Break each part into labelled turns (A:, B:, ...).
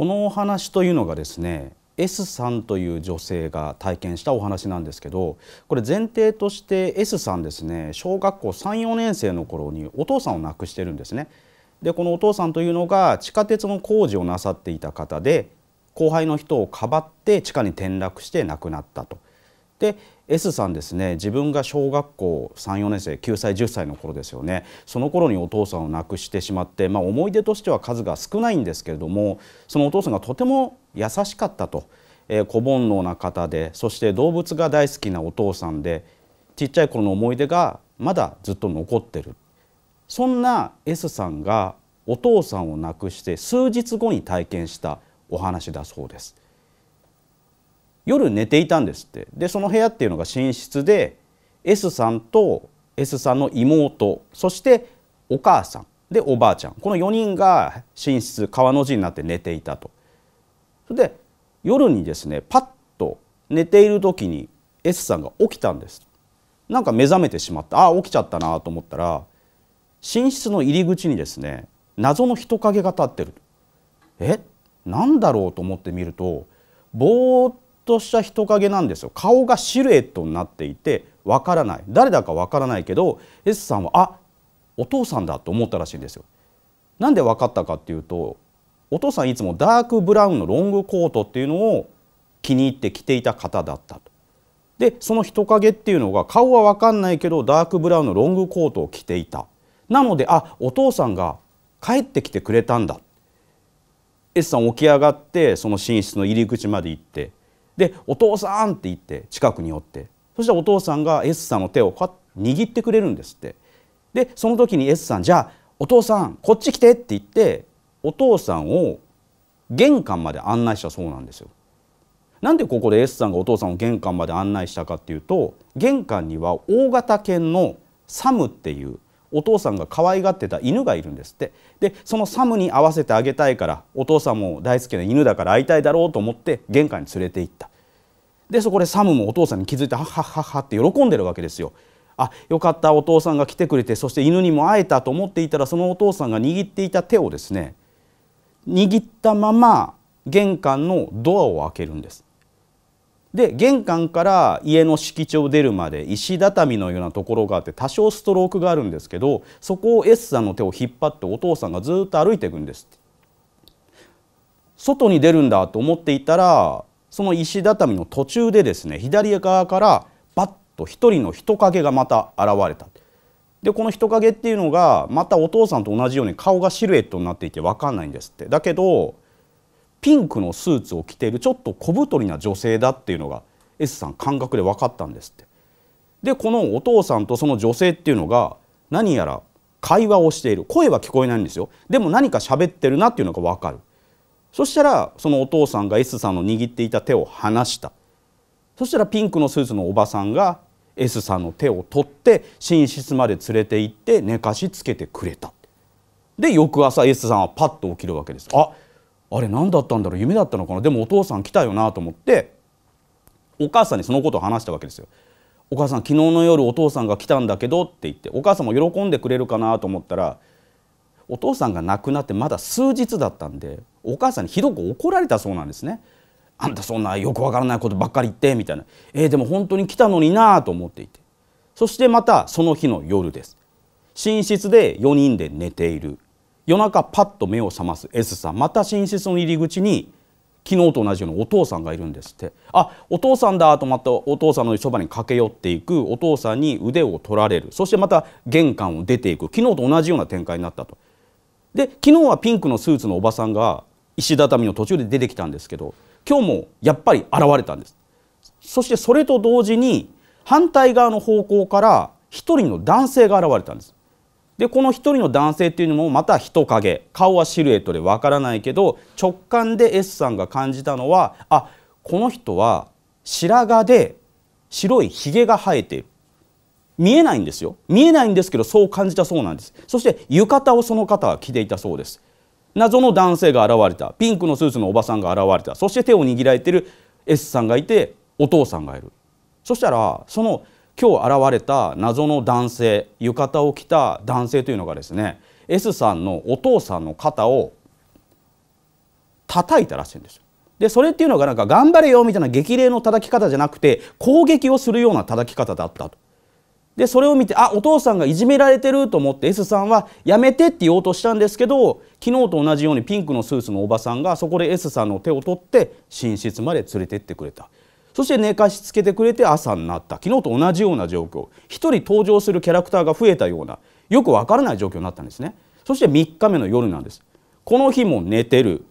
A: このお話というのがですね S さんという女性が体験したお話なんですけどこれ前提として S さんですね小学校34年生の頃にお父さんを亡くしてるんですね。でこのお父さんというのが地下鉄の工事をなさっていた方で後輩の人をかばって地下に転落して亡くなったと。で S さんですね自分が小学校34年生9歳10歳の頃ですよねその頃にお父さんを亡くしてしまって、まあ、思い出としては数が少ないんですけれどもそのお父さんがとても優しかったと、えー、小煩悩な方でそして動物が大好きなお父さんでちっちゃい頃の思い出がまだずっと残ってるそんな S さんがお父さんを亡くして数日後に体験したお話だそうです。夜寝ていたんですってでその部屋っていうのが寝室で S さんと S さんの妹そしてお母さんでおばあちゃんこの4人が寝室川の字になって寝ていたと。それで夜にですねパッと寝ている時に S さんが起きたんです。なんか目覚めてしまったああ起きちゃったなと思ったら寝室の入り口にですね謎の人影が立ってるえなんだろうと思ってみるとぼーっとした人影なんですよ顔がシルエットになっていてわからない誰だかわからないけど S さんはあお父さんだと思ったらしいんですよ。なんで分かったかっていうとお父さんいつもダークブラウンのロングコートっていうのを気に入って着ていた方だったと。でその人影っていうのが顔は分かんないけどダークブラウンのロングコートを着ていた。なのであお父さんが帰ってきてくれたんだ S さん起き上がってその寝室の入り口まで行ってで「お父さん」って言って近くに寄ってそしたらお父さんが S さんの手を握ってくれるんですってでその時に S さん「じゃあお父さんこっち来て」って言ってお父さんを玄関まで案内したそうなんですよ。なんでここで S さんがお父さんを玄関まで案内したかっていうと玄関には大型犬のサムっていうお父さんが可愛がってた犬がいるんですってでそのサムに会わせてあげたいからお父さんも大好きな犬だから会いたいだろうと思って玄関に連れて行ったでそこでサムもお父さんに気づいてハッハッハッハって喜んでるわけですよ。あよかったお父さんが来てくれてそして犬にも会えたと思っていたらそのお父さんが握っていた手をですね握ったまま玄関のドアを開けるんです。で玄関から家の敷地を出るまで石畳のようなところがあって多少ストロークがあるんですけどそこを S さんの手を引っ張ってお父さんがずっと歩いていくんです外に出るんだと思っていたらその石畳の途中でですね左側からバッと一人の人影がまた現れたでこの人影っていうのがまたお父さんと同じように顔がシルエットになっていて分かんないんですってだけどピンクのスーツを着ているちょっと小太りな女性だっていうのが S さん感覚で分かったんですって。でこのお父さんとその女性っていうのが何やら会話をしている声は聞こえないんですよでも何か喋ってるなっていうのが分かるそしたらそのお父さんが S さんの握っていた手を離したそしたらピンクのスーツのおばさんが S さんの手を取って寝室まで連れて行って寝かしつけてくれたで翌朝 S さんはパッと起きるわけですああれ何だったんだろう夢だったのかなでもお父さん来たよなと思ってお母さんにそのことを話したわけですよ。お母さん昨日の夜お父さんが来たんだけどって言ってお母さんも喜んでくれるかなと思ったらお父さんが亡くなってまだ数日だったんでお母さんにひどく怒られたそうなんですね。あんたそんなよくわからないことばっかり言ってみたいな「えー、でも本当に来たのになあ」と思っていてそしてまたその日の夜です。寝室で4人で寝ている夜中パッと目を覚ます S さんまた寝室の入り口に昨日と同じようにお父さんがいるんですってあお父さんだとまたお父さんのそばに駆け寄っていくお父さんに腕を取られるそしてまた玄関を出ていく昨日と同じような展開になったと。で昨日はピンクのスーツのおばさんが石畳の途中で出てきたんですけど今日もやっぱり現れたんです。そしてそれと同時に反対側の方向から一人の男性が現れたんです。でこの1人の男性っていうのもまた人影顔はシルエットでわからないけど直感で S さんが感じたのはあこの人は白髪で白いひげが生えている見えないんですよ見えないんですけどそう感じたそうなんですそして浴衣をその方は着ていたそうです謎の男性が現れたピンクのスーツのおばさんが現れたそして手を握られてる S さんがいてお父さんがいるそしたらその今日現れた謎の男性浴衣を着た男性というのがですね S さんのお父さんの肩を叩いたらしいんですよ。でそれっていうのがなんか頑張れよみたいな激励の叩き方じゃなくて攻撃をするような叩き方だったと。でそれを見てあお父さんがいじめられてると思って S さんは「やめて」って言おうとしたんですけど昨日と同じようにピンクのスーツのおばさんがそこで S さんの手を取って寝室まで連れてってくれた。そして寝かしつけてくれて朝になった昨日と同じような状況1人登場するキャラクターが増えたようなよくわからない状況になったんですねそして3日目の夜なんですこの日も寝てる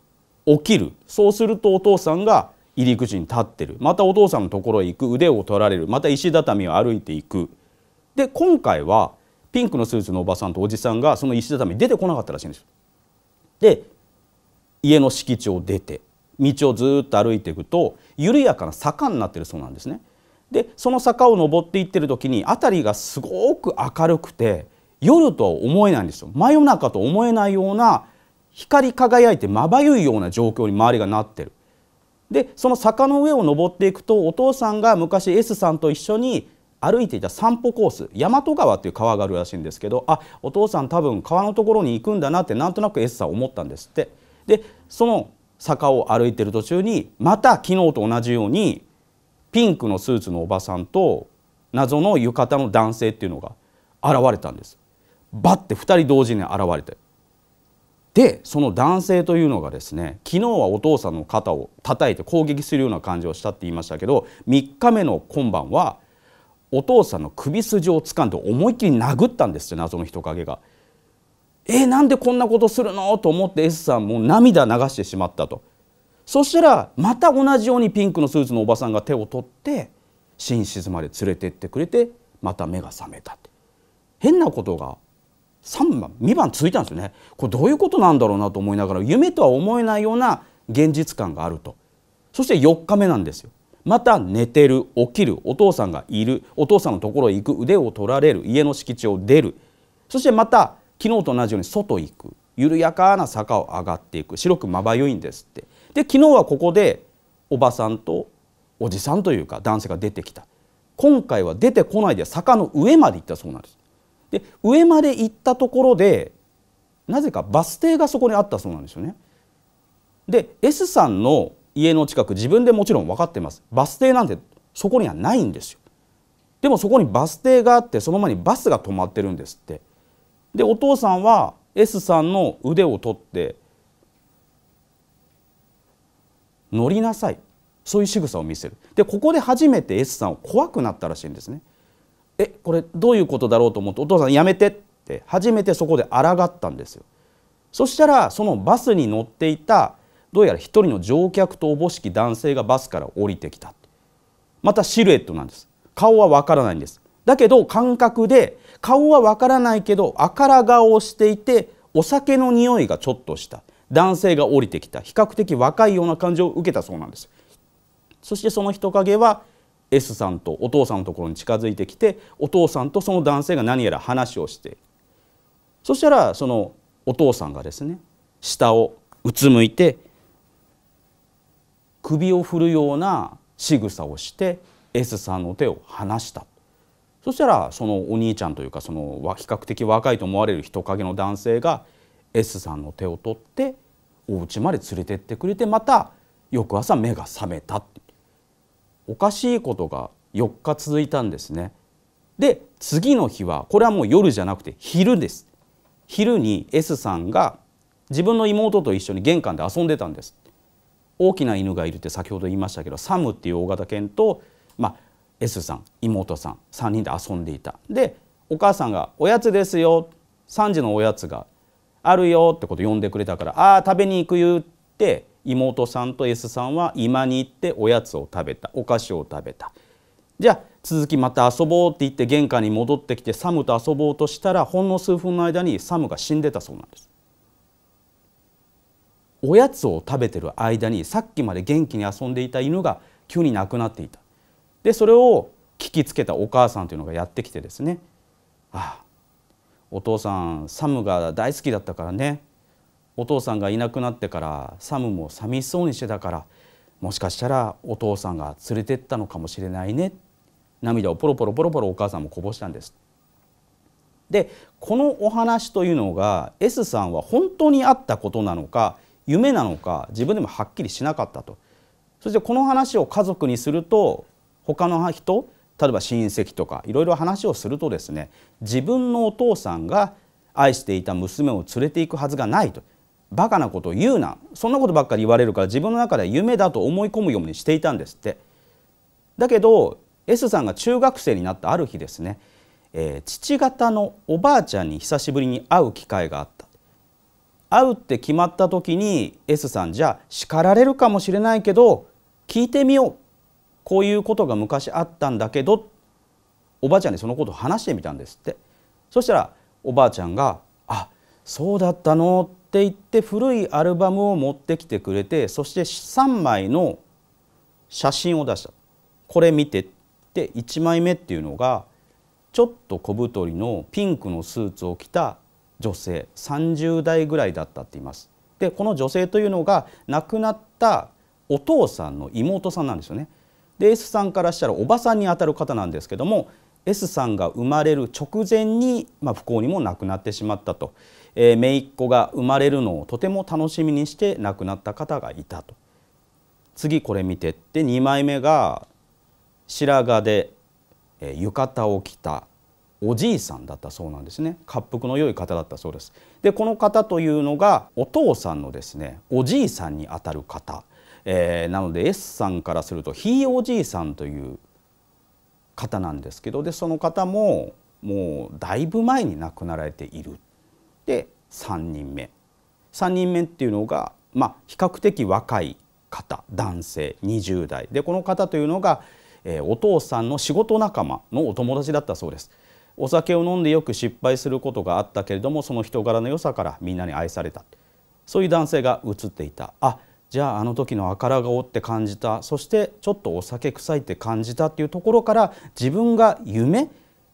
A: 起きるそうするとお父さんが入り口に立ってるまたお父さんのところへ行く腕を取られるまた石畳を歩いていくで今回はピンクのスーツのおばさんとおじさんがその石畳に出てこなかったらしいんですで家の敷地を出て道をずっと歩いていくと緩やかな坂になってるそうなんですね。でその坂を登っていってる時に辺りがすごく明るくて夜とは思えないんですよ真夜中と思えないような光り輝いてまばゆいような状況に周りがなってる。でその坂の上を登っていくとお父さんが昔 S さんと一緒に歩いていた散歩コース大和川っていう川があるらしいんですけどあお父さん多分川のところに行くんだなってなんとなく S さん思ったんですって。でその坂を歩いてる途中にまた昨日と同じようにピンクのスーツのおばさんと謎の浴衣の男性っていうのが現れたんですバッて2人同時に現れてでその男性というのがですね昨日はお父さんの肩を叩いて攻撃するような感じをしたって言いましたけど3日目の今晩はお父さんの首筋を掴んで思いっきり殴ったんですって謎の人影が。えー、なんでこんなことするのと思って S さんも涙流してしまったとそしたらまた同じようにピンクのスーツのおばさんが手を取って寝室まで連れてってくれてまた目が覚めたって変なことが3番2番続いたんですよねこれどういうことなんだろうなと思いながら夢とは思えないような現実感があるとそして4日目なんですよまた寝てる起きるお父さんがいるお父さんのところへ行く腕を取られる家の敷地を出るそしてまた昨日と同じように外行く緩やかな坂を上がっていく白くまばゆいんですってで昨日はここでおばさんとおじさんというか男性が出てきた今回は出てこないで坂の上まで行ったそうなんですで上まで行ったところでなぜかバス停がそこにあったそうなんですよねで S さんの家の近く自分でもちろん分かってますバス停なんてそこにはないんですよでもそこにバス停があってその前にバスが止まってるんですってでお父さんは S さんの腕を取って乗りなさいそういう仕草を見せるでここで初めて S さんは怖くなったらしいんですねえこれどういうことだろうと思ってお父さんやめてって初めてそこで抗ったんですよそしたらそのバスに乗っていたどうやら一人の乗客とおぼしき男性がバスから降りてきたまたシルエットなんです顔はわからないんですだけど感覚で顔はわからないけど赤ら顔をしていてお酒の匂いがちょっとした男性が降りてきた比較的若いような感じを受けたそうなんですそしてその人影は S さんとお父さんのところに近づいてきてお父さんとその男性が何やら話をしてそしたらそのお父さんがですね下をうつむいて首を振るような仕草をして S さんの手を離したそしたらそのお兄ちゃんというかその比較的若いと思われる人影の男性が S さんの手を取ってお家まで連れてってくれてまた翌朝目が覚めたおかしいことが4日続いたんですね。で次の日はこれはもう夜じゃなくて昼です。昼に S さんが自分の妹と一緒に玄関で遊んでたんです。大きな犬がいるって先ほど言いましたけどサムっていう大型犬と、まあ、S さん妹さん3人で遊んでいたでお母さんが「おやつですよ」3時のおやつがあるよってことを呼んでくれたから「ああ食べに行く言って妹さんと S さんは今に行っておやつを食べたお菓子を食べたじゃあ続きまた遊ぼうって言って玄関に戻ってきてサムと遊ぼうとしたらほんの数分の間にサムが死んでたそうなんですおやつを食べてる間にさっきまで元気に遊んでいた犬が急に亡くなっていたでそれを聞きつけたお母さんというのがやってきてですね「ああお父さんサムが大好きだったからねお父さんがいなくなってからサムも寂しそうにしてたからもしかしたらお父さんが連れてったのかもしれないね」涙をポロポロポロポロお母さんもこぼしたんです。でこのお話というのが S さんは本当にあったことなのか夢なのか自分でもはっきりしなかったとそしてこの話を家族にすると他の人例えば親戚とかいろいろ話をするとですね自分のお父さんが愛していた娘を連れていくはずがないとバカなことを言うなそんなことばっかり言われるから自分の中では夢だと思い込むようにしていたんですってだけど S さんが中学生になったある日ですね、えー、父方のおばあちゃんに久しぶりに会う機会があった会うって決まった時に S さんじゃあ叱られるかもしれないけど聞いてみようこういうことが昔あったんだけどおばあちゃんにそのことを話してみたんですってそしたらおばあちゃんが「あそうだったの」って言って古いアルバムを持ってきてくれてそして3枚の写真を出したこれ見てって1枚目っていうのがちょっと小太りのピンクのスーツを着た女性30代ぐらいだったって言います。でこの女性というのが亡くなったお父さんの妹さんなんですよね。で S さんからしたらおばさんにあたる方なんですけども S さんが生まれる直前に、まあ、不幸にも亡くなってしまったと、えー、姪っ子が生まれるのをとても楽しみにして亡くなった方がいたと次これ見てって2枚目が白髪で、えー、浴衣を着たおじいさんだったそうなんですね滑覆の良い方だったそうですでこの方というのがお父さんのですねおじいさんにあたる方えー、なので S さんからするとひいおじいさんという方なんですけどでその方ももうだいぶ前に亡くなられているで3人目3人目っていうのが、まあ、比較的若い方男性20代でこの方というのが、えー、お父さんの仕事仲間のお友達だったそうです。お酒を飲んでよく失敗することがあったけれどもその人柄の良さからみんなに愛されたそういう男性が写っていたあじゃああの時のあから顔って感じたそしてちょっとお酒臭いって感じたっていうところから自分が夢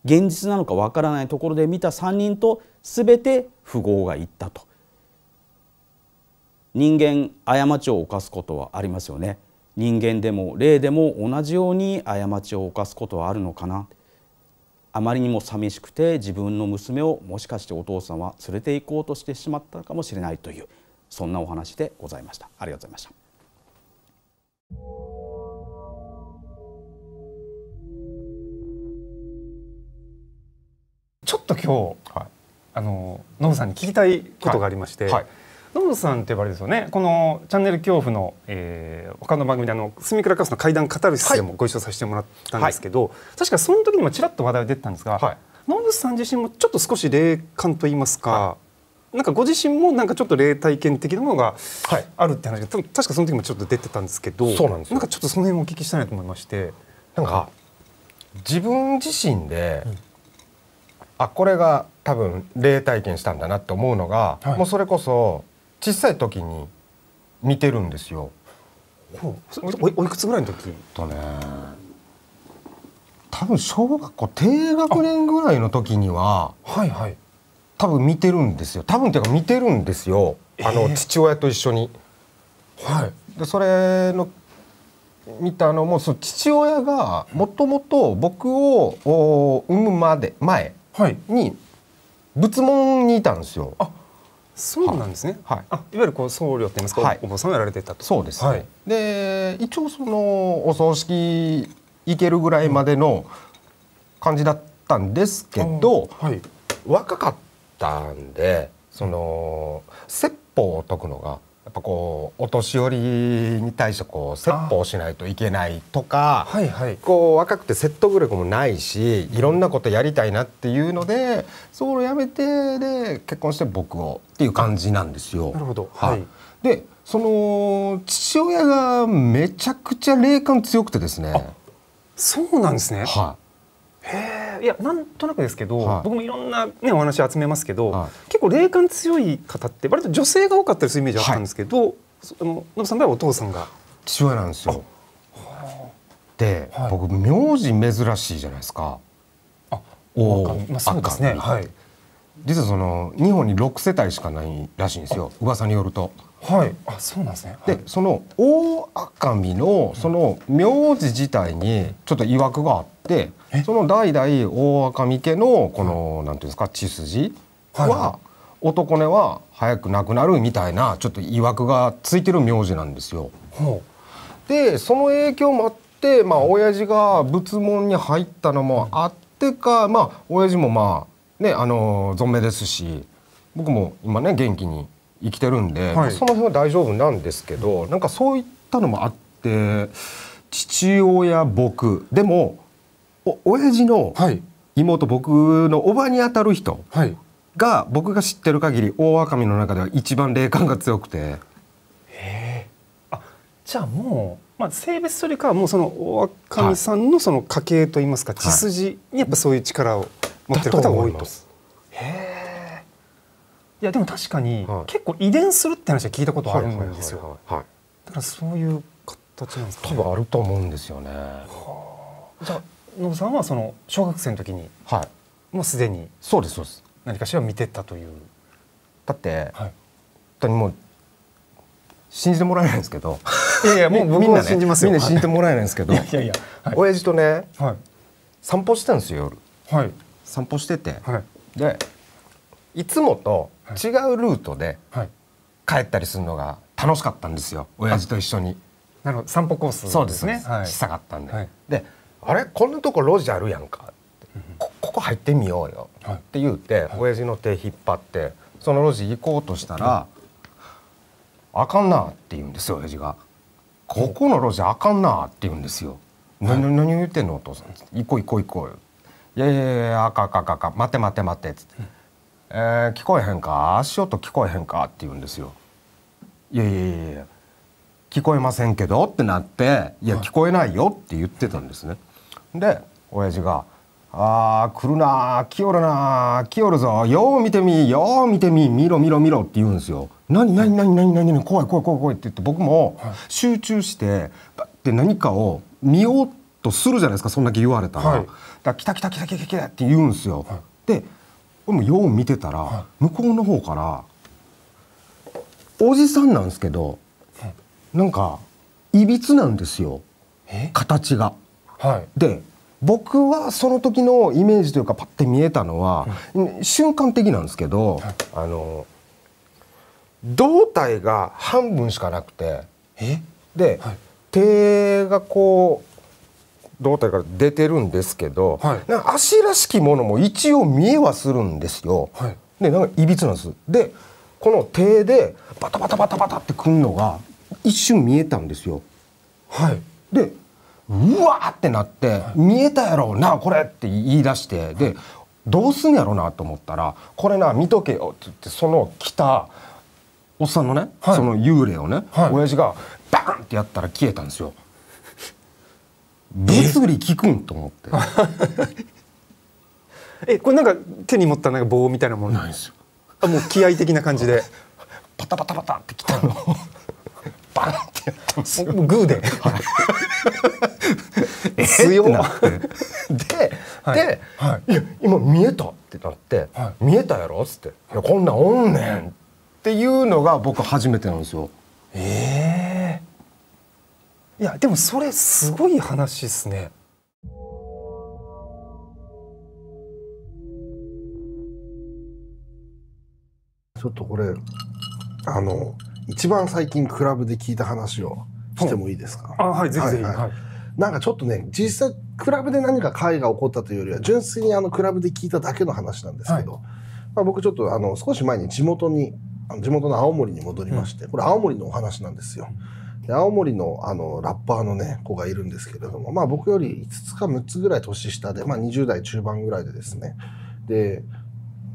A: 現実なのかわからないところで見た3人と全て富豪が言ったと人間過ちを犯すことはありますよね人間でも霊でも同じように過ちを犯すことはあるのかなあまりにも寂しくて自分の娘をもしかしてお父さんは連れて行こうとしてしまったかもしれないというそんなお話でございましたありがとうございました
B: ちょっと今日、はい、あのノブさんに聞きたいことがありまして、はいはいノブさんってあれですよねこの「チャンネル恐怖の」えー、他の番組であの「スミクラカス」の怪談語る室でもご一緒させてもらったんですけど、はい、確かその時にもちらっと話題出てたんですが、はい、ノブさん自身もちょっと少し霊感と言いますか、はなんかご自身もなんかちょっと霊体験的なものがあるって話が、はい、確かその時もちょっと出てたんですけどそうなんですなんかちょっとその辺をお聞きしたいなと思いましてなんか自分自身で、うん、あこれ
C: が多分霊体験したんだなって思うのが、はい、もうそれこそ小さい時に見てるんですよ。おおいくつぐらいの時とね多分小学校低学年ぐらいの時には、はいはい、多分見てるんですよ多分っていうか見てるんですよ、あの父親と一緒に。はい、でそれの見たのもその父親がもともと僕を産むまで前に仏門にいたんですよ。はい、そうなんですね、はい、あいわゆるこう僧
B: 侶っていいますか、はい、お坊さんがやられてたと。そうで
C: すね、はい、で一応そのお葬式行けるぐらいまでの感じだったんですけど、うん、はい、若かったんでその説法を解くのがやっぱこうお年寄りに対してこう説法しないといけないとか、はいはい、こう若くて説得力もないしいろんなことやりたいなっていうのでそう、をやめてで結婚して僕をっていう感じなんですよ。なるほど、ははい、でその父親がめちゃくちゃ霊感強くてですね
B: そうなんですね、はい、いやなんとなくですけど、はい、僕もいろんな、ね、お話集めますけど、はい、結構霊感強い方って割と女性が多かったりするイメージあったんですけど、はい、のノブさんのはお父さんが父親なんですよ。
C: で、はい、僕名字珍しいじゃないですか。あおまあ、そうですね、はい、実はその日本に6世帯しかないらしいんですよ噂によると。はい、
B: あそうなんですね、
C: はい、でその大赤身のその名字自体にちょっと曰くがあってその代々大赤身家のこの何ていうんですか血筋は、はい、男根は早く亡くなるみたいなちょっといわくがついてる名字なんですよ。でその影響もあってまあ親父が仏門に入ったのもあってかまあ親父もまあねあの存命ですし僕も今ね元気に生きてるんで、はい、その辺は大丈夫なんですけどなんかそういったのもあって父親僕でもお親父の妹、はい、僕のおばにあたる人が僕が知ってる限り大赤身の中では一番霊感が強くて。へえ
B: あじゃあもう、まあ、性別それかかもうその大赤身さんのその家系といいますか、はい、血筋にやっぱそういう力を持ってる方が多いと。へえ。いやでも確かに、結構遺伝するって話は聞いたことあるんですよ。だからそういう形なんですか、ね、
C: 多分あると思うん
B: ですよね。はあ、じゃあ野さんはその小学生の時に、はい、もうすでにそうですそうです何かしら見てたという
C: だって、はい、本当にもう
B: 信じてもらえないんですけどいやいやもう 僕んね、信じますみんな信じてもらえないんですけどいやいや
C: や、はい、親父とね、はい、散歩してたんですよ夜、はい、散歩してて、はい、でいつもと違うルートで帰ったりするのが楽しかったんですよ親父と一緒に
B: なるほど散歩コース、ね、そうですね小
C: さかったんで、であれこんなとこ路地あるやんか」ここ入ってみようよ」って言うて、はい、親父の手引っ張ってその路地行こうとしたら「あかんな」って言うんですよ親父が。ここの路地あかんなって言うんですよ。何何言ってんのお父さん。行こう行こう行こう。いやいやいやあかあかあかあか待て待て待てっつって。えー、聞こえへんか足音聞こえへんかって言うんですよ。いやいやいや聞こえませんけどってなっていや聞こえないよって言ってたんですね。で親父が「あー来るな来よるな来よるぞよう見てみよう見てみ見ろ見ろ見ろ」って言うんですよ。何何何何何怖い怖い怖い怖いって言って僕も集中してバッて何かを見ようとするじゃないですかそんだけ言われたら。はい、だ来た来た来た来た来たって言うんですよ。はい、で俺もよう見てたら、向こうの方からおじさんなんですけど、なんかいびつなんですよ形が。はい、で僕はその時のイメージというかパッて見えたのは、うん、瞬間的なんですけど、はい、あの胴体が半分しかなくてで、はい、手がこう胴体から出てるんですけど、はい、な足らしきものも一応見えはするんですよ。でなんかいびつなんです。でこの手でバタバタバタバタってくんのが一瞬見えたんですよ。はい、でうわーってなって、見えたやろなこれって言い出してでどうすんやろなと思ったらこれな見とけよって言ってその来たおっさんのね、はい、その幽霊をね、はい、親父がバーンってやったら消えたんですよ。
B: 物理効くんと思って。えこれなんか手に持ったなんか棒みたいなものないんですよ。あもう気合的な感じで パタパタパタってきたの。バンってやったんですよグーで、で、
C: はい、で、はい、いや今見えたってなって、はい、見えたやろっつって「いやこんなんおんねん」っていうのが僕初めてなんですよえ
B: えー、いやでもそれすごい話っす
D: ね
E: ちょっとこれあの一番最近クラブで聞いた話をしてもいいですか、あはいぜひぜひ、はい、はい、なんかちょっとね実際クラブで何か会が起こったというよりは純粋にあのクラブで聞いただけの話なんですけど、はい、まあ、僕ちょっとあの少し前に地元に地元の青森に戻りまして、うん、これ青森のお話なんですよ。青森のあのラッパーの、ね、子がいるんですけれども、まあ、僕より5つか6つぐらい年下で、まあ、20代中盤ぐらいでですねで、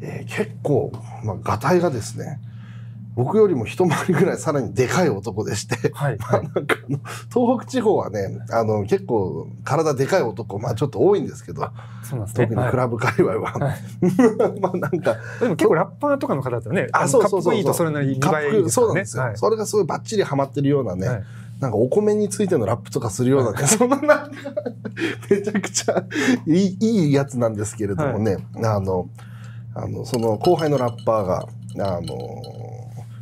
E: えー、結構、まあ、がたいがですね僕よりも一回りぐらいさらにでかい男でして、はいはい、まあ、なんか東北地方はねあの結構体でかい男、まあ、ちょっと多いんですけど、ね、特にクラブ界隈は、はい、まあなんかでも結構ラッパーとかの方だとねあそうそうそうそうそれなりに見栄えそうなんですよ、はい、それがすごいばっちりはまってるようなね、はいなんかお米についてのラップとかするような、そんななんか、めちゃくちゃいいいいやつなんですけれどもね、はい、あの、あの、その後輩のラッパーが、あの、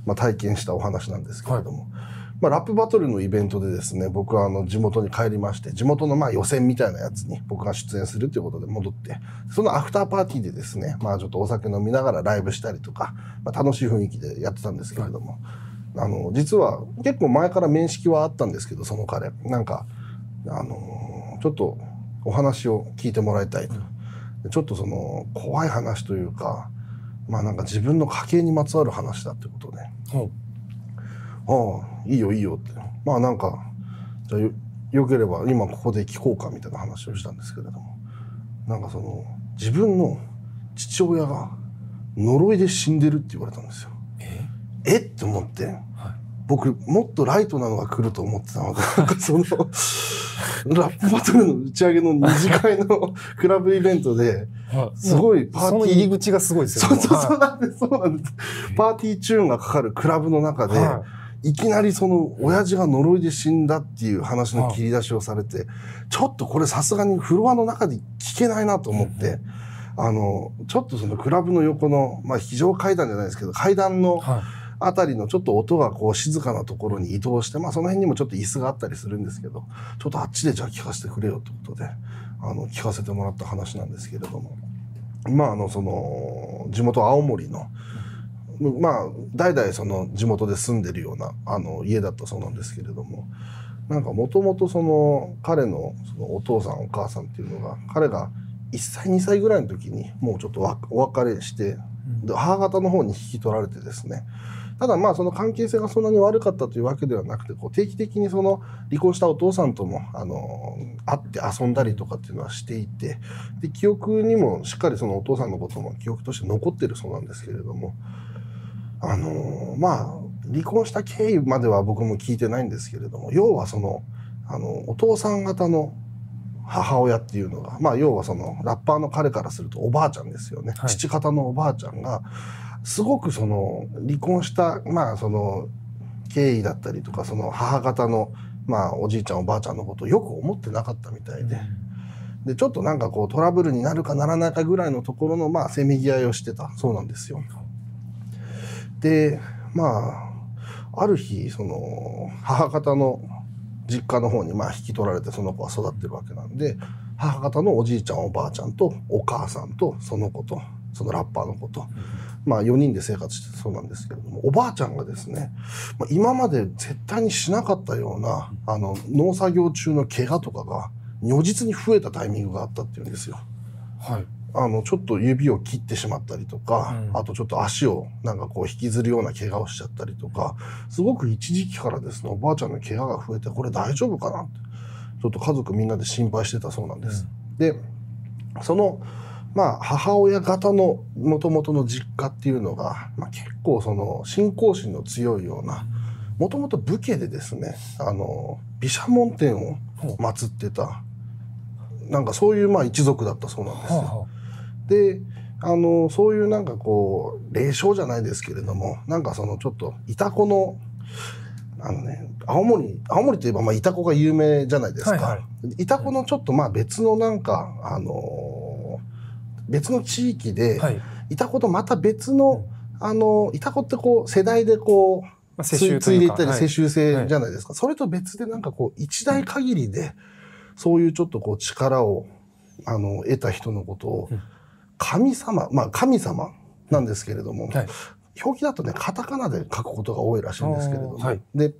E: まあ、体験したお話なんですけれども、はい、まあ、ラップバトルのイベントでですね僕はあの地元に帰りまして地元のまあ予選みたいなやつに僕が出演するということで戻ってそのアフターパーティーでですね、まあ、ちょっとお酒飲みながらライブしたりとか、まあ、楽しい雰囲気でやってたんですけれども。はいあの実は結構前から面識はあったんですけどその彼なんか、あのー、ちょっとお話を聞いてもらいたいと、うん、ちょっとその怖い話というかまあなんか自分の家計にまつわる話だってことで、ああいいよいいよってまあなんかじゃあよよければ今ここで聞こうかみたいな話をしたんですけれどもなんかその自分の父親が呪いで死んでるって言われたんですよ。ええって思って。僕もっとライトなのが来ると思ってたのがなんか その、ラップバトルの打ち上げの二次会の クラブイベントで、すごいパーティー。その入り口がすごいですよね。そうそうなんです、そうなんです。パーティーチューンがかかるクラブの中で、いきなりその親父が呪いで死んだっていう話の切り出しをされて、ちょっとこれさすがにフロアの中で聞けないなと思って、あの、ちょっとそのクラブの横の、まあ非常階段じゃないですけど、階段の、はい辺りのちょっと音がこう静かなところに移動して、まあその辺にもちょっと椅子があったりするんですけど、ちょっとあっちでじゃあ聞かせてくれよってことで、あの、聞かせてもらった話なんですけれども、まああの、その、地元青森の、まあ、代々その地元で住んでるようなあの家だったそうなんですけれどもなんかもともとその彼のそのお父さんお母さんっていうのが彼が1歳2歳ぐらいの時にもうちょっとお別れして、で母方の方に引き取られてですねただまあその関係性がそんなに悪かったというわけではなくてこう定期的にその離婚したお父さんともあの会って遊んだりとかっていうのはしていてで記憶にもしっかりそのお父さんのことも記憶として残ってるそうなんですけれどもあのまあ離婚した経緯までは僕も聞いてないんですけれども要はそのあのお父さん方の母親っていうのが、まあ、要はそのラッパーの彼からするとおばあちゃんですよね、はい、父方のおばあちゃんがすごくその離婚した、まあ、その経緯だったりとかその母方の、まあ、おじいちゃんおばあちゃんのことをよく思ってなかったみたいで。でちょっとなんかこうトラブルになるかならないかぐらいのところのまあせめぎ合いをしてたそうなんですよ。でまあある日その母方の実家の方にまあ引き取られてその子は育ってるわけなんで母方のおじいちゃんおばあちゃんとお母さんとその子とそのラッパーの子と。うんまあ、4人で生活してそうなんですけれども、おばあちゃんがですね、まあ、今まで絶対にしなかったような、あの、農作業中の怪我とかが、如実に増えたタイミングがあったっていうんですよ。はい。あの、ちょっと指を切ってしまったりとか、うん、あとちょっと足をなんかこう引きずるような怪我をしちゃったりとか、すごく一時期からですね、おばあちゃんの怪我が増えて、これ大丈夫かなって、ちょっと家族みんなで心配してたそうなんです。うん、で、その、まあ、母親方のもともとの実家っていうのが、まあ、結構その信仰心の強いようなもともと武家でですねあの毘沙門天を祀ってたなんかそういうまあ一族だったそうなんですよ。はあはあ、であのそういうなんかこう霊障じゃないですけれどもなんかそのちょっといたこのあのね青森青森といえばまあいたが有名じゃないですか、はいはい、のちょっとまあ別のなんかあの別の地域で、はい、いた子とまた別の、あの、いた子ってこう、世代でこう、まあ、いでいったり、世襲制じゃないですか、はいはい、それと別でなんかこう、一代限りで、そういうちょっとこう、力を、あの、得た人のことを、神様、まあ神様なんですけれども、表記だとね、カタカナで書くことが多いらしいんですけれども、はい、で、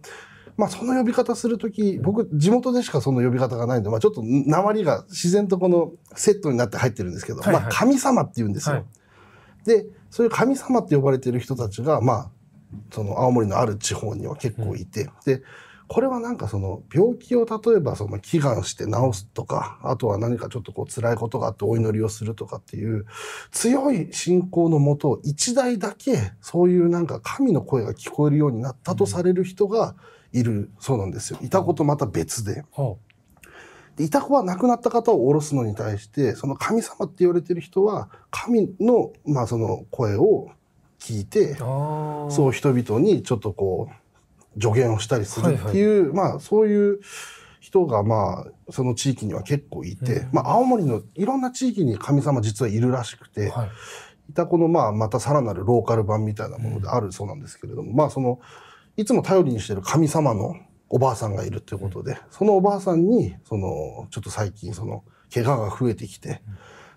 E: まあ、その呼び方する時僕地元でしかその呼び方がないんで、まあ、ちょっと鉛が自然とこのセットになって入ってるんですけど、はいはい、まあ、神様って言うんですよ。はい、でそういう神様って呼ばれてる人たちが、まあ、その青森のある地方には結構いて、うん、でこれはなんかその病気を例えばその祈願して治すとかあとは何かちょっとこう辛いことがあってお祈りをするとかっていう強い信仰のもと一代だけそういうなんか神の声が聞こえるようになったとされる人が、うんいるそうなんですよ。いた子とまた別で。でいた子は亡くなった方を下ろすのに対して、その神様って言われてる人は、神の、まあその声を聞いて、そう人々にちょっとこう、助言をしたりするっていう、はいはい、まあそういう人がまあ、その地域には結構いて、うん、まあ青森のいろんな地域に神様実はいるらしくて、はい、いた子のまあまたさらなるローカル版みたいなものであるそうなんですけれども、うん、まあその、いつも頼りにしてる神様のおばあさんがいるということで、そのおばあさんに、その、ちょっと最近、その、怪我が増えてきて、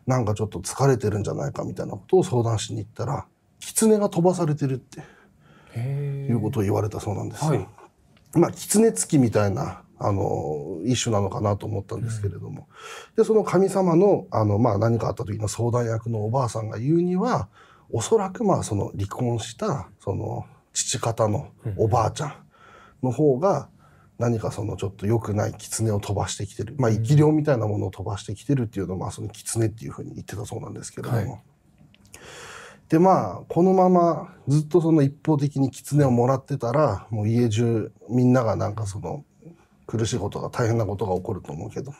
E: なんかちょっと疲れてるんじゃないかみたいなことを相談しに行ったら、狐が飛ばされてるって、いうことを言われたそうなんです、よ。い。まあ、狐付きみたいな、あの、一種なのかなと思ったんですけれども。で、その神様の、あの、まあ、何かあった時の相談役のおばあさんが言うには、おそらくまあ、その離婚した、その、父方のおばあちゃんの方が何かそのちょっと良くない狐を飛ばしてきてる、まあ、生き量みたいなものを飛ばしてきてるっていうのを、まあ、その狐っていうふうに言ってたそうなんですけれども。はい、でまあ、このままずっとその一方的に狐をもらってたらもう家中みんながなんかその苦しいことが大変なことが起こると思うけど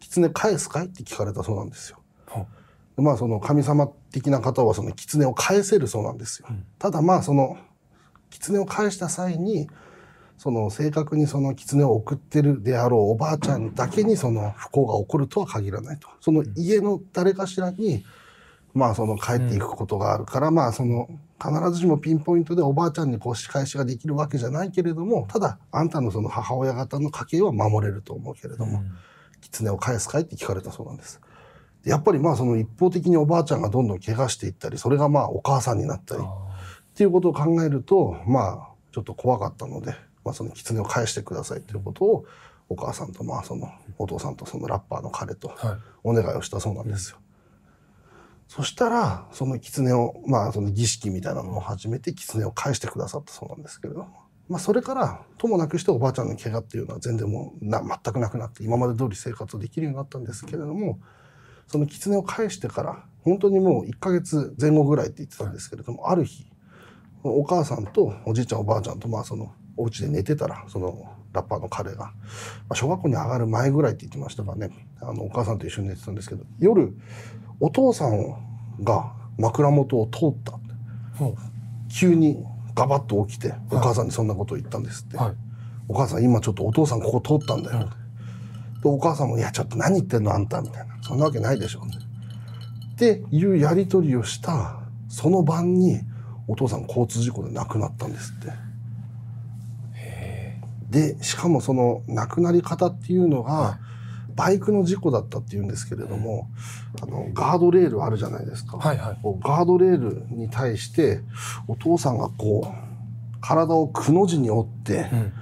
E: 狐返すかいって聞かれたそうなんですよ。まあその神様的な方はその狐を返せるそうなんですよ。うん、ただまあその狐を返した際にその正確にその狐を送ってるであろうおばあちゃんだけにその不幸が起こるとは限らないとその家の誰かしらにまあその帰っていくことがあるから、まあその必ずしもピンポイントでおばあちゃんにこう仕返しができるわけじゃないけれどもただあんたのその母親方の家計は守れると思うけれども、狐を返すかいって聞かれたそうなんです。やっぱりまあその一方的におばあちゃんがどんどん怪我していったりそれがまあお母さんになったり。ていうことを考えるとまあちょっと怖かったので、まあ、その狐を返してくださいということをお母さんとまあそのお父さんとそのラッパーの彼とお願いをしたそうなんですよ。はいそしたら、その狐を、まあ、その儀式みたいなのを始めて、狐を返してくださったそうなんですけれども。まあ、それから、ともなくしておばあちゃんの怪我っていうのは全然もうな、全くなくなって、今まで通り生活できるようになったんですけれども、その狐を返してから、本当にもう1ヶ月前後ぐらいって言ってたんですけれども、ある日、お母さんとおじいちゃんおばあちゃんとまあそのお家で寝てたらそのラッパーの彼が、ま小学校に上がる前ぐらいって言ってましたからねあのお母さんと一緒に寝てたんですけど夜お父さんが枕元を通ったうん、急にガバッと起きてお母さんにそんなことを言ったんですって、はい、お母さん今ちょっとお父さんここ通ったんだよ、はでお母さんも「いやちょっと何言ってんのあんた」みたいな「そんなわけないでしょ」うっていうやり取りをしたその晩にお父さん交通事故で亡くなったんですって。でしかもその亡くなり方っていうのが、はい、バイクの事故だったっていうんですけれども、あのガードレールあるじゃないですか、はいはい、ガードレールに対してお父さんがこう体をくの字に折って、うん、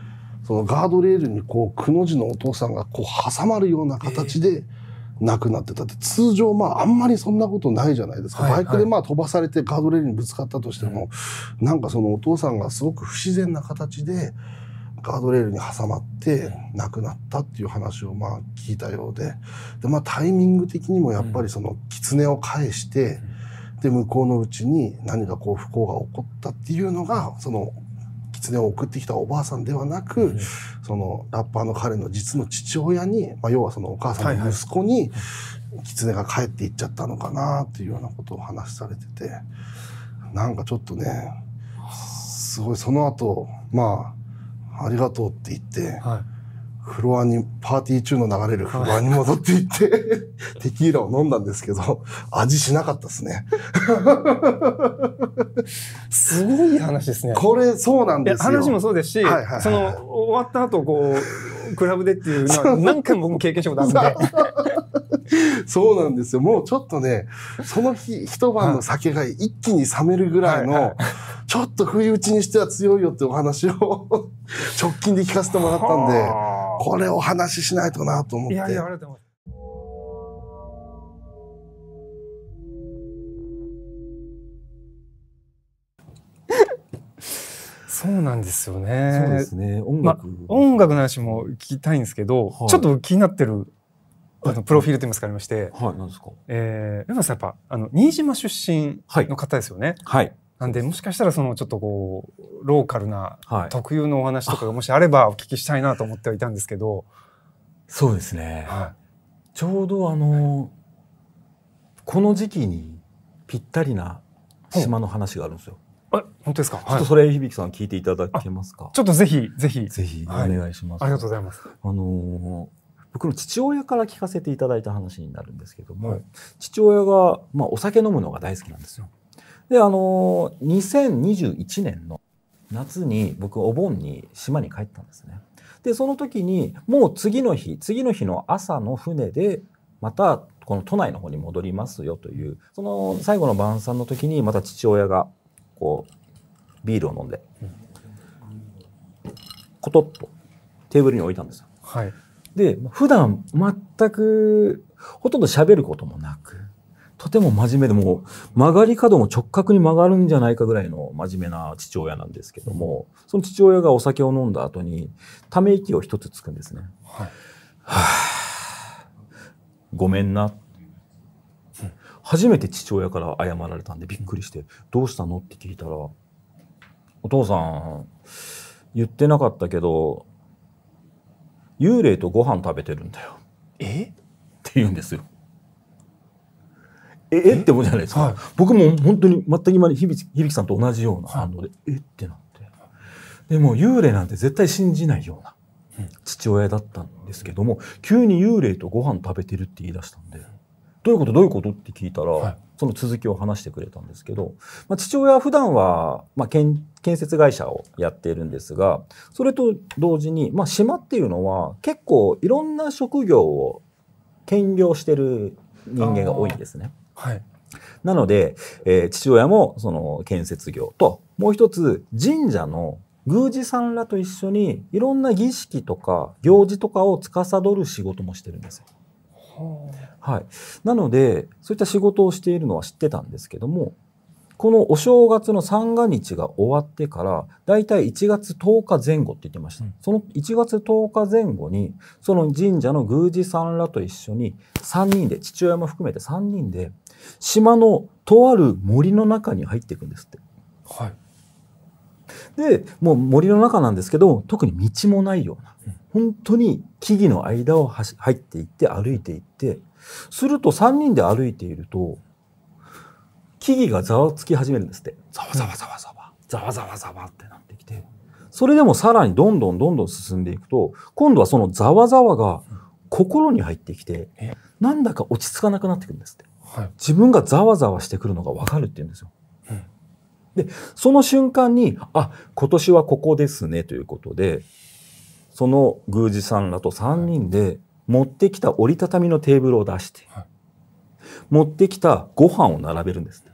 E: そのガードレールにこうくの字のお父さんがこう挟まるような形で。えーなくなってたって通常まああんまりそんなことないじゃないですか、はいはい、バイクでまあ飛ばされてガードレールにぶつかったとしても、うん、なんかそのお父さんがすごく不自然な形でガードレールに挟まって亡くなったっていう話をまあ聞いたようでで、まあ、タイミング的にもやっぱりその狐を返して、うん、で向こうのうちに何かこう不幸が起こったっていうのがその狐を送ってきたおばあさんではなく、うん、そのラッパーの彼の実の父親に、まあ、要はそのお母さんの息子に、狐が帰っていっちゃったのかなっていうようなことを話されててなんかちょっとねすごいその後まあありがとうって言って、はフロアに、パーティー中の流れるフロアに戻っていって、テキーラを飲んだんですけど、味しなかったですね。すごい話ですね。これ、そうなんですよ。話もそうですし、はいはいはい、その、終わった後、こう、クラブでっていうのは何回も僕も
B: 経験したことあるんで。
E: そうなんですよ。もうちょっとね、その日、一晩の酒が一気に冷めるぐらいの、ちょっと不意打ちにしては強いよってお話を 直近で聞かせてもらったんで、これお話ししないとなと思って。いやいや、あり
B: がとうございます。そうなんですよね。そうですね。音楽、ま、音楽の話も聞きたいんですけど、はい、ちょっと気になってるあのプロフィールといいますかありまして、はい、なんですか。ええー、やっぱあの新島出身の方ですよね。はい。なんでもしかしたらそのちょっとこうローカルな特有のお話とかが もしあればお聞きしたいなと思ってはいたんですけど。そうですね、はい、ちょうどあの、はい、この時期にぴったりな
F: 島の話があるんですよ。あ、本当ですか。ちょっとそれ、響さん聞いていただけますか。ちょっとぜひぜひ
B: ぜひお願いします、はい、ありがとうございます。
F: あの僕の父親から聞かせていただいた話になるんですけども、はい、父親がまあお酒飲むのが大好きなんですよ。で、あのー、2021年の夏に僕お盆に島に帰ったんですね。で、その時にもう次の日、次の日の朝の船でまたこの都内の方に戻りますよという、その最後の晩餐の時にまた父親がこうビールを飲んで、コトッとテーブルに置いたんですよ。はい、で、普段全くほとんど喋ることもなく、とても真面目でも曲がり角も直角に曲がるんじゃないかぐらいの真面目な父親なんですけどもその父親がお酒を飲んだ後にため息を一つつくんですね。はい、
D: は
F: ごめんな、初めて父親から謝られたんでびっくりして「どうしたの?」って聞いたら「お父さん言ってなかったけど幽霊とご飯食べてるんだよ」えって言うんですよ。ええって思うじゃないですか、はい、僕も本当に全く今響さんと同じような反応で、はい、えってなってでも幽霊なんて絶対信じないような父親だったんですけども急に幽霊とご飯食べてるって言い出したんで「どういうことどういうこと?」って聞いたら、はい、その続きを話してくれたんですけど、まあ、父親は普段は、まあ、建建設会社をやっているんですがそれと同時に、まあ、島っていうのは結構いろんな職業を兼業してる人間が多いんですね。はい、なので、えー、父親もその建設業ともう一つ神社の宮司さんらと一緒にいろんな儀式とか行事とかを司る仕事もしてるんですよ。はい、なのでそういった仕事をしているのは知ってたんですけどもこのお正月の三が日が終わってからだいたい1月10日前後って言ってました、うん、その1月10日前後にその神社の宮司さんらと一緒に3人で父親も含めて3人で島のとある森の中に入っていくんですって。はい、でもう森の中なんですけど特に道もないような本当に木々の間を入っていって歩いていってすると3人で歩いていると木々がざわつき始めるんですってざわざわざわざわざわざわざわってなってきてそれでもさらにどんどんどんどん進んでいくと今度はそのざわざわが心に入ってきてなんだか落ち着かなくなってくるんですって。はい、自分がざわざわしてくるのが分かるって言うんですよ。でその瞬間にあ今年はここですねということでその宮司さんらと3人で持ってきた折りたたみのテーブルを出して、はい、持ってきたご飯を並べるんです、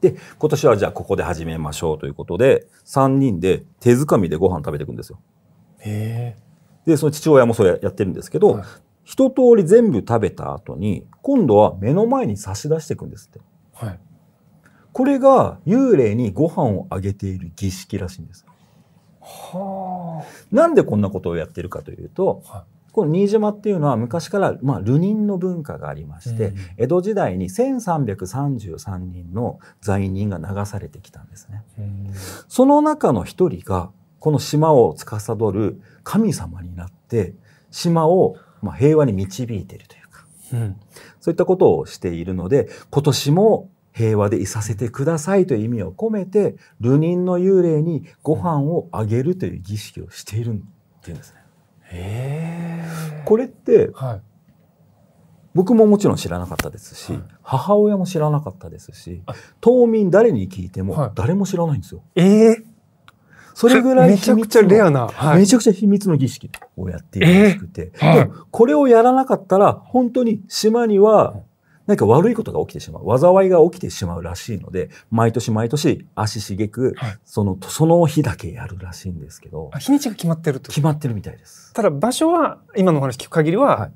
F: で今年はじゃあここで始めましょうということで3人で手づかみでご飯食べていくんですよ。でその父親もそうやってるんですけど、はい、一通り全部食べた後に今度は目の前に差し出していくんですって、はい、これが幽霊にご飯をあげている儀式らしいんです
B: は
F: あなんでこんなことをやってるかというと、はい、この新島っていうのは昔から、まあ、流人の文化がありまして、うん、江戸時代に1333人の罪人が流されてきたんですね、うん、その中の一人がこの島を司る神様になって島をまあ、平和に導いているという
B: か、うん、
F: そういったことをしているので今年も平和でいさせてくださいという意味を込めて流人の幽霊にご飯をあげるという儀式をしているっていうんですね。これって、はい、僕ももちろん知らなかったですし、はい、母親も知らなかったですし島民誰に聞いても誰も知らないんですよ。はい、えー、
B: それぐらいめちゃくちゃ
F: レアな、はい、めちゃくちゃ秘密の儀式をやっているらしくて、えーはい、これをやらなかったら本当に島には何か悪いことが起きてしまう災いが起きてしまうらしいので毎年毎年足しげく、はい、そのその日だけやるらしいんですけど
B: 日にちが決まってると決まってるみたいですただ場所は今のお話聞く限りは、はい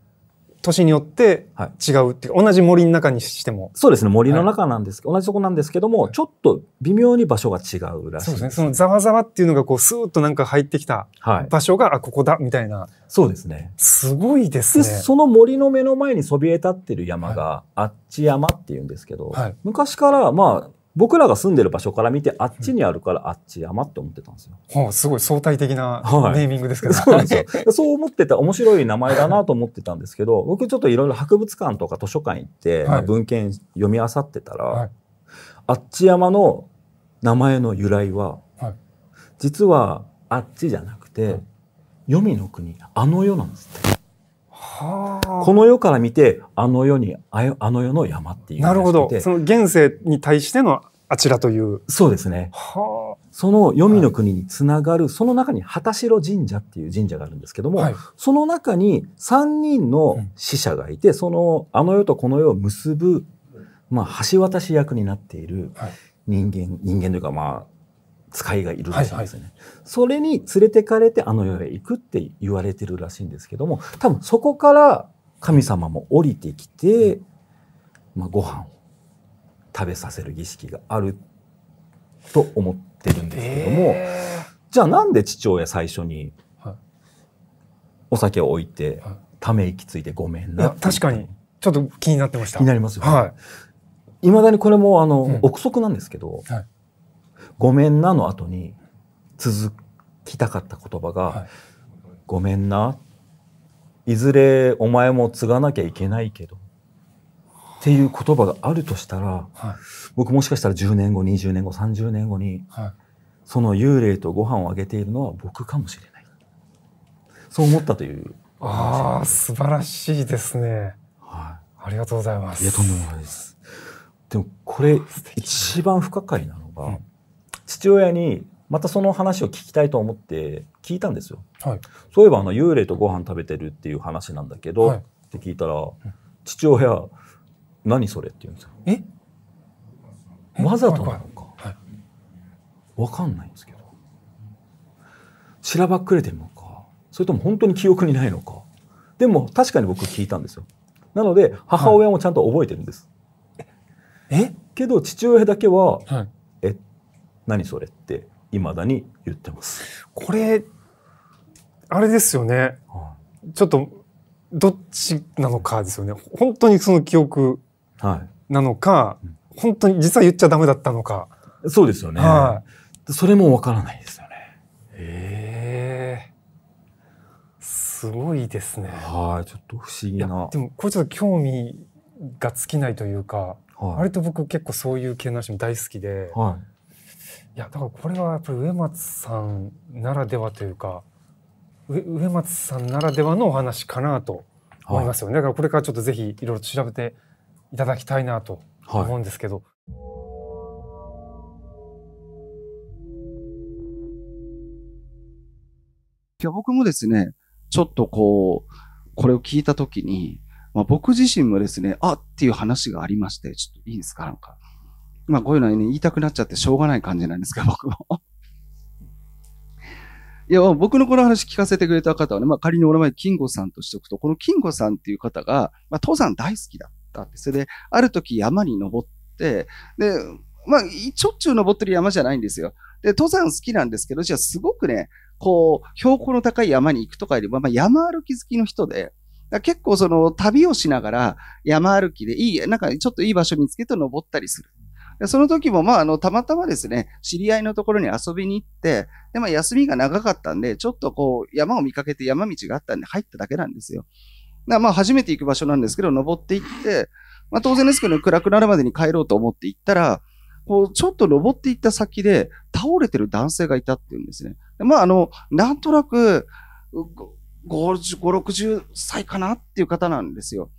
B: 年によって違うっていう、はい、同じ森の中にしてもそうですね森の中なんですけど、はい、同じとこなんですけども、はい、ちょっと微妙に場所が違うらしい、ね、そうですねそのざわざわっていうのがこうスーッとなんか入ってきた場所が、あここだみたいなそうですねすごいですねそ
F: の森の目の前にそびえ立ってる山が、あっち山っていうんですけど、昔からまあ僕らが住んでる場所から見てあっちにあるからあっち山って思ってたんですよ。
B: はあ、すごい相対的なネーミングですけど、は
F: い、そうですよそう思ってた面白い名前だなと思ってたんですけど 僕ちょっといろいろ博物館とか図書館行って、文献読み漁ってたら、はい、あっち山の名前の由来は、実はあっちじゃなくて、黄泉の国あの世なんですって。
B: この世
F: から見てあの世にあの世の山っていうなるほどその現世に対してのあちらというそうですねその黄泉の国につながる、はい、その中に旗代神社っていう神社があるんですけども、はい、その中に3人の死者がいて、うん、そのあの世とこの世を結ぶ、まあ、橋渡し役になっている人間、はい、人間というかまあ使いがいるらしいんですね、はいはい、それに連れてかれてあの世へ行くって言われてるらしいんですけども多分そこから神様も降りてきて、うん、まあ、ご飯を食べさせる儀式があると思ってるんですけども、えー、じゃあなんで父親最初にお酒を置いて、ため息ついてごめんな
B: 確かにちょっと気になってました気になりますよね、はいまだにこれもあの、うん、憶測
F: なんですけど、はいごめんなの後に続きたかった言葉が、はい、ごめんな、いずれお前も継がなきゃいけないけど、っていう言葉があるとしたら、はい、僕もしかしたら10年後、20年後、30年後に、はい、その幽霊とご飯をあげているのは僕か
B: もしれない。そう思ったという。ああ、素晴らしいですね。はい。ありがとうございます。いや、とんでもないです。でも、これ、
F: 一番不可解なのが、うん、父親にまたその話を聞きたいと思って聞いたんですよ。はい、そういえばあの幽霊とご飯食べてるっていう話なんだけど、はい、って聞いたら、父親何それって言うんですよ。
B: えわざとなのか、はい、
F: わかんないんですけどしらばっくれてるのかそれとも本当に記憶にないのかでも確かに僕聞いたんですよ。なので母親もちゃんと覚えてるんです。ええけど父親だけ
B: は、はい何それっていまだに言ってます。これあれですよね、うん、ちょっとどっちなのかですよね本当にその記憶なのか、はい、本当に実は言っちゃダメだったのかそうですよね、はい、それもわからないですよねへえすごいですねはいちょっと不思議なでもこれちょっと興味が尽きないというか、はい、割と僕結構そういう系の話も大好きで、はい、いやだからこれはやっぱり植松さんならではというか植松さんならではのお話かなと思いますよね、はい、だからこれからちょっとぜひいろいろ調べていただきたいなと思うんですけど。は
G: いや、僕もですね、ちょっとこう、これを聞いた時に、まあ、僕自身もですね、あっていう話がありまして、ちょっといいですかなんか。まあ、こういうのは、ね、言いたくなっちゃってしょうがない感じなんですか、僕も。いや、僕のこの話聞かせてくれた方はね、まあ、仮にお名前、金吾さんとしておくと、この金吾さんっていう方が、まあ、登山大好きだったんです。それで、ある時山に登って、で、まあ、ちょっちゅう登ってる山じゃないんですよ。で、登山好きなんですけど、じゃあすごくね、こう、標高の高い山に行くとかよりも、まあ、山歩き好きの人で、結構その旅をしながら山歩きでいい、なんかちょっといい場所見つけて登ったりする。その時も、まあ、あの、たまたまですね、知り合いのところに遊びに行って、で、まあ、休みが長かったんで、ちょっとこう、山を見かけて山道があったんで入っただけなんですよ。だまあ、初めて行く場所なんですけど、登って行って、まあ、当然ですけど、暗くなるまでに帰ろうと思って行ったら、こう、ちょっと登って行った先で、倒れてる男性がいたっていうんですね。まあ、あの、なんとなく、50、60歳かなっていう方なんですよ。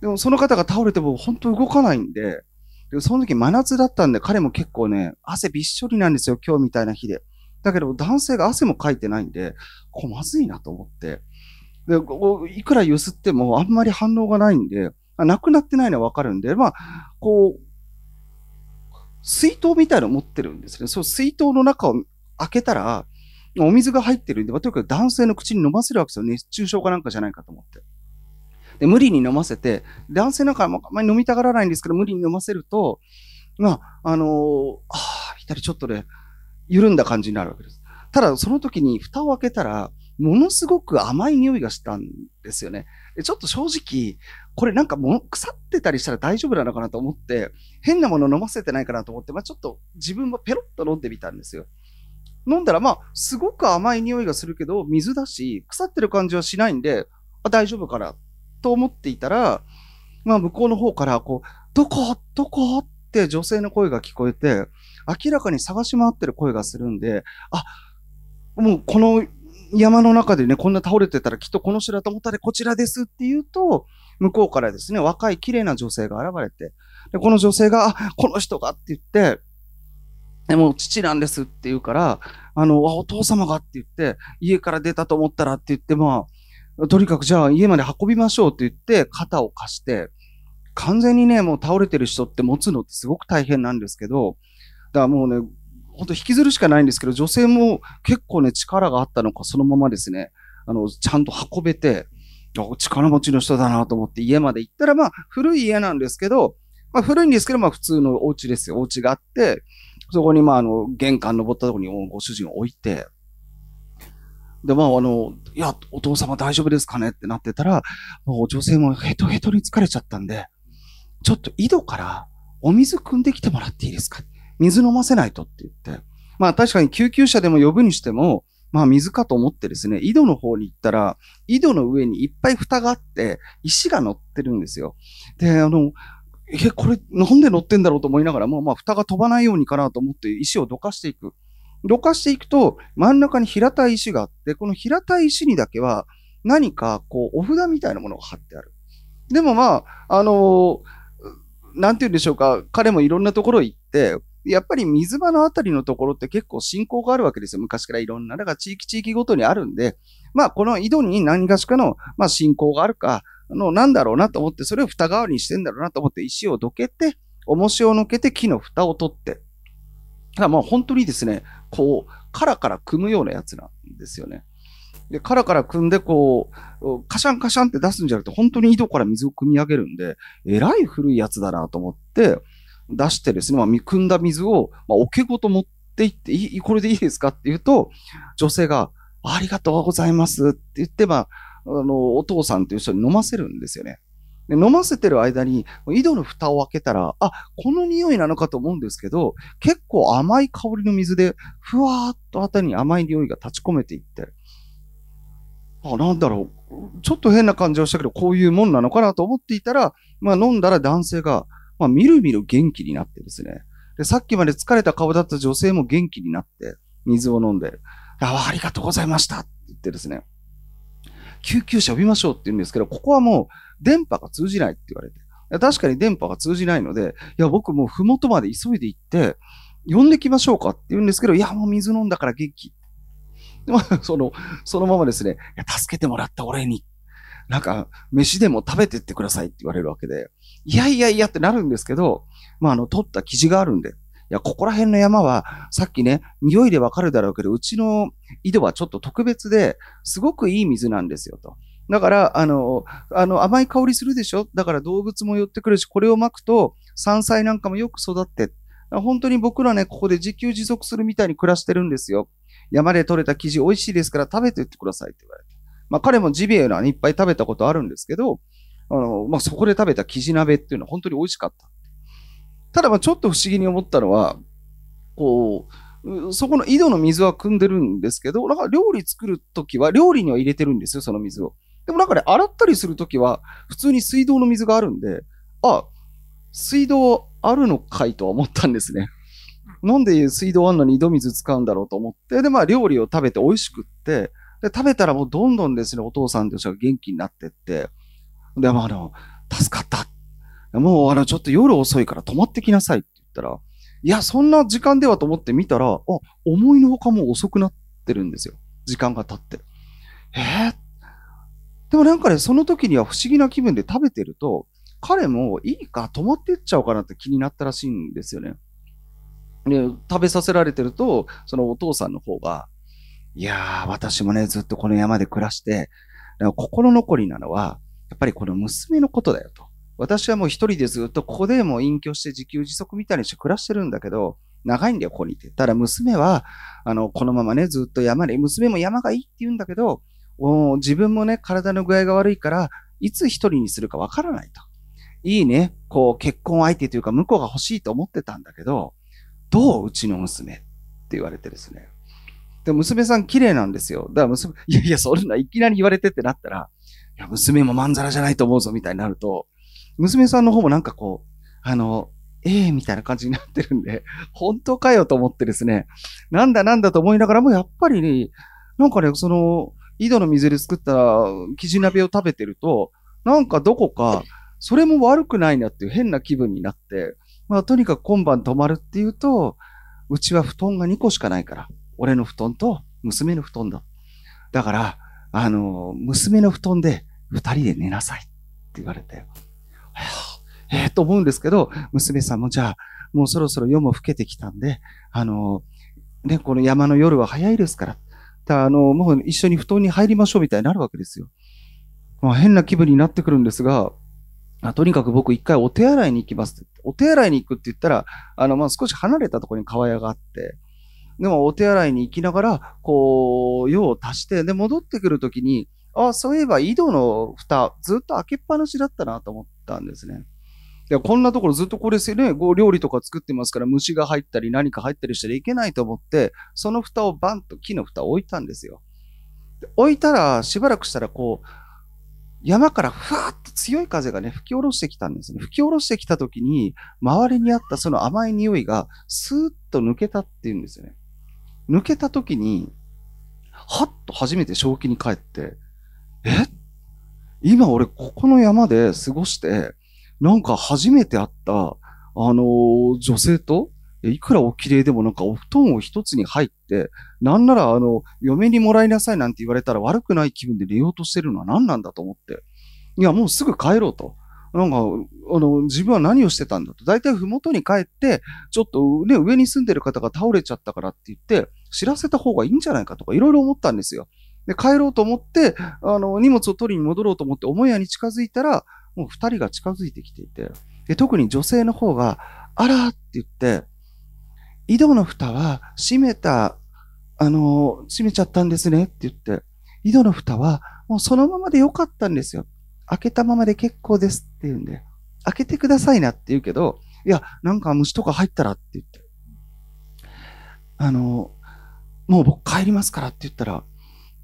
G: でもその方が倒れても本当動かないんで、で、その時真夏だったんで、彼も結構ね、汗びっしょりなんですよ、今日みたいな日で。だけど、男性が汗もかいてないんで、こうまずいなと思って。で、いくら揺すってもあんまり反応がないんで、なくなってないのはわかるんで、まあ、こう、水筒みたいの持ってるんですね。そう、水筒の中を開けたら、お水が入ってるんで、まあ、とにかく男性の口に飲ませるわけですよ、熱中症かなんかじゃないかと思って。で、無理に飲ませて、男性なんかあんまり飲みたがらないんですけど、無理に飲ませると、まあ、あのー、ああ、左ちょっとで、ね、緩んだ感じになるわけです。ただ、その時に蓋を開けたら、ものすごく甘い匂いがしたんですよね。ちょっと正直、これなんかも腐ってたりしたら大丈夫なのかなと思って、変なもの飲ませてないかなと思って、まあ、ちょっと自分もペロッと飲んでみたんですよ。飲んだら、まあ、すごく甘い匂いがするけど、水だし、腐ってる感じはしないんで、あ大丈夫かなっと思っていたら、まあ、向こうの方から、こう、どこどこって女性の声が聞こえて、明らかに探し回ってる声がするんで、あ、もうこの山の中でね、こんな倒れてたらきっとこのだと思ったらこちらですって言うと、向こうからですね、若い綺麗な女性が現れて、で、この女性が、あ、この人がって言って、でも父なんですって言うから、あの、お父様がって言って、家から出たと思ったらって言って、まあ、とにかくじゃあ家まで運びましょうって言って肩を貸して、完全にね、もう倒れてる人って持つのってすごく大変なんですけど、だからもうね、ほんと引きずるしかないんですけど、女性も結構ね、力があったのか、そのままですね、あの、ちゃんと運べて、力持ちの人だなと思って家まで行ったら、まあ、古い家なんですけど、まあ、古いんですけど、まあ、普通のお家ですよ。お家があって、そこに、まあ、あの、玄関登ったところにご主人を置いて、で、まあ、あの、いや、お父様大丈夫ですかねってなってたら、もう女性もヘトヘトに疲れちゃったんで、ちょっと井戸からお水汲んできてもらっていいですか水飲ませないとって言って。まあ確かに救急車でも呼ぶにしても、まあ水かと思ってですね、井戸の方に行ったら、井戸の上にいっぱい蓋があって、石が乗ってるんですよ。で、あの、え、これなんで乗ってんだろうと思いながら、まあまあ蓋が飛ばないようにかなと思って石をどかしていく。どかしていくと、真ん中に平たい石があって、この平たい石にだけは、何か、こう、お札みたいなものが貼ってある。でもまあ、あのー、なんて言うんでしょうか、彼もいろんなところ行って、やっぱり水場のあたりのところって結構信仰があるわけですよ。昔からいろんな、だから地域地域ごとにあるんで、まあ、この井戸に何かしかの、まあ、信仰があるか、の、なんだろうなと思って、それを蓋代わりにしてんだろうなと思って、石をどけて、重しをのけて木の蓋を取って。だからもう本当にですね、こう、カラカラ組むようなやつなんですよね。で、カラカラ組んで、こう、カシャンカシャンって出すんじゃなくて、本当に井戸から水を汲み上げるんで、えらい古いやつだなと思って、出してですね、まあ、汲んだ水を、まあ、桶ごと持って行って、い、これでいいですかって言うと、女性が、ありがとうございますって言って、まあ、あの、お父さんという人に飲ませるんですよね。で飲ませてる間に、井戸の蓋を開けたら、あ、この匂いなのかと思うんですけど、結構甘い香りの水で、ふわーっとあたりに甘い匂いが立ち込めていって、あ、なんだろう、ちょっと変な感じはしたけど、こういうもんなのかなと思っていたら、まあ飲んだら男性が、まあみるみる元気になってですね。で、さっきまで疲れた顔だった女性も元気になって、水を飲んで、あありがとうございましたって言ってですね、救急車呼びましょうって言うんですけど、ここはもう、電波が通じないって言われて。確かに電波が通じないので、いや、僕もう麓まで急いで行って、呼んできましょうかって言うんですけど、いや、もう水飲んだから元気。でも、その、そのままですね、いや、助けてもらった俺に、なんか、飯でも食べてってくださいって言われるわけで、いやいやいやってなるんですけど、まあ、あの、取った記事があるんで、いや、ここら辺の山は、さっきね、匂いでわかるだろうけど、うちの井戸はちょっと特別で、すごくいい水なんですよ、と。だから、あの、あの甘い香りするでしょだから動物も寄ってくるし、これを巻くと山菜なんかもよく育って。本当に僕らね、ここで自給自足するみたいに暮らしてるんですよ。山で採れた生地美味しいですから食べていってくださいって言われて。まあ彼もジビエのいっぱい食べたことあるんですけど、あの、まあそこで食べた生地鍋っていうのは本当に美味しかった。ただまあちょっと不思議に思ったのは、こう、そこの井戸の水は汲んでるんですけど、なんか料理作るときは料理には入れてるんですよ、その水を。でもなんかね、洗ったりするときは、普通に水道の水があるんで、あ、水道あるのかいとは思ったんですね。なんで水道あんのに井戸水使うんだろうと思って、で、まあ料理を食べて美味しくって、で、食べたらもうどんどんですね、お父さんとしては元気になってって、で、まああの、助かった。もうあの、ちょっと夜遅いから泊まってきなさいって言ったら、いや、そんな時間ではと思って見たら、あ、思いのほかもう遅くなってるんですよ。時間が経って。えー、でもなんかね、その時には不思議な気分で食べてると、彼もいいか止まっていっちゃおうかなって気になったらしいんですよね。で、食べさせられてると、そのお父さんの方が、いやー、私もね、ずっとこの山で暮らして、心残りなのは、やっぱりこの娘のことだよと。私はもう一人でずっとここでもう隠居して自給自足みたいにして暮らしてるんだけど、長いんだよ、ここにいて。ただ娘は、あの、このままね、ずっと山で、娘も山がいいって言うんだけど、自分もね、体の具合が悪いから、いつ一人にするかわからないと。いいね、こう、結婚相手というか、向こうが欲しいと思ってたんだけど、どううちの娘って言われてですね。で、娘さん綺麗なんですよ。だから娘、いやいや、そんないきなり言われてってなったら、いや、娘もまんざらじゃないと思うぞ、みたいになると、娘さんの方もなんかこう、あの、ええー、みたいな感じになってるんで、本当かよと思ってですね、なんだなんだと思いながらも、やっぱりね、なんかね、その、井戸の水で作ったキジ鍋を食べてると、なんかどこか、それも悪くないなっていう変な気分になって、まあ、とにかく今晩泊まるっていうと、うちは布団が2個しかないから、俺の布団と娘の布団だ。だから、あの、娘の布団で2人で寝なさいって言われて、えー、と思うんですけど、娘さんもじゃあ、もうそろそろ夜も更けてきたんで、あの、ね、この山の夜は早いですから、たあの、もう一緒に布団に入りましょうみたいになるわけですよ。まあ、変な気分になってくるんですが、あとにかく僕一回お手洗いに行きますって。お手洗いに行くって言ったら、あの、まあ、少し離れたところに川屋があって、でもお手洗いに行きながら、こう、用を足して、で、戻ってくるときに、あ、そういえば井戸の蓋、ずっと開けっぱなしだったなと思ったんですね。いや、こんなところずっとこれね、ご料理とか作ってますから虫が入ったり何か入ったりしたらいけないと思って、その蓋をバンと木の蓋を置いたんですよ。置いたら、しばらくしたらこう、山からふわっと強い風がね、吹き下ろしてきたんですね。吹き下ろしてきた時に、周りにあったその甘い匂いがスーッと抜けたっていうんですよね。抜けた時に、はっと初めて正気に帰って、え今俺ここの山で過ごして、なんか初めて会った、あの、女性と、いくらお綺麗でもなんかお布団を一つに入って、なんならあの、嫁にもらいなさいなんて言われたら悪くない気分で寝ようとしてるのは何なんだと思って。いや、もうすぐ帰ろうと。なんか、あの、自分は何をしてたんだと。大体、ふもとに帰って、ちょっとね、上に住んでる方が倒れちゃったからって言って、知らせた方がいいんじゃないかとか、いろいろ思ったんですよ。で、帰ろうと思って、あの、荷物を取りに戻ろうと思って、母屋に近づいたら、もう2人が近づいてきていて、で特に女性の方が、あらって言って、井戸の蓋は閉めた、あの、閉めちゃったんですねって言って、井戸の蓋はもうそのままでよかったんですよ。開けたままで結構ですって言うんで、開けてくださいなって言うけど、いや、なんか虫とか入ったらって言って、あの、もう僕帰りますからって言ったら、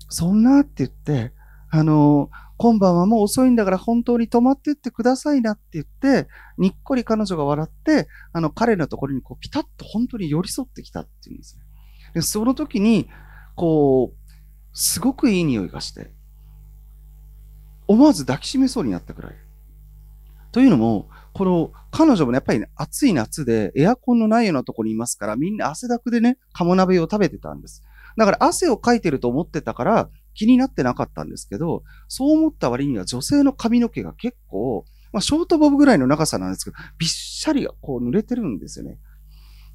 G: そんなって言って、あの、今晩はもう遅いんだから本当に泊まってってくださいなって言って、にっこり彼女が笑って、あの、彼のところにこう、ピタッと本当に寄り添ってきたっていうんですね。で、その時に、こう、すごくいい匂いがして、思わず抱きしめそうになったくらい。というのも、この彼女もね、やっぱり、ね、暑い夏でエアコンのないようなところにいますから、みんな汗だくでね、鴨鍋を食べてたんです。だから汗をかいてると思ってたから、気になってなかったんですけど、そう思った割には女性の髪の毛が結構、まあ、ショートボブぐらいの長さなんですけど、びっしゃりこう濡れてるんですよね。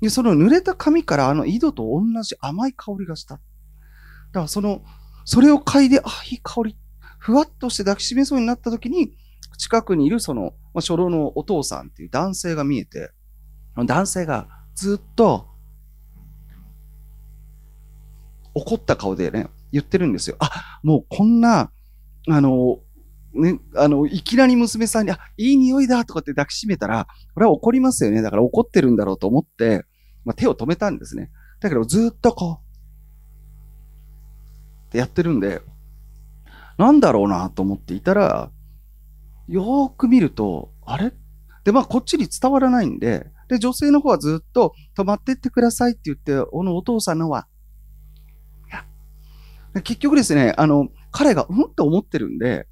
G: で、その濡れた髪からあの井戸と同じ甘い香りがした。だからその、それを嗅いで、あ、いい香り。ふわっとして抱きしめそうになった時に、近くにいるその、まあ、初老のお父さんっていう男性が見えて、男性がずっと怒った顔でね、言ってるんですよ。あもうこんなあのね、あの、いきなり娘さんに、あ、いい匂いだとかって抱きしめたら、これは怒りますよね。だから怒ってるんだろうと思って、まあ、手を止めたんですね。だけどずっとこう、ってやってるんで、なんだろうなと思っていたら、よーく見ると、あれで、まあ、こっちに伝わらないんで、で、女性の方はずっと、止まってってくださいって言って、おのお父さんのは、結局ですね、あの、彼がうんと思ってるんで、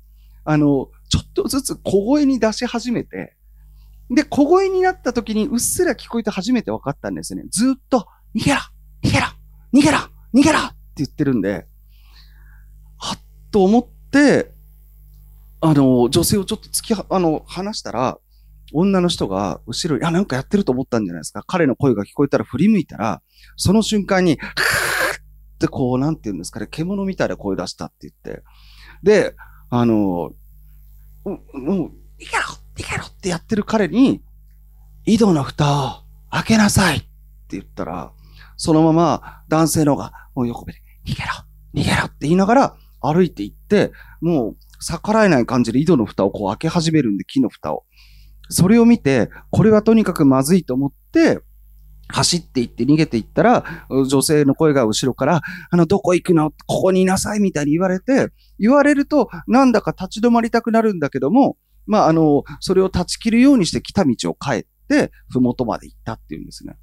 G: あの、ちょっとずつ小声に出し始めて、で、小声になった時にうっすら聞こえて初めて分かったんですね。ずっと、逃げろ逃げろ逃げろ逃げろって言ってるんで、はっと思って、あの、女性をちょっと突き、あの、話したら、女の人が後ろ、いや、なんかやってると思ったんじゃないですか。彼の声が聞こえたら振り向いたら、その瞬間に、ってこう、なんて言うんですかね、獣みたいな声出したって言って。で、あの、う、もう、逃げろ逃げろってやってる彼に、井戸の蓋を開けなさいって言ったら、そのまま男性の方が、もう横目で、逃げろ逃げろって言いながら歩いて行って、もう逆らえない感じで井戸の蓋をこう開け始めるんで、木の蓋を。それを見て、これはとにかくまずいと思って、走っていって逃げていったら、女性の声が後ろから、あの、どこ行くのここにいなさいみたいに言われて、言われると、なんだか立ち止まりたくなるんだけども、まあ、あの、それを断ち切るようにして来た道を帰って、ふもとまで行ったっていうんですね。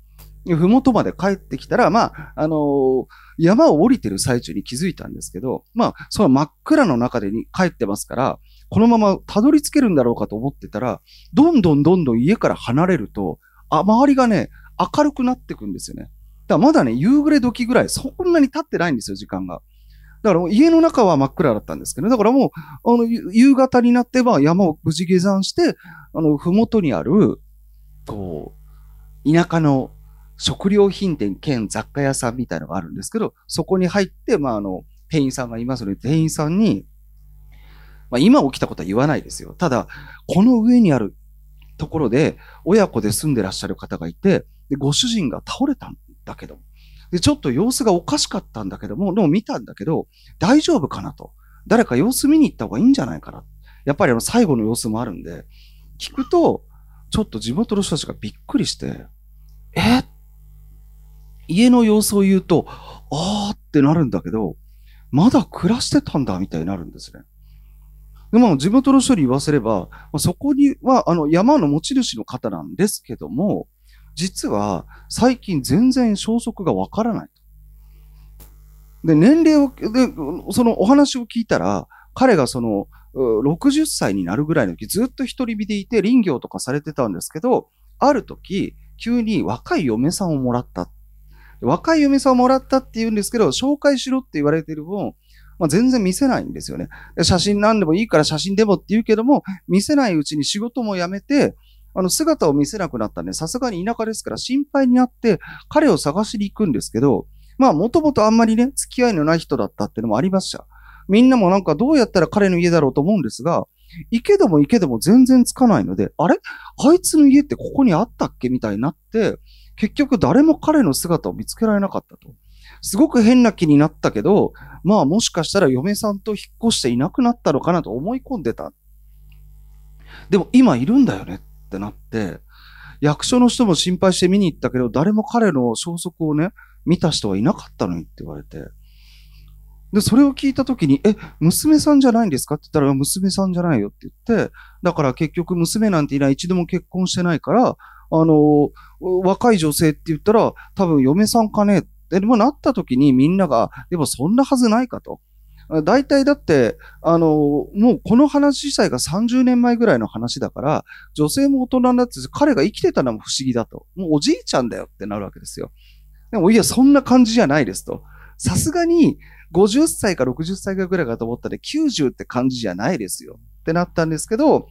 G: ふもとまで帰ってきたら、まあ、あのー、山を降りてる最中に気づいたんですけど、まあ、その真っ暗の中でに帰ってますから、このままたどり着けるんだろうかと思ってたら、どんどんどんどん家から離れると、あ、周りがね、明るくなってくんですよね。だからまだね、夕暮れ時ぐらい、そんなに経ってないんですよ、時間が。だから家の中は真っ暗だったんですけど、ね、だからもう、あの、夕方になってば山を無事下山して、あの、ふもとにある、こう、田舎の食料品店兼雑貨屋さんみたいのがあるんですけど、そこに入って、まあ、あの、店員さんがいますので、店員さんに、まあ、今起きたことは言わないですよ。ただ、この上にあるところで、親子で住んでらっしゃる方がいて、で、ご主人が倒れたんだけど、で、ちょっと様子がおかしかったんだけども、でも見たんだけど、大丈夫かなと。誰か様子見に行った方がいいんじゃないかな。やっぱりあの最後の様子もあるんで、聞くと、ちょっと地元の人たちがびっくりして、え家の様子を言うと、あーってなるんだけど、まだ暮らしてたんだみたいになるんですね。でも地元の人に言わせれば、そこにはあの山の持ち主の方なんですけども、実は最近全然消息がわからない。で、年齢を、で、そのお話を聞いたら、彼がその、60歳になるぐらいの時、ずっと一人身でいて林業とかされてたんですけど、ある時、急に若い嫁さんをもらった。若い嫁さんをもらったって言うんですけど、紹介しろって言われてる分、まあ、全然見せないんですよね。写真何でもいいから写真でもって言うけども、見せないうちに仕事も辞めて、あの、姿を見せなくなったんで、さすがに田舎ですから心配になって、彼を探しに行くんですけど、まあ、もともとあんまりね、付き合いのない人だったっていうのもありました。みんなもなんかどうやったら彼の家だろうと思うんですが、行けども行けども全然つかないので、あれあいつの家ってここにあったっけみたいになって、結局誰も彼の姿を見つけられなかったと。すごく変な気になったけど、まあもしかしたら嫁さんと引っ越していなくなったのかなと思い込んでた。でも今いるんだよね。ってなって、役所の人も心配して見に行ったけど、誰も彼の消息をね、見た人はいなかったのにって言われて。で、それを聞いたときに、え、娘さんじゃないんですかって言ったら、娘さんじゃないよって言って、だから結局娘なんていない、一度も結婚してないから、あの、若い女性って言ったら、多分嫁さんかねで、もなった時にみんなが、でもそんなはずないかと。大体だって、あの、もうこの話自体が30年前ぐらいの話だから、女性も大人になって、彼が生きてたのも不思議だと。もうおじいちゃんだよってなるわけですよ。でも、いや、そんな感じじゃないですと。さすがに、50歳か60歳ぐらいかと思ったら、90って感じじゃないですよってなったんですけど、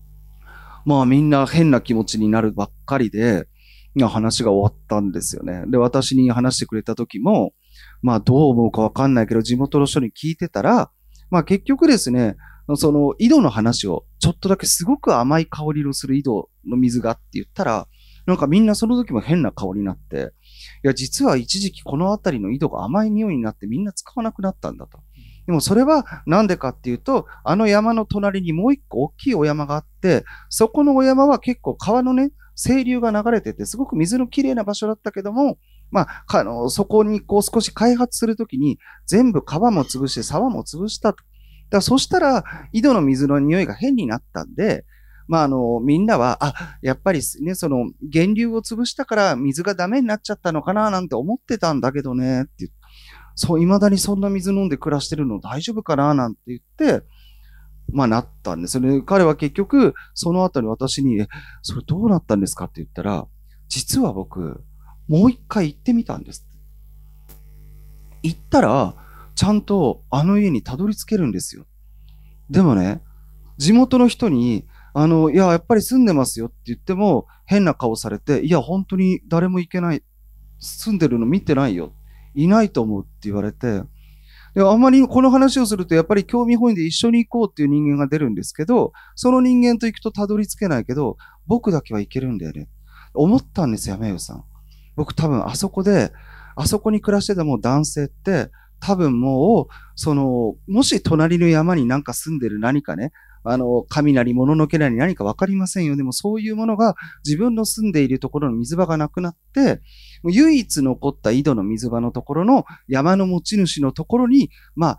G: まあみんな変な気持ちになるばっかりで、話が終わったんですよね。で、私に話してくれた時も、まあ、どう思うかわかんないけど、地元の人に聞いてたら、まあ、結局ですね、その、井戸の話を、ちょっとだけすごく甘い香りのする井戸の水がって言ったら、なんかみんなその時も変な香りになって、いや、実は一時期この辺りの井戸が甘い匂いになってみんな使わなくなったんだと。でもそれはなんでかっていうと、あの山の隣にもう一個大きいお山があって、そこのお山は結構川のね、清流が流れてて、すごく水のきれいな場所だったけども、まあ、あの、そこにこう少し開発するときに、全部川も潰して沢も潰したと。だそしたら、井戸の水の匂いが変になったんで、まあ、あの、みんなは、あ、やっぱりね、その、源流を潰したから水がダメになっちゃったのかな、なんて思ってたんだけどね、ってそう、未だにそんな水飲んで暮らしてるの大丈夫かな、なんて言って、まあ、なったんですよね。彼は結局、その後に私に、それどうなったんですかって言ったら、実は僕、もう一回行ってみたんです。行ったら、ちゃんとあの家にたどり着けるんですよ。でもね、地元の人に、あの、いや、やっぱり住んでますよって言っても、変な顔されて、いや、本当に誰も行けない。住んでるの見てないよ。いないと思うって言われて、であんまりこの話をすると、やっぱり興味本位で一緒に行こうっていう人間が出るんですけど、その人間と行くとたどり着けないけど、僕だけは行けるんだよね。思ったんですよ、メめさん。僕多分あそこで、あそこに暮らしてたもう男性って、多分もう、その、もし隣の山になんか住んでる何かね、あの、雷、物のけなり何かわかりませんよ。でもそういうものが自分の住んでいるところの水場がなくなって、唯一残った井戸の水場のところの山の持ち主のところに、まあ、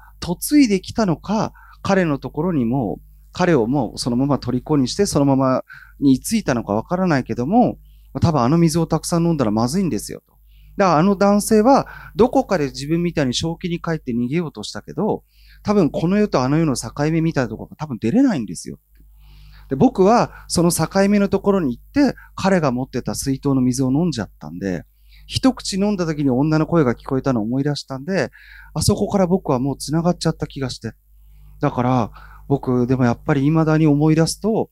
G: 嫁いできたのか、彼のところにも、彼をもうそのまま虜にして、そのままに着いたのかわからないけども、多分あの水をたくさん飲んだらまずいんですよと。だからあの男性はどこかで自分みたいに正気に帰って逃げようとしたけど、多分この世とあの世の境目みたいなところが多分出れないんですよ。で僕はその境目のところに行って彼が持ってた水筒の水を飲んじゃったんで、一口飲んだ時に女の声が聞こえたのを思い出したんで、あそこから僕はもう繋がっちゃった気がして。だから僕でもやっぱり未だに思い出すと、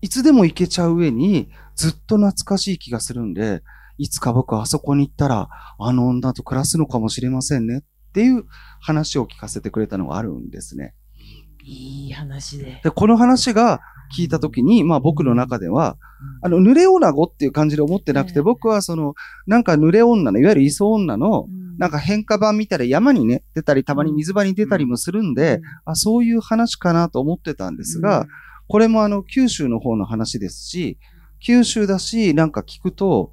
G: いつでも行けちゃう上に、ずっと懐かしい気がするんで、いつか僕あそこに行ったら、あの女と暮らすのかもしれませんねっていう話を聞かせてくれたのがあるんですね。
H: いい話で。で、
G: この話が聞いたときに、まあ僕の中では、あの、濡れ女子っていう感じで思ってなくて、僕はその、なんか濡れ女の、いわゆる磯女の、なんか変化版見たら山にね、出たり、たまに水場に出たりもするんで、あそういう話かなと思ってたんですが、これもあの、九州の方の話ですし、九州だし、なんか聞くと、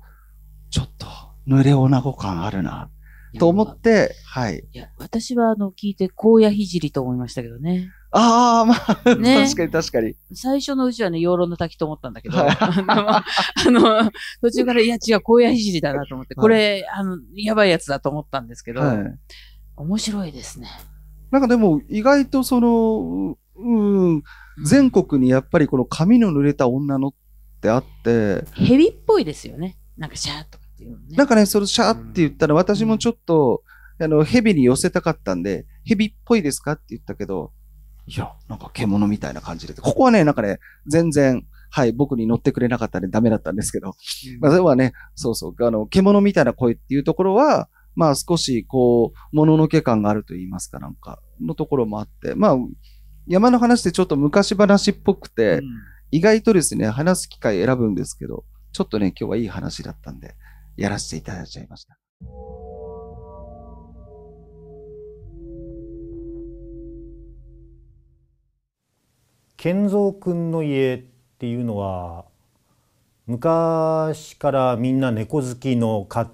G: ちょっと濡れ女子感あるな、と思って、はい。いや、私はあの、聞
H: いて、荒野聖と思いましたけどね。ああ、まあ、ね、確かに確かに。最初のうちはね、養老の滝と思ったんだけど、はい、あの、途中から、いや違う、荒野聖だなと思って、これ、はい、あの、やばいやつだと思ったんですけど、はい、面白いですね。
G: なんかでも、意外とその、うん、全国にやっぱりこの髪の濡れた女のってあって
H: 蛇っぽいですよねなんかシャーとかって
G: いうのねなんかねそのシャーって言ったら私もちょっと、うん、あの蛇に寄せたかったんで蛇っぽいですかって言ったけどいやなんか獣みたいな感じでここはねなんかね全然はい、僕に乗ってくれなかったんでダメだったんですけど、まあ、そはね、そうそう、あの、獣みたいな声っていうところは、まあ少しこう、もののけ感があると言いますかなんか、のところもあって、まあ、山の話ってちょっと昔話っぽくて、うん、意外とですね、話す機会選ぶんですけど、ちょっとね、今日はいい話だったんで、やらせていただいちゃいました。
D: 健三君の家っていうのは昔からみんな猫好きの家庭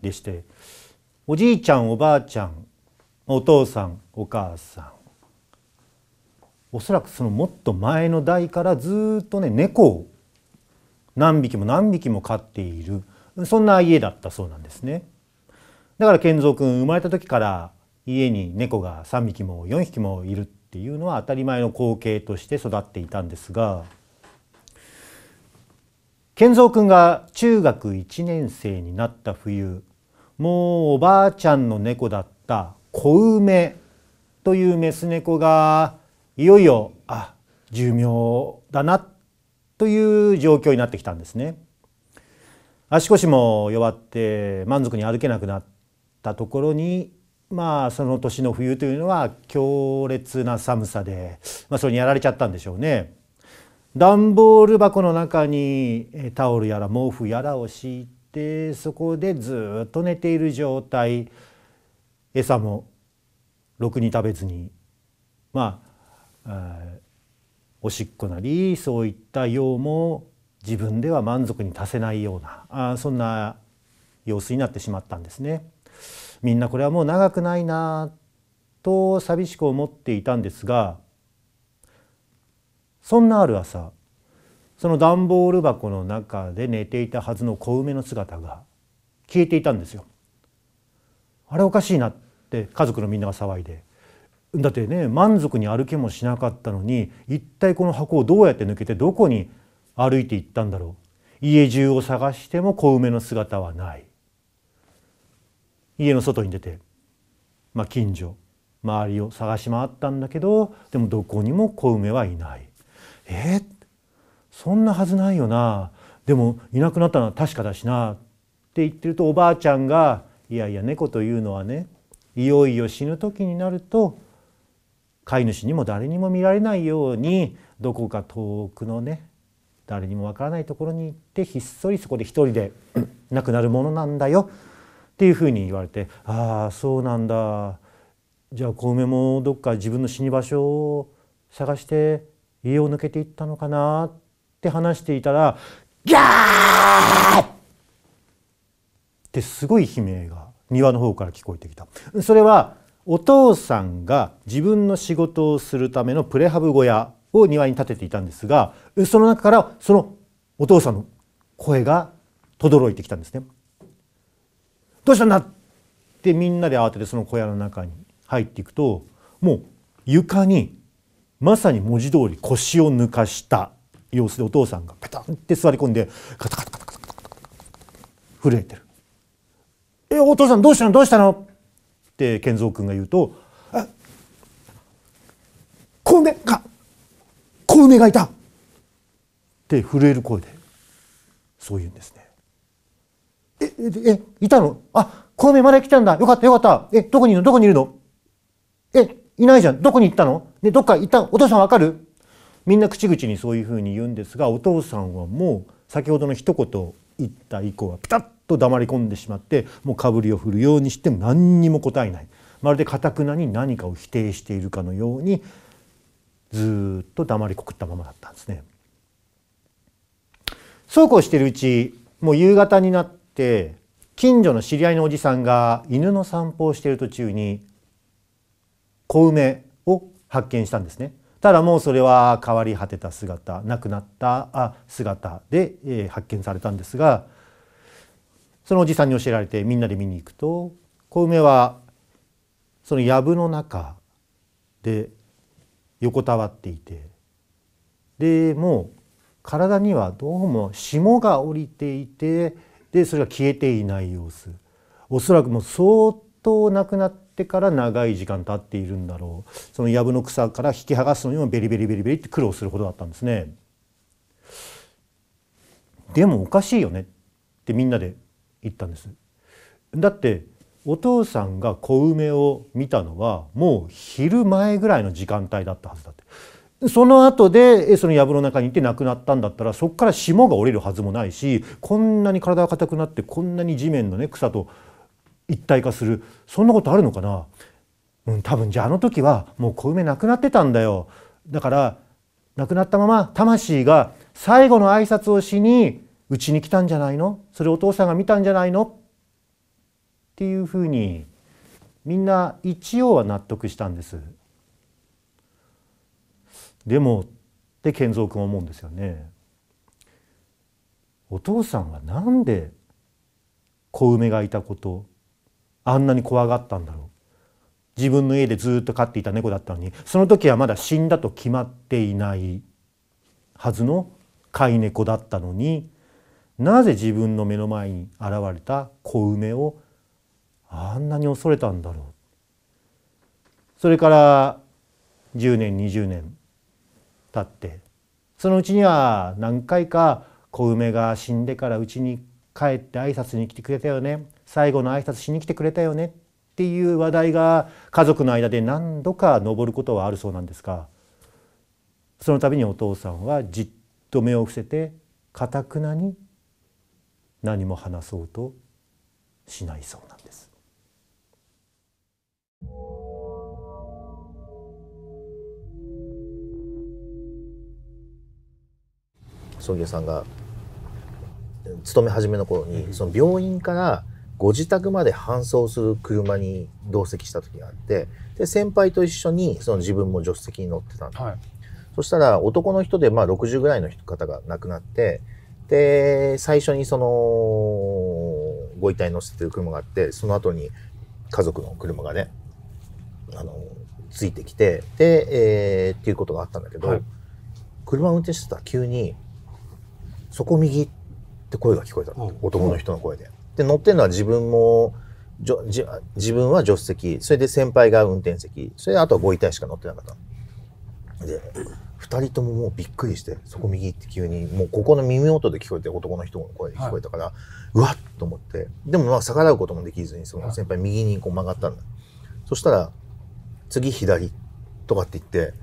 D: でしておじいちゃんおばあちゃんお父さんお母さんおそらくそのもっと前の代からずっとね猫を何匹も何匹も飼っているそんな家だったそうなんですね。だから健三君生まれた時から家に猫が3匹も4匹もいるっていうのは当たり前の光景として育っていたんですが健三君が中学1年生になった冬もうおばあちゃんの猫だった小梅というメス猫がいよいよあ寿命だなという状況になってきたんですね。足腰も弱って満足に歩けなくなったところにまあその年の冬というのは強烈な寒さで、まあ、それにやられちゃったんでしょうね。段ボール箱の中にタオルやら毛布やらを敷いてそこでずっと寝ている状態餌もろくに食べずにまあおしっこなりそういった用も自分では満足に足せないようなあそんな様子になってしまったんですね。みんなこれはもう長くないなと寂しく思っていたんですがそんなある朝その段ボール箱の中で寝ていたはずの小梅の姿が消えていたんですよ。あれおかしいなって家族のみんなが騒いでだってね満足に歩けもしなかったのに一体この箱をどうやって抜けてどこに歩いていったんだろう家中を探しても小梅の姿はない家の外に出て、まあ、近所周りを探し回ったんだけどでもどこにも小梅はいないえー、そんなはずないよなでもいなくなったのは確かだしなって言ってるとおばあちゃんが「いやいや猫というのはねいよいよ死ぬ時になると飼い主にも誰にも見られないようにどこか遠くのね誰にもわからないところに行ってひっそりそこで一人で亡 くなるものなんだよっていうふうに言われてああそうなんだじゃあ小梅もどっか自分の死に場所を探して家を抜けていったのかなって話していたら「ギャー!」ってすごい悲鳴が庭の方から聞こえてきた。それはお父さんが自分の仕事をするためのプレハブ小屋を庭に建てていたんですがその中からそのお父さんの声が轟いてきたんですね。どうしたんだってみんなで慌ててその小屋の中に入っていくともう床にまさに文字通り腰を抜かした様子でお父さんがペタンって座り込んでカタカタカタカタカタ震えてる。えお父さんどうしたのどうしたのって健三君が言うと「あ小梅が小梅がいた!」って震える声でそう言うんですね。ええいたのあ小梅まで来たんだよかったよかったえどこにいるのどこにいるのえいないじゃんどこに行ったの、ね、どっか行ったお父さんわかるみんな口々にそういうふうに言うんですがお父さんはもう先ほどの一言言った以降はピタッと黙り込んでしまってもうかぶりを振るようにしても何にも答えないまるでかたくなに何かを否定しているかのようにずっと黙りこくったままだったんですね。そうこうしているうちもう夕方になって近所の知り合いのおじさんが犬の散歩をしている途中に小梅を発見したんですね。ただもうそれは変わり果てた姿亡くなった姿で、発見されたんですがそのおじさんに教えられてみんなで見に行くと小梅はその藪の中で横たわっていてでもう体にはどうも霜が降りていてでそれが消えていない様子おそらくもう相当亡くなっってから長い時間経っているんだろうその藪の草から引き剥がすのにもベリベリベリベリって苦労するほどだったんですね。でもおかしいよねってみんなで言ったんです。だってお父さんが小梅を見たのはもう昼前ぐらいの時間帯だったはずだってその後でその藪の中にいて亡くなったんだったらそこから霜が降りるはずもないしこんなに体が硬くなってこんなに地面のね草と一体化するそんなことあるのかな、うん、多分じゃああの時はもう小梅亡くなってたんだよだから亡くなったまま魂が最後の挨拶をしにうちに来たんじゃないのそれお父さんが見たんじゃないのっていうふうにみんな一応は納得したんです。でもって健三君思うんですよね。お父さんはなんで小梅がいたことあんなに怖がったんだろう自分の家でずっと飼っていた猫だったのにその時はまだ死んだと決まっていないはずの飼い猫だったのになぜ自分の目の前に現れた子梅をあんなに恐れたんだろうそれから10年20年経ってそのうちには何回か子梅が死んでからうちに帰って挨拶に来てくれたよね最後の挨拶しに来てくれたよねっていう話題が家族の間で何度か上ることはあるそうなんですがその度にお父さんはじっと目を伏せてかたくなに何も話そうとしないそうなんです。
I: 葬儀屋さんが勤め始めの頃に、その病院からご自宅まで搬送する車に同席した時があってで先輩と一緒にその自分も助手席に乗ってたんで、はい、そしたら男の人でまあ60ぐらいの方が亡くなってで最初にそのご遺体乗せてる車があってその後に家族の車がねあのついてきてで、えー、っていうことがあったんだけど、はい、車を運転してたら急に「そこ右」って声が聞こえた、男の人の声で。で、乗ってるのは自分も、じ自分は助手席、それで先輩が運転席、それであとはご遺体しか乗ってなかった。で、二人とももうびっくりして、そこ右って急に、もうここの耳元で聞こえて、男の人の声で聞こえたから、うわっと思って、でもまあ逆らうこともできずに、その先輩右にこう曲がったんだ。そしたら、次左とかって言って、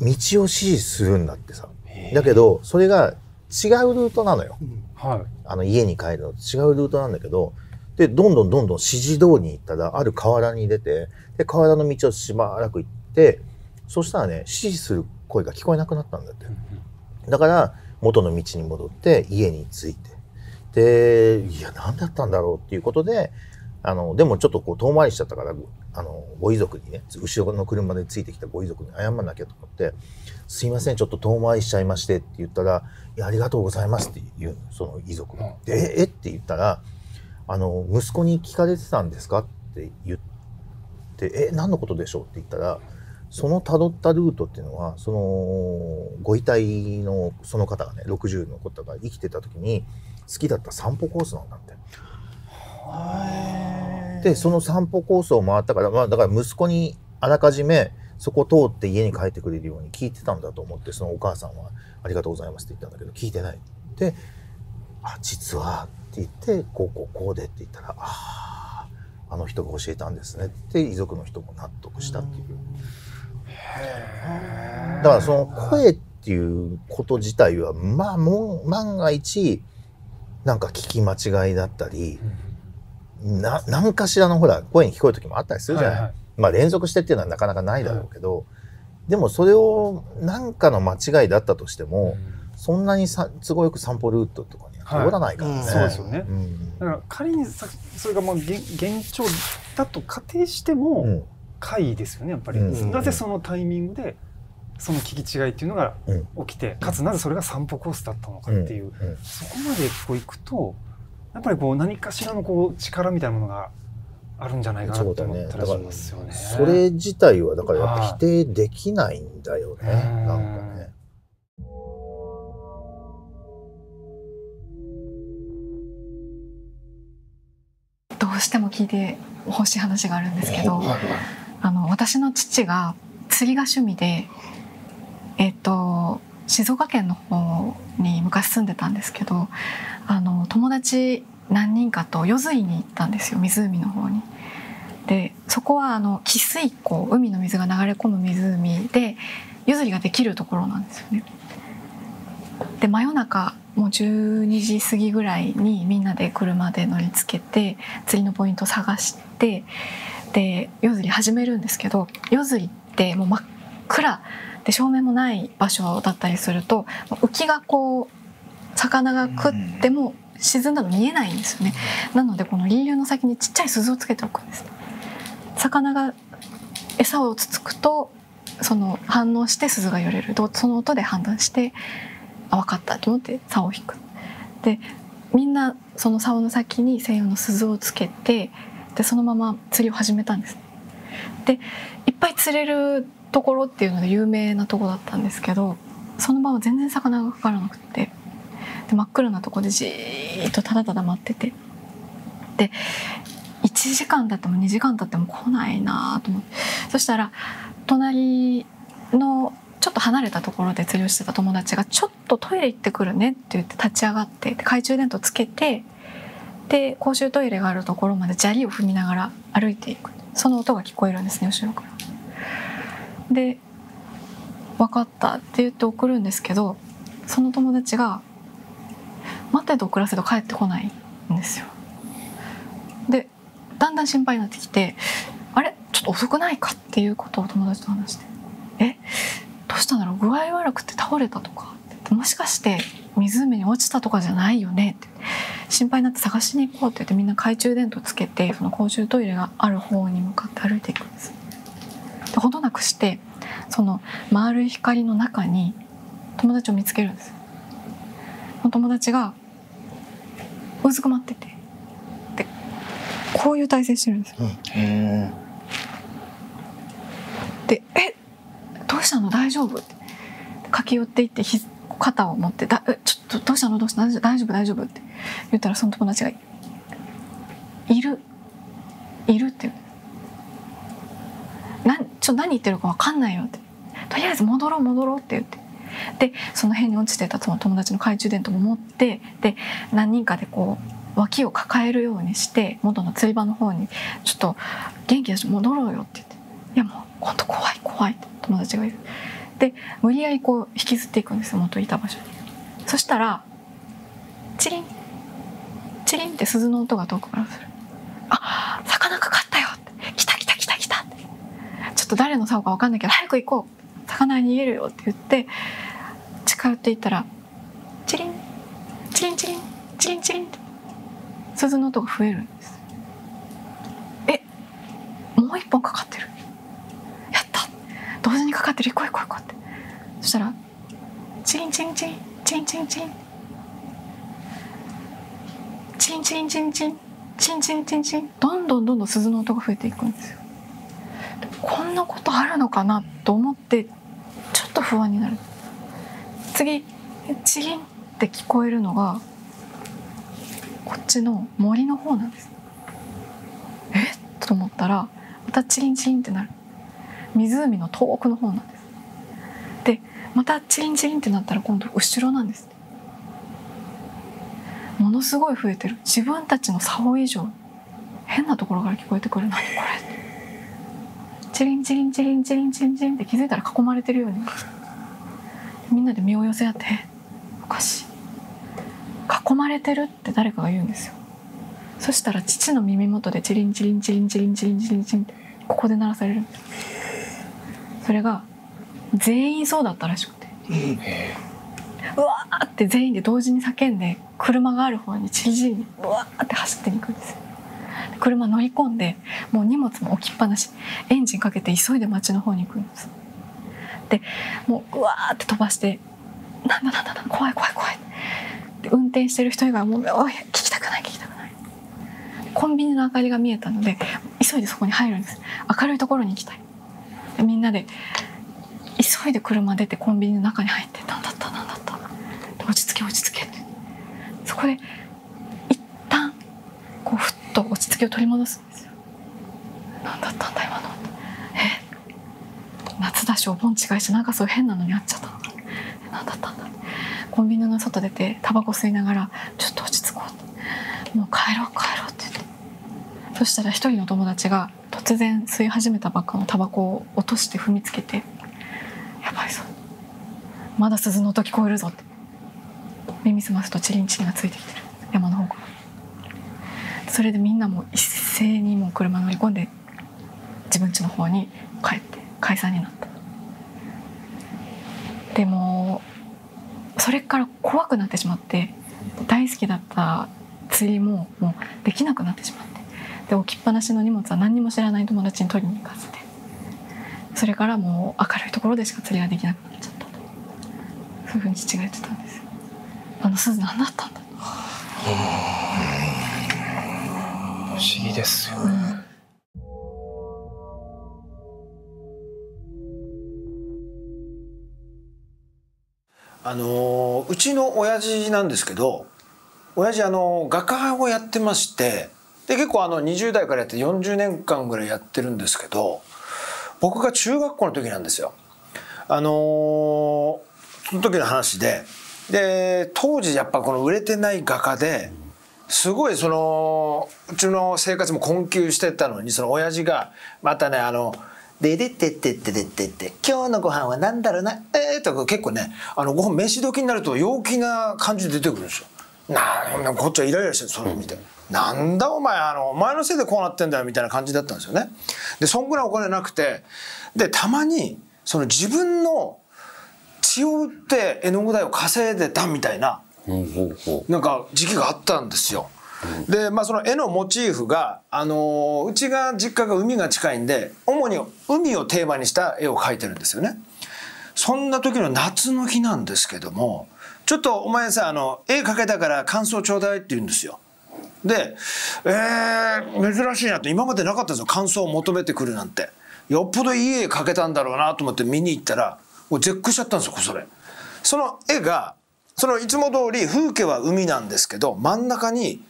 I: 道を指示するんだってさ。だけど、それが違うルートなのよ。うんはい、あの家に帰るのと違うルートなんだけどでどんどんどんどん指示通りに行ったらある河原に出てで河原の道をしばらく行ってそしたらね指示する声が聞こえなくなったんだって、だから元の道に戻って家に着いてでいや何だったんだろうっていうことであのでもちょっとこう遠回りしちゃったからあのご遺族にね後ろの車でついてきたご遺族に謝んなきゃと思ってすいません、ちょっと遠回りしちゃいましてって言ったら、いや、ありがとうございますっていう、その遺族が。で、えって言ったら、あの、息子に聞かれてたんですかって言って、え、何のことでしょうって言ったら、その辿ったルートっていうのは、その、ご遺体の、その方がね、60の方が生きてた時に、好きだった散歩コースなんだって。で、その散歩コースを回ったから、まあ、だから息子にあらかじめ、そこ通って家に帰ってくれるように聞いてたんだと思って、そのお母さんはありがとうございますって言ったんだけど、聞いてない。で、あ、実はって言って、こうこうこうでって言ったら、ああ、あの人が教えたんですねって遺族の人も納得したっていう。だからその声っていうこと自体は、まあもう万が一、なんか聞き間違いだったり、うん、な何かしらのほら声に聞こえる時もあったりするじゃない、はいはいまあ、連続してっていうのはなかなかないだろうけど、はい、でもそれを何かの間違いだったとしても、うん、そんなにさ都合よく散歩ルートとかには通らないからね。そうですよね、
B: だから仮にさそれがまあ現状だと仮定しても怪異ですよねやっぱり、なぜそのタイミングでその聞き違いっていうのが起きて、かつなぜそれが散歩コースだったのかっていう、そこまでこういくとやっぱりこう何かしらのこう力みたいなものがあるんじゃないかなと思ったりしますよね。ねそれ自体はだからやっぱ否
I: 定できないんだよね。なんかね。
J: どうしても聞いてほしい話があるんですけど、あの私の父が釣りが趣味で、えっと静岡県の方に昔住んでたんですけど、あの友達何人かと夜釣りに行ったんですよ湖の方に。でそこはあの汽水湖海の水が流れ込む湖で夜釣りができるところなんですよね。で真夜中もう12時過ぎぐらいにみんなで車で乗りつけて釣りのポイント探してで夜釣り始めるんですけど夜釣りってもう真っ暗で照明もない場所だったりすると浮きがこう魚が食っても沈んだの見えないんですよねなのでこのリーの先にちっちゃい鈴をつけておくんです魚が餌をつつくとその反応して鈴が揺れるその音で判断してあ分かったと思って竿を引くでみんなその竿の先に専用の鈴をつけてでそのまま釣りを始めたんですでいっぱい釣れるところっていうので有名なとこだったんですけどその場は全然魚がかからなくてで真っ暗なとこでじーっとただただ待っててで1時間経っても2時間経っても来ないなと思ってそしたら隣のちょっと離れたところで釣りをしてた友達が「ちょっとトイレ行ってくるね」って言って立ち上がって懐中電灯つけてで公衆トイレがあるところまで砂利を踏みながら歩いていくその音が聞こえるんですね後ろから。で「分かった」って言って送るんですけどその友達が待ってて暮らせと帰ってこないんですよ。でだんだん心配になってきてあれちょっと遅くないかっていうことを友達と話して「えどうしたんだろう具合悪くて倒れたとか」もしかして湖に落ちたとかじゃないよね」って心配になって探しに行こうって言ってみんな懐中電灯つけてその公衆トイレがある方に向かって歩いていくんです。でほどなくしてその丸い光の中に友達を見つけるんです。友達がうずくまっててでこういう体勢してるんですよ。うん、で「えどうしたの大丈夫?」って駆け寄っていってひ肩を持ってだ「ちょっとどうしたのどうしたの大丈夫大丈夫」って言ったらその友達が「いるいる」って言うなんちょ何言ってるか分かんないよ」って「とりあえず戻ろう戻ろう」って言ってでその辺に落ちてたその友達の懐中電灯も持ってで何人かでこう脇を抱えるようにして元の釣り場の方に「ちょっと元気だし戻ろうよ」って言って「いやもう本当怖い怖い」って友達が言う。で無理やりこう引きずっていくんですよ元いた場所に。そしたらチリンチリンって鈴の音が遠くからする。あ魚かかったよって来た来た来た来たってちょっと誰の竿か分かんないけど早く行こう魚逃げるよ」って言って近寄っていったらチリンチリンチリンチリンチリンって鈴の音が増えるんです。えもう一本かかってるやった同時にかかってる行こう行こう行こうってそしたらチリンチリンチリンチリンチリンチリンチリンチリンチリンチリンチンチンチンチンどんどんどんどん鈴の音が増えていくんですよ。こんなことあるのかなと思ってっと不安になる次チリンって聞こえるのがこっちの森の方なんですえっと思ったらまたチリンチリンってなる湖の遠くの方なんですでまたチリンチリンってなったら今度後ろなんですものすごい増えてる自分たちの竿以上変なところから聞こえてくる何これチリンチリンチリンチリンチリンチリンって気づいたら囲まれてるようにみんなで身を寄せ合っておかしい囲まれてるって誰かが言うんですよそしたら父の耳元でチリンチリンチリンチリンチリンチリンチリンってここで鳴らされるんですそれが全員そうだったらしくてうわーって全員で同時に叫んで車がある方にチリチリにうわーって走っていくんですよ車乗り込んでもう荷物も置きっぱなしエンジンかけて急いで街の方に行くんですでもううわーって飛ばして「なんだなんだなんだ怖い怖い怖い」で運転してる人以外もう聞きたくない聞きたくないコンビニの明かりが見えたので急いでそこに入るんです明るいところに行きたいでみんなで急いで車出てコンビニの中に入って「何だった何だった」落ち着け落ち着け」ってそこで一旦こうふと落ち着きを取り戻すんですよ何だったんだ今のえ夏だしお盆違いしなんかそういう変なのにあっちゃったの何だったんだコンビニの外出てタバコ吸いながらちょっと落ち着こうもう帰ろう帰ろうって言ってそしたら一人の友達が突然吸い始めたばっかのタバコを落として踏みつけて「やばいぞまだ鈴の音聞こえるぞ」って耳すますとチリンチリンがついてきてる山の方から。それでみんなも一斉にもう車乗り込んで自分家の方に帰って解散になったでもそれから怖くなってしまって大好きだった釣りももうできなくなってしまってで置きっぱなしの荷物は何にも知らない友達に取りに行かせてそれからもう明るいところでしか釣りができなくなっちゃったとそういうふうに父が言ってたんですあの鈴何だったんだ
B: 思議ですよね。あの
K: うちの親父なんですけど親父あの画家をやってましてで結構あの20代からやって40年間ぐらいやってるんですけど僕が中学校の時なんですよ。あのその時の話でで当時やっぱこの売れてない画家ですごいそのうちの生活も困窮してたのにその親父がまたねあのででってってってでってって今日のご飯は何だろうなえー、とか結構ねあのご飯飯時になると陽気な感じで出てくるんですよ。なんこっちはイライラしてそれを見て、なんだお前あのお前のせいでこうなってんだよみたいな感じだったんですよね。でそんぐらいお金なくてでたまにその自分の血を売って絵の具代を稼いでたみたいななんか時期があったんですよ。でまあ、その絵のモチーフが、あのー、うちが実家が海が近いんで主に海をテーマにした絵を描いてるんですよね。そんな時の夏の日なんですけどもちょっとお前さあの絵描けたから感想ちょうだいって言うんですよ。でえー、珍しいなって今までなかったんですよ感想を求めてくるなんて。よっぽどいい絵描けたんだろうなと思って見に行ったらもう絶句しちゃったんですよそれ。その絵がそのいつも通り風景は海なんですけど真ん中に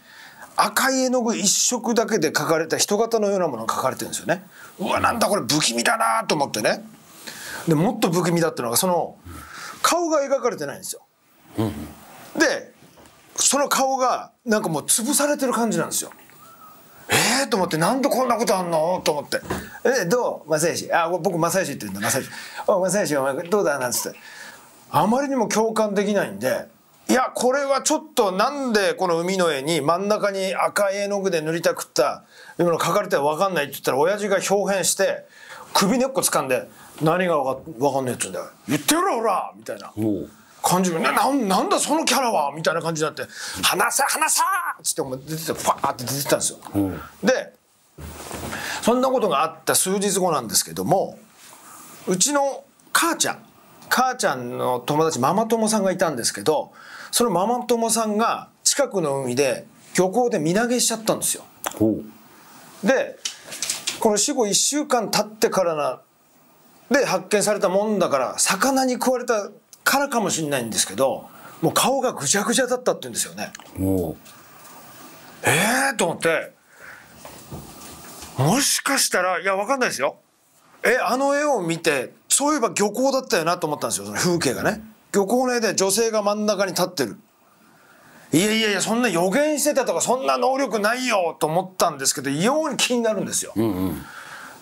K: 赤い絵の具一色だけで描かれた人型のようなものが描かれてるんですよねうわなんだこれ不気味だなと思ってねでもっと不気味だったのがその顔が描かれてないんですよ、でその顔がなんかもう潰されてる感じなんですよえー、と思ってなんでこんなことあんのと思って「えどう正義あ僕正義って言うんだ正義お正義お前どうだ?」なんつってあまりにも共感できないんでいやこれはちょっとなんでこの海の絵に真ん中に赤い絵の具で塗りたくった今の書かれては分かんないって言ったら親父が表変して首根っこ掴んで「何が分かかんねえ」っつうんだよ「言ってみろほら!」みたいな。感じなななんだそのキャラはみたいな感じになって「話せ話せ!」っつって出ててファーって出てたんですよ。でそんなことがあった数日後なんですけどもうちの母ちゃん母ちゃんの友達ママ友さんがいたんですけどそのママ友さんが近くの海で漁港で身投げしちゃったんですよ。でこの死後1週間経ってからなで発見されたもんだから魚に食われたからかもしれないんですけどもう顔がぐちゃぐちゃだったって言うんですよね。えーと思ってもしかしたらいや分かんないですよ。えあの絵を見てそういえば漁港だったよなと思ったんですよその風景がね漁港の絵で女性が真ん中に立ってるいやいやいやそんな予言してたとかそんな能力ないよと思ったんですけど異様に気になるんですよ、うんうん、だか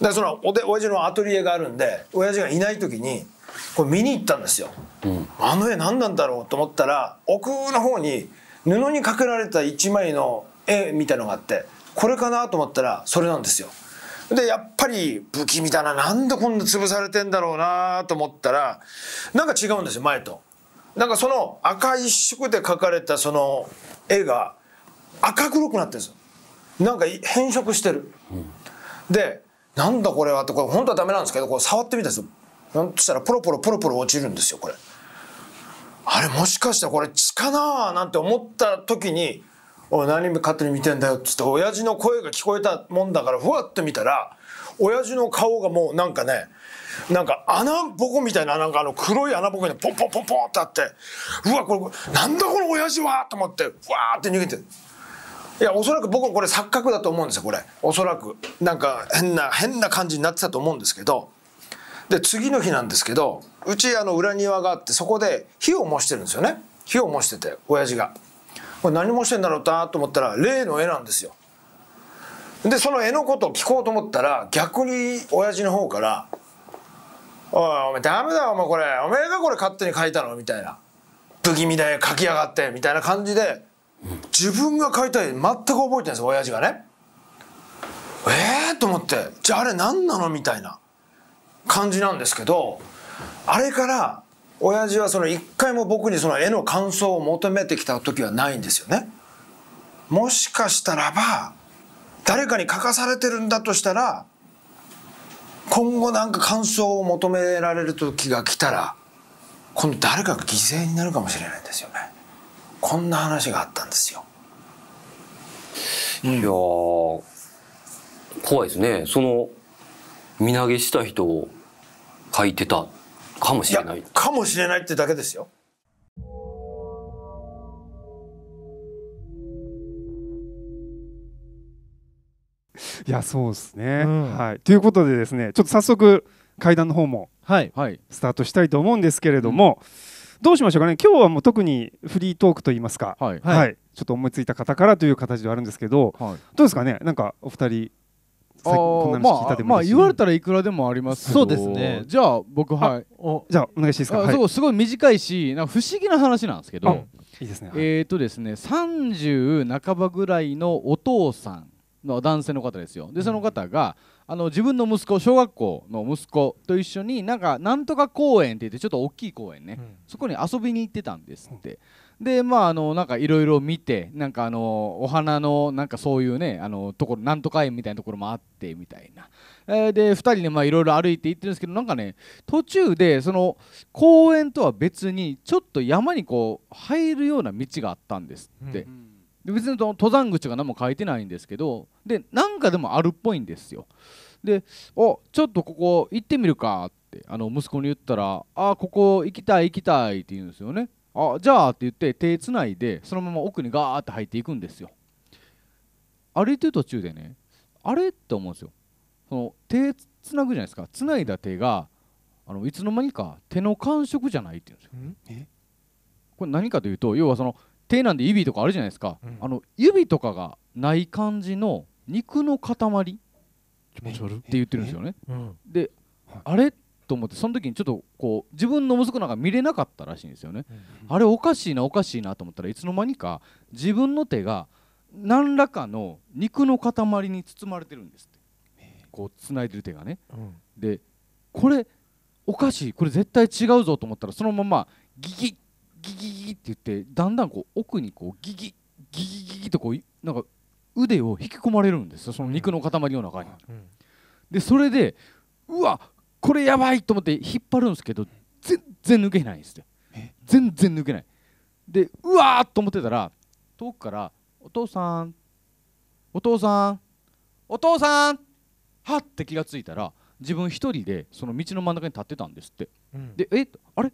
K: らそのおで親父のアトリエがあるんで親父がいない時にこれ見に行ったんですよ、うん、あの絵何なんだろうと思ったら奥の方に布にかけられた一枚の絵みたいのがあってこれかなと思ったらそれなんですよでやっぱり不気味だななんでこんな潰されてんだろうなと思ったらなんか違うんですよ前と。なんかその赤一色で描かれたその絵が赤黒くなってるんですよ。なんか変色してる。うん、でなんだこれはってこれ本当はダメなんですけどこう触ってみたんですよ。そしたらポロポロポロポロ落ちるんですよこれ。あれもしかしたらこれ血かななんて思った時におい何勝手に見てんだよ」っつって親父の声が聞こえたもんだからふわって見たら親父の顔がもうなんかねなんか穴ぼこみたいななんかあの黒い穴ぼこにポンポンポンポンってあってうわこれなんだこの親父はと思ってわーって逃げていやおそらく僕はこれ錯覚だと思うんですよこれおそらくなんか変な変な感じになってたと思うんですけどで次の日なんですけどうちあの裏庭があってそこで火を模してるんですよね火を模してて親父が。これ何もしてんだろうなと思ったら例の絵なんですよでその絵のことを聞こうと思ったら逆に親父の方から「おいお前ダメだお前これお前がこれ勝手に描いたの?」みたいな「不気味で描きやがって」みたいな感じで自分が描いた絵全く覚えてないんですよ親父がね。ええー、と思ってじゃああれ何なのみたいな感じなんですけどあれから親父はその一回も僕にその絵の感想を求めてきた時はないんですよね。もしかしたらば誰かに書かされてるんだとしたら今後なんか感想を求められる時が来たら今度誰かが犠牲になるかもしれないんですよね。こんな話があったんですよ。
G: い
L: や怖いですね。その身投げした人を
M: 書いてたかもしれない
K: かもしれないってだけですよ。
B: いやそうですね、うん、はい、ということでですねちょっと早速階段の方もスタートしたいと思うんですけれども、どうしましょうかね今日はもう特にフリートークといいますか、はい、はい、ちょっと思いついた方からという形ではあるんですけど、どうですかねなんかお二人
N: あまあ、まあ、言われた
B: らいくらでもありますそうですねじゃあ僕はい
N: じゃあお願いしていいですか、すごい短いし不思議な話なんですけどいいですね、えっ、とですね30半ばぐらいのお父さんの男性の方ですよでその方が、あの自分の息子小学校の息子と一緒になんかなんとか公園って言ってちょっと大きい公園ね、うん、そこに遊びに行ってたんですって、うでまああのなんかいろいろ見てなんかあのお花のなんかそういうねあのところなんとか園みたいなところもあってみたいな、えー、で2人でまあいろいろ歩いて行ってるんですけどなんかね途中でその公園とは別にちょっと山にこう入るような道があったんですって、うんうん、別に登山口が何も書いてないんですけどでなんかでもあるっぽいんですよでおちょっとここ行ってみるかってあの息子に言ったら「あここ行きたい行きたい」って言うんですよねあじゃあって言って手つないでそのまま奥にガーって入っていくんですよ歩いてる途中でねあれって思うんですよその手つなぐじゃないですかつないだ手があのいつの間にか手の感触じゃないって言うんですよこれ何かというと要はその手なんで指とかあるじゃないですか、うん、あの指とかがない感じの肉の塊って言ってるんですよね、うん、で、はい、あれと思ってその時にちょっとこう自分の息子なんか見れなかったらしいんですよね、うん、あれおかしいなおかしいなと思ったらいつの間にか自分の手が何らかの肉の塊に包まれてるんですってこうつないでる手がね、うん、でこれおかしいこれ絶対違うぞと思ったらそのままギギギギギって言ってだんだんこう奥にこうギギギギギギとこうなんか腕を引き込まれるんですよその肉の塊の中に。うん、でそれでうわこれやばいと思って引っ張るんですけど全然抜けないんですよ全然抜けないでうわーと思ってたら遠くから「お父さんお父さんお父さん!」はって気が付いたら自分1人でその道の真ん中に立ってたんですって、うん、でえあれ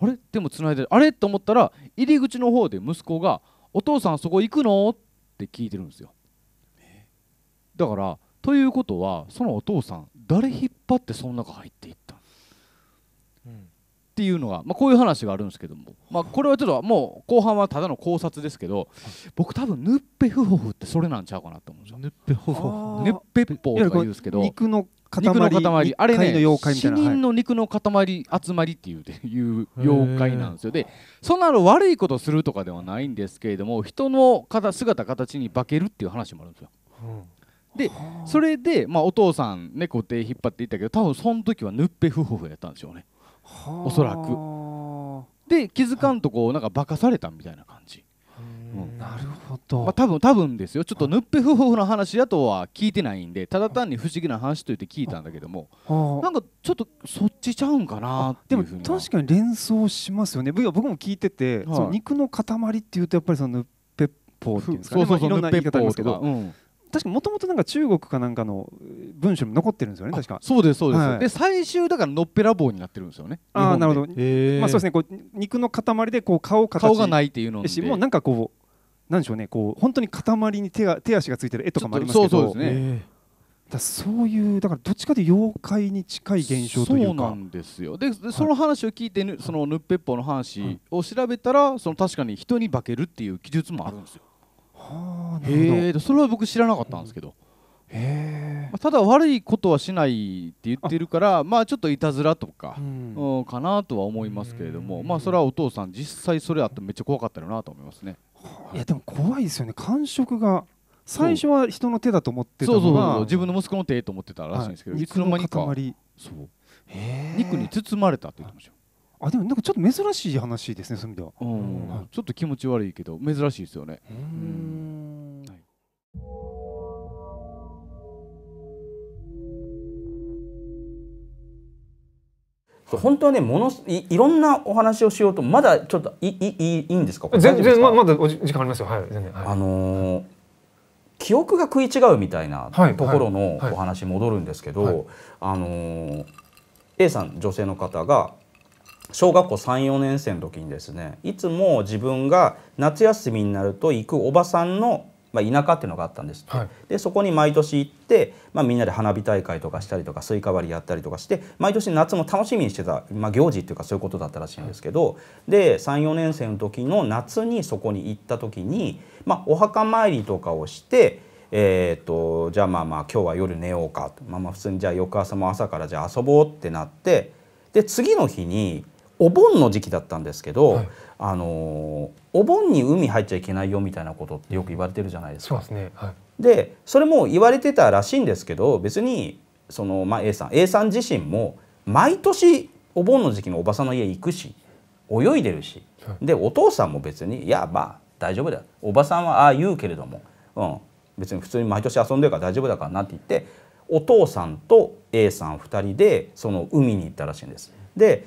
N: あれでもつないであれと思ったら入り口の方で息子が「お父さんそこ行くの?」って聞いてるんですよだからということはそのお父さん誰引っ張ってその中入っていったっていうのが、まあ、こういう話があるんですけども、まあ、これはちょっともう後半はただの考察ですけど僕多分ヌッペフホフってそれなんちゃうかなと思うんですよ。ヌッペフホフヌッペッポーとか言うんですけど肉の塊肉の塊あれね死人の肉の塊集まりっていういう妖怪なんですよでそんなの悪いことするとかではないんですけれども人の姿形に化けるっていう話もあるんですよ。うんでそれで、まあ、お父さん猫こ手引っ張っていったけど多分その時はヌッペフホフやったんでしょうねおそらくで気づかんとこうなんか化かされたみたいな感じ、うん、なるほど、まあ、多分多分ですよちょっとヌッペフホフの話だとは聞いてないんでただ単に不思議な話と言って聞いたんだけどもなんかちょっと
B: そっちちゃうんかなでも確かに連想しますよね僕も聞いてて、はい、その肉の塊っていうとやっぱりそのヌッペッポーっていうんですかね、そうそうそういろんな言い方あうん、確かもともとなんか中国かなんかの文書も残ってるんですよね確かそうですそうです、はい、で最終だからのっぺらぼうになってるんですよねああなるほど、まあ、そうですねこう肉の塊でこう顔顔がないっていうのもうなんかこうなんでしょうねこう本当に塊に手が手足がついてる絵とかもありますけどそうそうですねだそういうだからどっちかで妖怪に近い現象というかそうなん
N: ですよで、その話を聞いて、ね、そのぬっぺっぽの話を調べたら、その確かに人に化けるっていう記述もあるんですよへえそれは僕知らなかったんですけど、へただ悪いことはしないって言ってるから まあちょっといたずらとか、うん、かなとは思いますけれども、まあそれはお父さん実際それあってめっちゃ怖かったよなと思いますね、
B: いやでも怖いですよね感触が最初は人の手だと思ってたのが自分
N: の息子の手と思ってたらしいんですけど、い、つの間にかそう肉に包まれたって言ってましたよあでもなんかちょっと珍しい話ですねそういう意味では、うんはい、ちょっと気持ち悪いけど珍しいですよねはい
A: 本当はねものいろんなお話をしようとまだちょっといいいいいいんですか全然
B: ままだお時間ありますよはい全然、は
A: い、あのー、記憶が食い違うみたいなところのお話戻るんですけど、はいはい、あのー、A さん女性の方が小学校34年生の時にですねいつも自分が夏休みになると行くおばさんの、まあ、田舎っていうのがあったんですって、はい、でそこに毎年行って、まあ、みんなで花火大会とかしたりとかスイカ割りやったりとかして毎年夏も楽しみにしてた、まあ、行事っていうかそういうことだったらしいんですけど、はい、で34年生の時の夏にそこに行った時に、まあ、お墓参りとかをしてえーと、じゃあまあまあ今日は夜寝ようかまあまあ普通にじゃあ翌朝も朝からじゃあ遊ぼうってなってで次の日にお盆の時期だったんですけど、はい、あのお盆に海入っちゃいけないよみたいなことってよく言われてるじゃないですか。そで、ねはい、それも言われてたらしいんですけど別にその、まあ、A さん A さん自身も毎年お盆の時期におばさんの家行くし泳いでるし、はい、でお父さんも別にいやまあ大丈夫だおばさんはああ言うけれども、うん、別に普通に毎年遊んでるから大丈夫だからなって言ってお父さんと A さん2人でその海に行ったらしいんです。で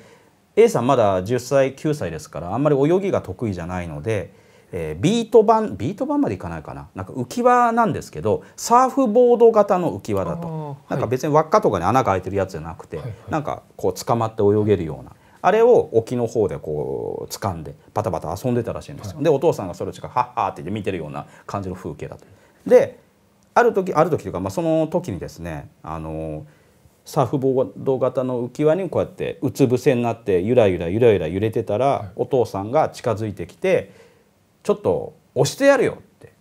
A: A さんまだ10歳9歳ですからあんまり泳ぎが得意じゃないので、えー、ビート板ビート板までいかないかななんか浮き輪なんですけどサーフボード型の浮き輪だと、なんか別に輪っかとかに穴が開いてるやつじゃなくて、はいはい、なんかこう捕まって泳げるような。あれを沖の方でこう掴んでパタパタ遊んでたらしいんですよ。はい、でお父さんがそれを近く「はッって言って見てるような感じの風景だと。である時ある時というか、まあ、その時にですねあのーサーフボード型の浮き輪にこうやってうつ伏せになってゆらゆらゆらゆら揺れてたら、お父さんが近づいてきて「ちょっと押してやるよ」って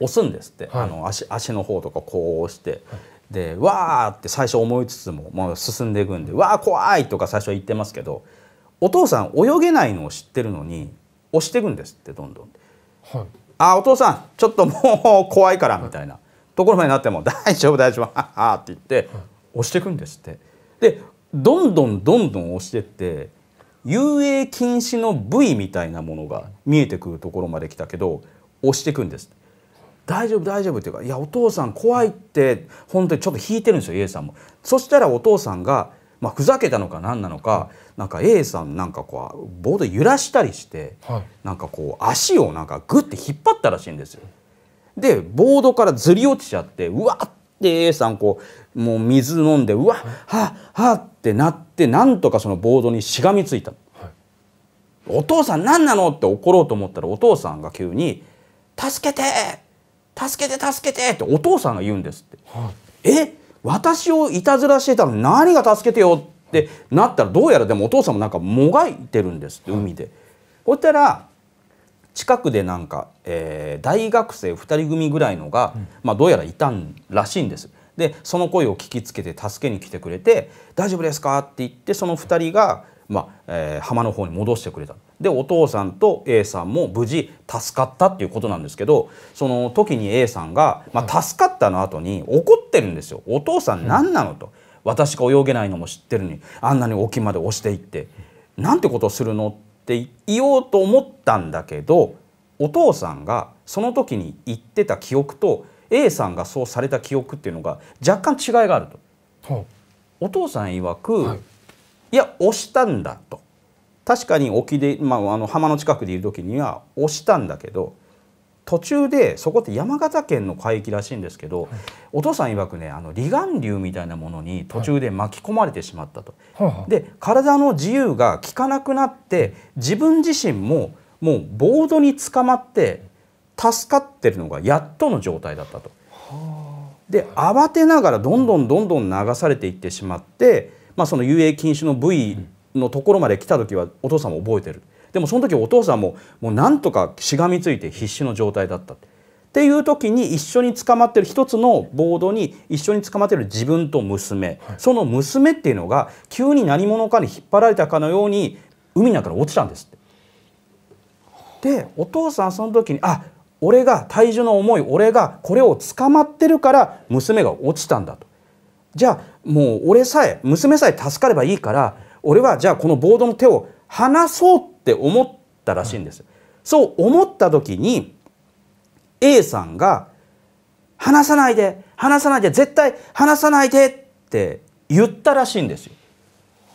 A: 押すんですって、はい、あの足足の方とかこう押して。でわーって最初思いつつももう進んでいくんで「わあ怖い!」とか最初は言ってますけどお父さん泳げないのを知ってるのに押していくんですってどんどん。はい、あお父さんちょっともう怖いからみたいな、はい、ところまでなっても「大丈夫大丈夫」って言って、押していくんですってでどんどんどんどん押してって遊泳禁止の部位みたいなものが見えてくるところまで来たけど押していくんです大丈夫大丈夫っていうか「いやお父さん怖い」って本当にちょっと引いてるんですよ A さんも。そしたらお父さんが、まあ、ふざけたのか何なのかなんか A さんなんかこうボード揺らしたりして、はい、なんかこう足をなんかグッて引っ張ったらしいんですよ。でボードからずり落ちちゃってうわって A さんこうもう水飲んでうわっはっはっってなってなんとかそのボードにしがみついた、はい、お父さん何なのって怒ろうと思ったらお父さんが急に「助けて助けて助けて!」ってお父さんが言うんですって。はい、え私をいたずらしてたの何が助けてよってなったらどうやらでもお父さんもなんかもがいてるんですって海で。はい、そったら近くでなんか、えー、大学生2人組ぐらいのが、うん、まあ、どうやらいたらしいんです。でその声を聞きつけて助けに来てくれて「大丈夫ですか?」って言ってその2人が、まあえー、浜の方に戻してくれた。でお父さんと A さんも無事助かったっていうことなんですけどその時に A さんが、まあ、助かったの後に怒ってるんですよ「お父さん何なの?」と「私が泳げないのも知ってるのにあんなに沖まで押していってなんてことするの?」って言おうと思ったんだけどお父さんがその時に言ってた記憶と A さんがそうされた記憶っていうのが若干違いがあると、はい、お父さん曰く、はい、いや押したんだと確かに沖で、まあ、あの浜の近くでいる時には押したんだけど途中でそこって山形県の海域らしいんですけど、はい、お父さん曰くねあの離岸流みたいなものに途中で巻き込まれてしまったと。はい、で体の自由が利かなくなって自分自身ももうボードにつかまって助かってるのがやっとの状態だったと。で慌てながらどんどんどんどん流されていってしまって、まあ、その遊泳禁止の部位のところまで来た時はお父さんも覚えてるでもその時お父さんももうなんとかしがみついて必死の状態だったっていう時に一緒に捕まってる一つのボードに一緒に捕まってる自分と娘、はい、その娘っていうのが急に何者かに引っ張られたかのように海の中から落ちたんですって。でお父さんその時にあ俺が体重の重い俺がこれを捕まってるから娘が落ちたんだとじゃあもう俺さえ娘さえ助かればいいから俺はじゃあこのボードの手を離そうって思ったらしいんです、はい、そう思った時に A さんが「離さないで離さないで絶対離さないで」って言ったらしいんですよ。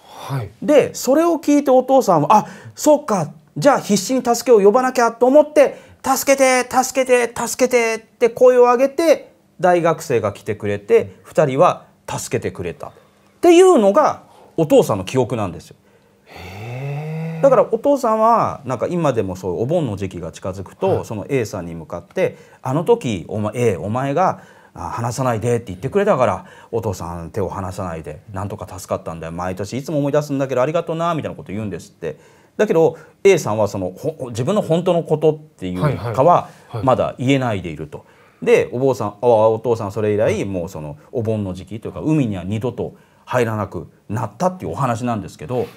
A: はい、でそれを聞いてお父さんは「あそうかじゃあ必死に助けを呼ばなきゃ」と思って助けて助けて助けてって声を上げて大学生が来てくれて2人は助けてくれたっていうのがお父さんの記憶なんですよ。だからお父さんはなんか今でもそうお盆の時期が近づくと、その A さんに向かって「あの時お前 A お前が話さないで」って言ってくれたからお父さん手を離さないでなんとか助かったんだよ毎年いつも思い出すんだけどありがとうなみたいなこと言うんですって。だけど A さんはその自分の本当のことっていうかはまだ言えないでいると。でお坊さんお父さんそれ以来もうそのお盆の時期というか海には二度と入らなくなったっていうお話なんですけど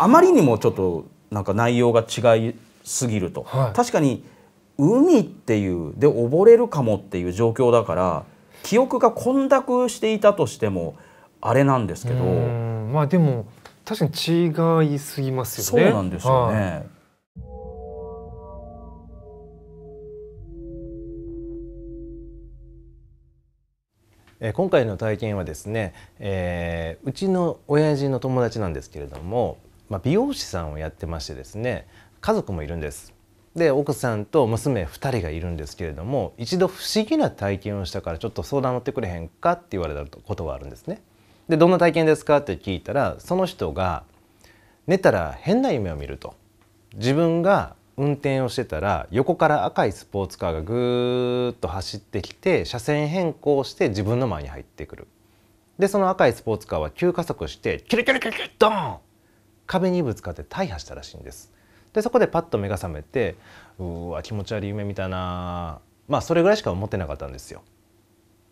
A: あまりにもちょっとなんか内容が違いすぎると、はい、確かに海っていうで溺れるかもっていう状況だから記憶が混濁していたとしてもあれなんですけどま
B: あでも確かに違いすぎますよね。そうなんですよね。
O: え今回の体験はですね、えー、うちの親父の友達なんですけれども、まあ、美容師さんをやってましてですね家族もいるんですで奥さんと娘2人がいるんですけれども一度不思議な体験をしたからちょっと相談乗ってくれへんかって言われたことがあるんですね。でどんな体験ですかって聞いたらその人が寝たら変な夢を見ると自分が運転をしてたら横から赤いスポーツカーがぐーっと走ってきて車線変更して自分の前に入ってくるでその赤いスポーツカーは急加速してキュルキュルキュルキュルドーン壁にぶつかって大破したらしいんですでそこでパッと目が覚めてうわ気持ち悪い夢見たなまあそれぐらいしか思ってなかったんですよ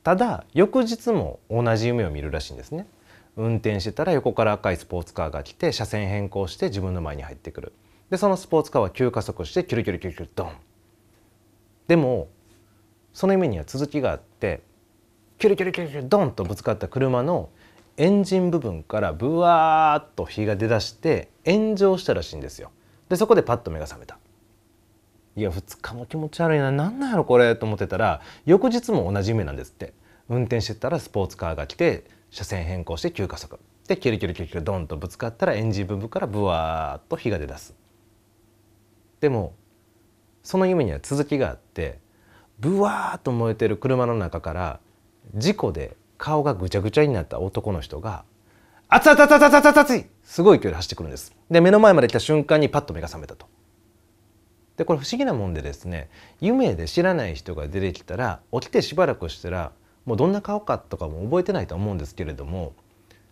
O: ただ翌日も同じ夢を見るらしいんですね運転してたら横から赤いスポーツカーが来て車線変更して自分の前に入ってくるでそのスポーツカーは急加速してキュルキュルキュルキュルドンでもその夢には続きがあってキュルキュルキュルキュルドンとぶつかった車のエンジン部分からブワーッと火が出だして炎上したらしいんですよでそこでパッと目が覚めたいや2日も気持ち悪いな何なんやろこれと思ってたら翌日も同じ夢なんですって運転してたらスポーツカーが来て車線変更して急加速でキルキルキルキルドンとぶつかったらエンジン部分からブワーッと火が出だすでもその夢には続きがあってブワーッと燃えてる車の中から事故で顔がぐちゃぐちゃになった男の人が「熱々熱々熱々熱い!」すごい勢いで走ってくるんですで目の前まで来た瞬間にパッと目が覚めたとでこれ不思議なもんでですね夢で知らない人が出てきたら起きてしばらくしたらもうどんな顔かとかも覚えてないと思うんですけれども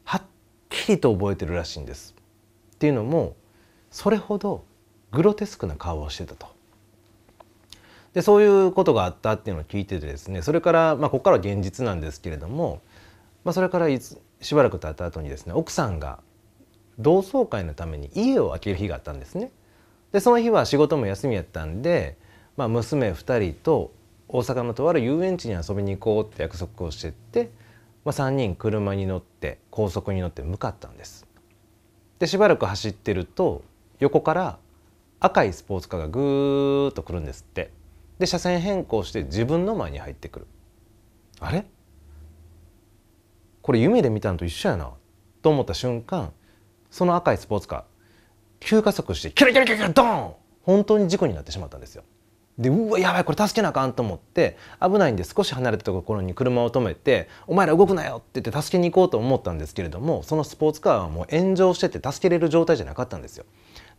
O: はっきりと覚えてるらしいんです。っていうのもそれほどグロテスクな顔をしてたと。でそういうことがあったっていうのを聞いててですねそれから、まあ、ここからは現実なんですけれども、まあ、それからいつしばらく経った後にですね奥さんが同窓会のために家を空ける日があったんですね。でその日は仕事も休みやったんで、まあ、娘2人と大阪のとある遊園地に遊びに行こうって約束をしてって、まあ、3人車に乗って高速に乗って向かったんです。でしばらく走ってると横から赤いスポーツカーがぐーっと来るんですってで車線変更して自分の前に入ってくるあれこれ夢で見たのと一緒やなと思った瞬間その赤いスポーツカー急加速してキュキュキュキュルドン本当に事故になってしまったんですよ。でうわやばいこれ助けなあかんと思って危ないんで少し離れたところに車を止めて「お前ら動くなよ」って言って助けに行こうと思ったんですけれどもそのスポーツカーはもう炎上してて助けれる状態じゃなかったんですよ。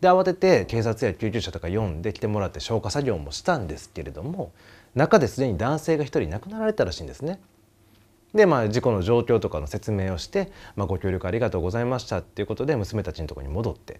O: で慌てて警察や救急車とか呼んで来てもらって消火作業もしたんですけれども中ですでに男性が1人亡くなられたらしいんですね。でまあ事故の状況とかの説明をして「まあ、ご協力ありがとうございました」っていうことで娘たちのとこに戻って。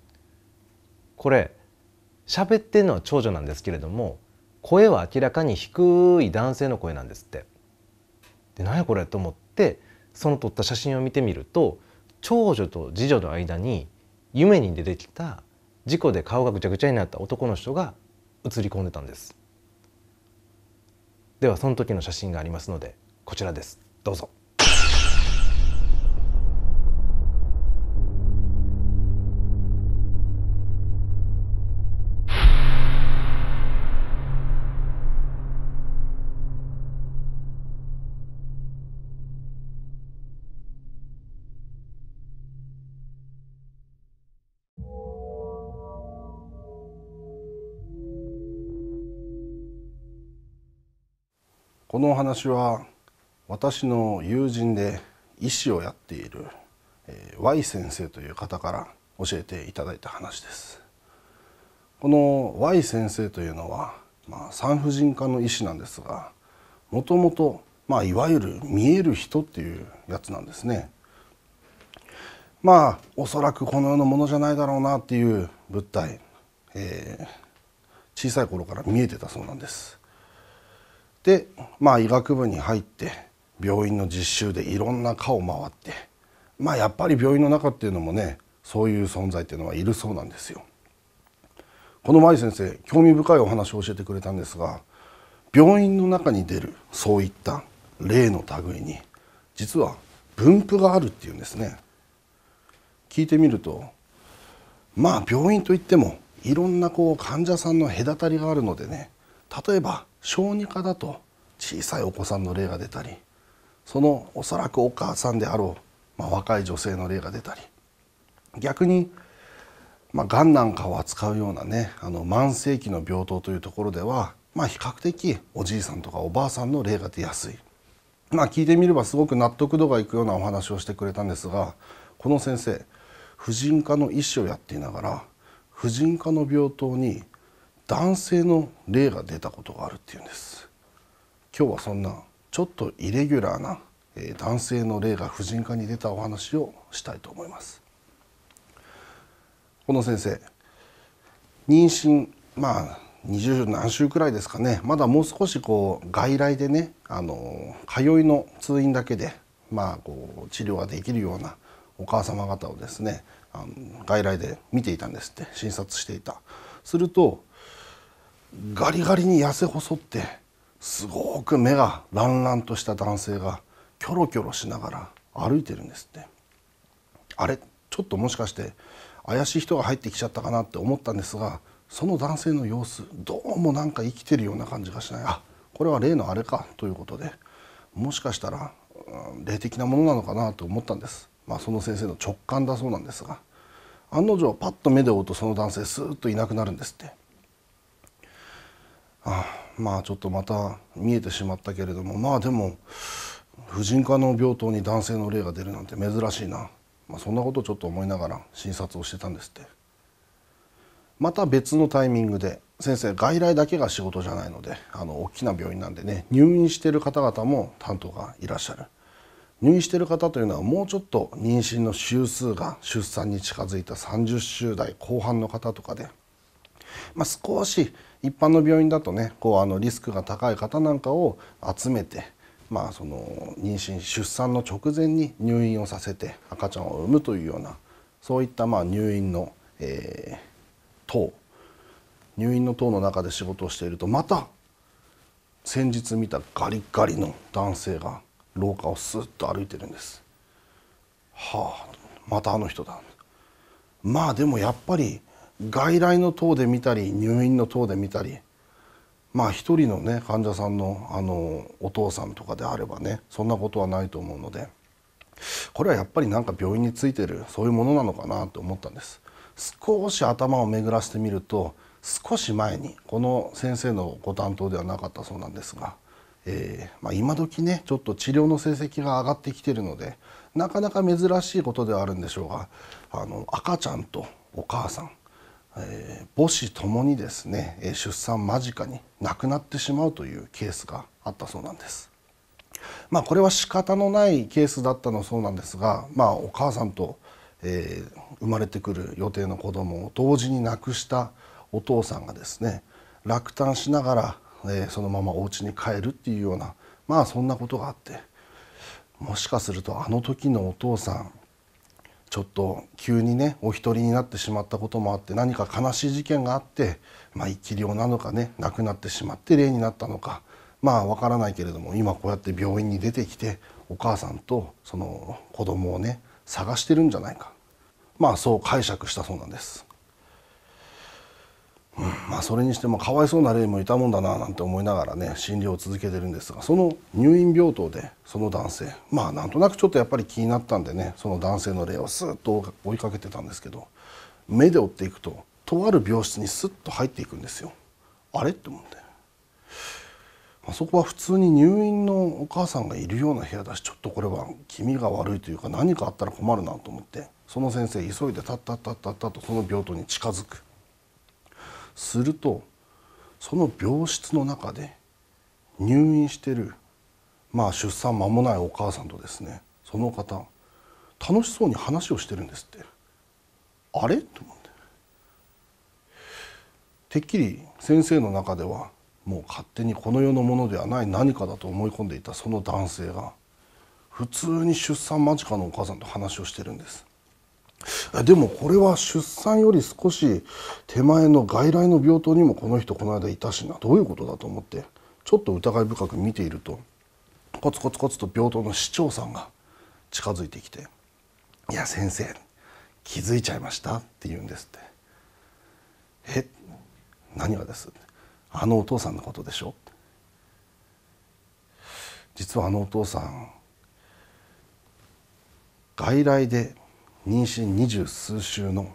O: これ喋ってるのは長女なんですけれども声は明らかに低い男性の声なんですって。で何やこれと思ってその撮った写真を見てみると長女と次女の間に夢に出てきた事故で顔がぐちゃぐちゃになった男の人が映り込んでたんですではその時の写真がありますのでこちらですどうぞ。
E: このお話は私の友人で医師をやっている Y 先生という方から教えていただいた話ですこの Y 先生というのは、まあ、産婦人科の医師なんですがもともといわゆる見える人っていうやつなんですねまあおそらくこの世のものじゃないだろうなっていう物体、えー、小さい頃から見えてたそうなんですで、まあ、医学部に入って病院の実習でいろんな科を回って、まあ、やっぱり病院の中っていうのもねそういう存在っていうのはいるそうなんですよ。この舞先生興味深いお話を教えてくれたんですが病院の中に出るそういった例の類に実は分布があるっていうんですね。聞いてみるとまあ病院といってもいろんなこう患者さんの隔たりがあるのでね例えば小児科だと小さいお子さんの例が出たりそのおそらくお母さんであろう、まあ、若い女性の例が出たり逆にまあ、がんなんかを扱うようなねあの慢性期の病棟というところでは、まあ、比較的おじいさんとかおばあさんの例が出やすい、まあ、聞いてみればすごく納得度がいくようなお話をしてくれたんですがこの先生婦人科の医師をやっていながら婦人科の病棟に男性の例が出たことがあるっていうんです今日はそんなちょっとイレギュラーな男性の例が婦人科に出たお話をしたいと思います小野先生妊娠まあ20何週くらいですかねまだもう少しこう外来でねあの通いの通院だけで、まあ、こう治療ができるようなお母様方をですねあの外来で見ていたんですって診察していたするとガリガリに痩せ細ってすごく目がランランとした男性がキョロキョロしながら歩いてるんですってあれちょっともしかして怪しい人が入ってきちゃったかなって思ったんですがその男性の様子どうもなんか生きてるような感じがしないあこれは例のあれかということでもしかしたら、うん、霊的なものなのかなと思ったんです、まあ、その先生の直感だそうなんですが案の定パッと目で追うとその男性スーッといなくなるんですってあまあちょっとまた見えてしまったけれどもまあでも婦人科の病棟に男性の例が出るなんて珍しいな、まあ、そんなことをちょっと思いながら診察をしてたんですってまた別のタイミングで先生外来だけが仕事じゃないのであの大きな病院なんでね入院してる方々も担当がいらっしゃる入院してる方というのはもうちょっと妊娠の週数が出産に近づいた30週代後半の方とかで、まあ、少し一般の病院だとねこうあのリスクが高い方なんかを集めて、まあ、その妊娠出産の直前に入院をさせて赤ちゃんを産むというようなそういったまあ入院の、えー、等入院の等の中で仕事をしているとまた先日見たガリガリの男性が廊下をスッと歩いてるんです。はあまたあの人だまあでもやっぱり外来の等で見たり入院の等で見たりまあ一人のね患者さんのあのお父さんとかであればねそんなことはないと思うのでこれはやっぱりなんか病院についてるそういうものなのかなと思ったんです少し頭を巡らせてみると少し前にこの先生のご担当ではなかったそうなんですが、えー、まあ、今時ねちょっと治療の成績が上がってきてるのでなかなか珍しいことではあるんでしょうがあの赤ちゃんとお母さんえー、母子ともにですね出産間近に亡くなってしまうというケースがあったそうなんです。まあ、これは仕方のないケースだったのそうなんですが、まあ、お母さんと、えー、生まれてくる予定の子供を同時に亡くしたお父さんがですね落胆しながら、えー、そのままお家に帰るっていうようなまあそんなことがあってもしかするとあの時のお父さんちょっと急にねお一人になってしまったこともあって何か悲しい事件があって、まあ、生き量なのかね亡くなってしまって霊になったのかまあ分からないけれども今こうやって病院に出てきてお母さんとその子供をね探してるんじゃないかまあそう解釈したそうなんです。うんまあ、それにしてもかわいそうな例もいたもんだななんて思いながらね診療を続けてるんですがその入院病棟でその男性まあなんとなくちょっとやっぱり気になったんでねその男性の例をスッと追いかけてたんですけど目で追っていくととある病室にスッと入っていくんですよ。あれって思って、まあ、そこは普通に入院のお母さんがいるような部屋だしちょっとこれは気味が悪いというか何かあったら困るなと思ってその先生急いでタッタッタッタッタッとその病棟に近づく。するとその病室の中で入院してる、まあ、出産間もないお母さんとですねその方楽しそうに話をしてるんですってあれと思っててっきり先生の中ではもう勝手にこの世のものではない何かだと思い込んでいたその男性が普通に出産間近のお母さんと話をしてるんですでもこれは出産より少し手前の外来の病棟にもこの人この間いたしなどういうことだと思ってちょっと疑い深く見ているとコツコツコツと病棟の市長さんが近づいてきて「いや先生気づいちゃいました」って言うんですって「え何がです?」あのお父さんのことでしょ実はあのお父さん外来で妊娠二十数週の、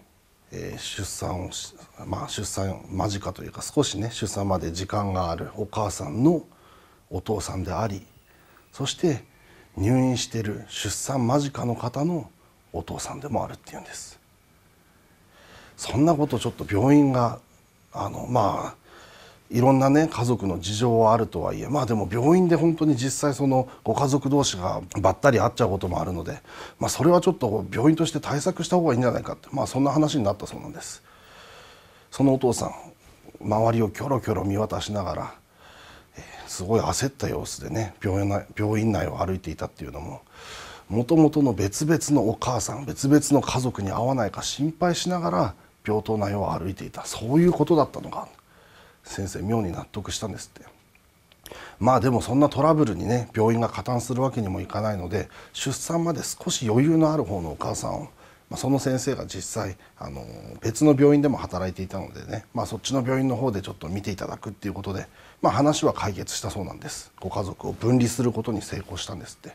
E: えー、出産をまあ、出産間近というか少しね出産まで時間があるお母さんのお父さんでありそして入院してる出産間近の方のお父さんでもあるっていうんです。そんなことちょっと病院があのまあいろんなね家族の事情はあるとはいえまあでも病院で本当に実際そのご家族同士がばったり会っちゃうこともあるので、まあ、それはちょっと病院として対策した方がいいんじゃないかって、まあ、そんな話になったそうなんですそのお父さん周りをキョロキョロ見渡しながら、えー、すごい焦った様子でね病院内病院内を歩いていたっていうのももともとの別々のお母さん別々の家族に会わないか心配しながら病棟内を歩いていたそういうことだったのか先生妙に納得したんですってまあでもそんなトラブルにね病院が加担するわけにもいかないので出産まで少し余裕のある方のお母さんを、まあ、その先生が実際あの別の病院でも働いていたのでね、まあ、そっちの病院の方でちょっと見ていただくっていうことで、まあ、話は解決したそうなんですご家族を分離することに成功したんですって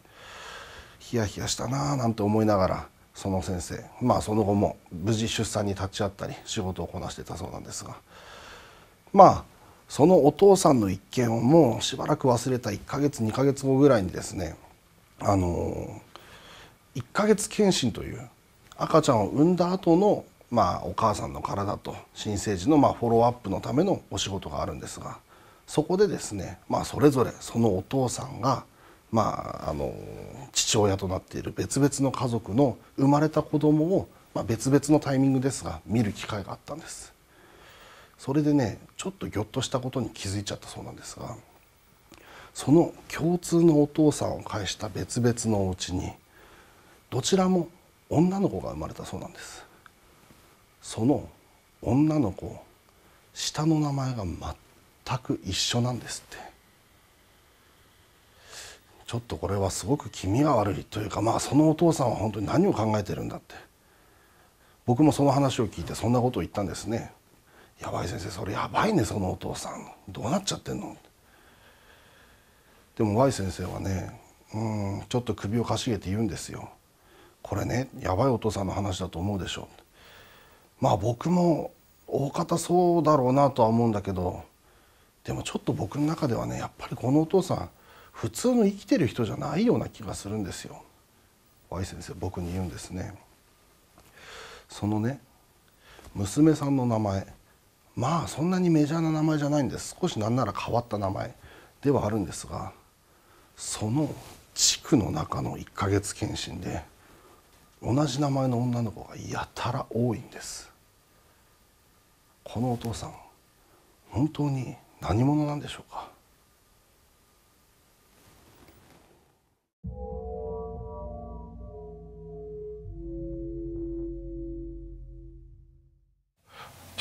E: ヒヤヒヤしたなあなんて思いながらその先生まあその後も無事出産に立ち会ったり仕事をこなしてたそうなんですが。まあそのお父さんの一件をもうしばらく忘れた1ヶ月2ヶ月後ぐらいにですねあの1ヶ月検診という赤ちゃんを産んだ後のまあお母さんの体と新生児のまフォローアップのためのお仕事があるんですがそこでですねまあそれぞれそのお父さんがまあ、あの父親となっている別々の家族の生まれた子供を、まあ、別々のタイミングですが見る機会があったんです。それでねちょっとぎょっとしたことに気づいちゃったそうなんですがその共通のお父さんを介した別々のお家にどちらも女の子が生まれたそうなんですその女の子下の名前が全く一緒なんですってちょっとこれはすごく気味が悪いというかまあそのお父さんは本当に何を考えてるんだって僕もその話を聞いてそんなことを言ったんですね「やばい先生それやばいねそのお父さんどうなっちゃってんの?」でも Y 先生はねうんちょっと首をかしげて言うんですよ。これねやばいお父さんの話だと思うでしょまあ僕も大方そうだろうなとは思うんだけどでもちょっと僕の中ではねやっぱりこのお父さん普通の生きてる人じゃないような気がするんですよ Y 先生僕に言うんですねそのね娘さんの名前まあそんなにメジャーな名前じゃないんです少しなんなら変わった名前ではあるんですがその地区の中の1ヶ月検診で同じ名前の女の子がやたら多いんですこのお父さん本当に何者なんでしょうか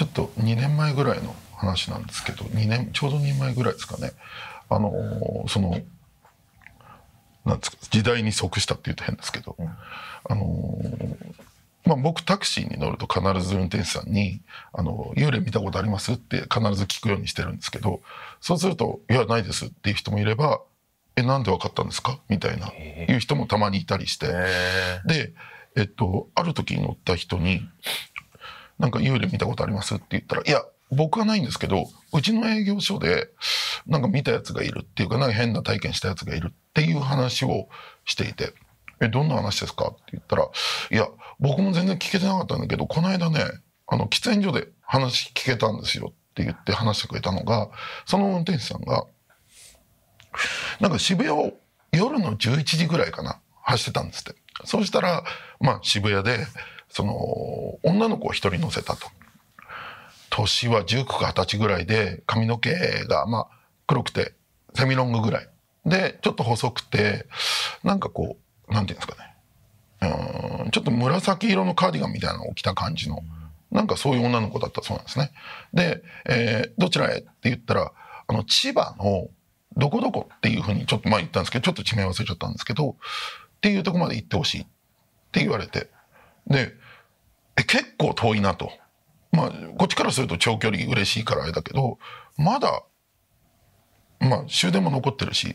P: ちょっと2年前ぐらいの話なんですけど2年ちょうど2年前ぐらいですかねあのそのなんですか時代に即したっていうと変ですけど、あのまあ、僕タクシーに乗ると必ず運転手さんに「あの幽霊見たことあります?」って必ず聞くようにしてるんですけどそうすると「いやないです」っていう人もいれば「えなんで分かったんですか?」みたいないう人もたまにいたりしてで、えっと、ある時に乗った人になんか幽霊見たことありますって言ったら、いや、僕はないんですけど、うちの営業所で、なんか見たやつがいるっていうか、なんか変な体験したやつがいるっていう話をしていて、え、どんな話ですかって言ったら、いや、僕も全然聞けてなかったんだけど、この間ね、あの、喫煙所で話聞けたんですよって言って話してくれたのが、その運転手さんが、なんか渋谷を夜の11時ぐらいかな、走ってたんですって。そうしたら、まあ渋谷で、その女の子を1人乗せたと年は19か20歳ぐらいで髪の毛がまあ黒くてセミロングぐらいでちょっと細くてなんかこう何て言うんですかねうんちょっと紫色のカーディガンみたいなのを着た感じのなんかそういう女の子だったそうなんですね。で、えー、どちらへって言ったらあの千葉のどこどこっていうふうにちょっと前言ったんですけどちょっと地名忘れちゃったんですけどっていうとこまで行ってほしいって言われてでえ結構遠いなと、まあ、こっちからすると長距離嬉しいからあれだけどまだ、まあ、終電も残ってるし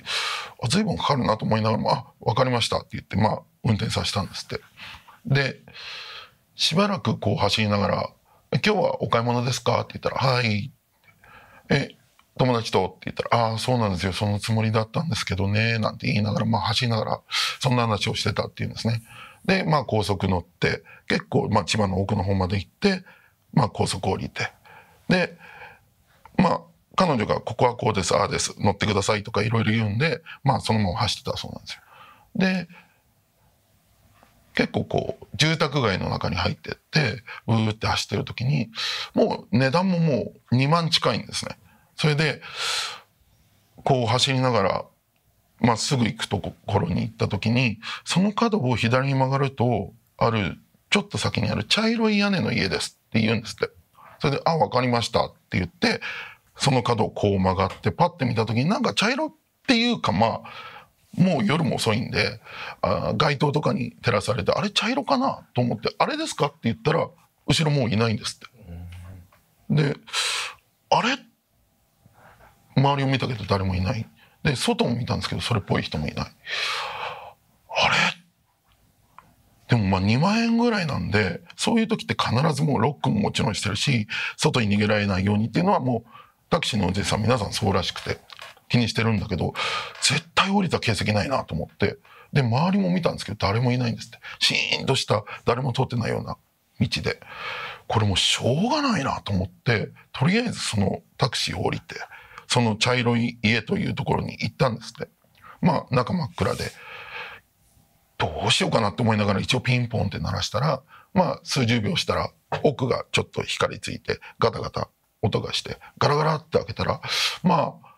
P: 随分かかるなと思いながらも「あ分かりました」って言って、まあ、運転させたんですって。でしばらくこう走りながら「今日はお買い物ですか?」って言ったら「はい」え友達とって言ったら、ああ、そうなんですよ、そのつもりだったんですけどね、なんて言いながら、まあ走りながら、そんな話をしてたっていうんですね。で、まあ高速乗って、結構、まあ千葉の奥の方まで行って、まあ高速降りて。で、まあ、彼女がここはこうです、ああです、乗ってくださいとかいろいろ言うんで、まあそのまま走ってたそうなんですよ。で、結構こう、住宅街の中に入ってって、ブーって走ってる時に、もう値段ももう2万近いんですね。それで、こう走りながら、まっすぐ行くところに行った時にその角を左に曲がるとあるちょっと先にある茶色い屋根の家ですって言うんですって。それで「あ分かりました」って言ってその角をこう曲がってパッて見た時になんか茶色っていうかまあもう夜も遅いんであ街灯とかに照らされて「あれ茶色かな?」と思って「あれですか?」って言ったら後ろもういないんですって。で「あれ?」周りを見たけど誰もいない。で、外も見たんですけど、それっぽい人もいない。あれでもまあ2万円ぐらいなんで、そういう時って必ずもうロックももちろんしてるし、外に逃げられないようにっていうのはもう、タクシーのおじいさん皆さんそうらしくて気にしてるんだけど、絶対降りた形跡ないなと思って、で、周りも見たんですけど、誰もいないんですって。シーンとした、誰も通ってないような道で。これもうしょうがないなと思って、とりあえずそのタクシーを降りて、その茶色い家というところに行ったんですって。まあ、中真っ暗で、どうしようかなって思いながら一応ピンポンって鳴らしたら、まあ、数十秒したら奥がちょっと光りついて、ガタガタ音がして、ガラガラって開けたら、まあ、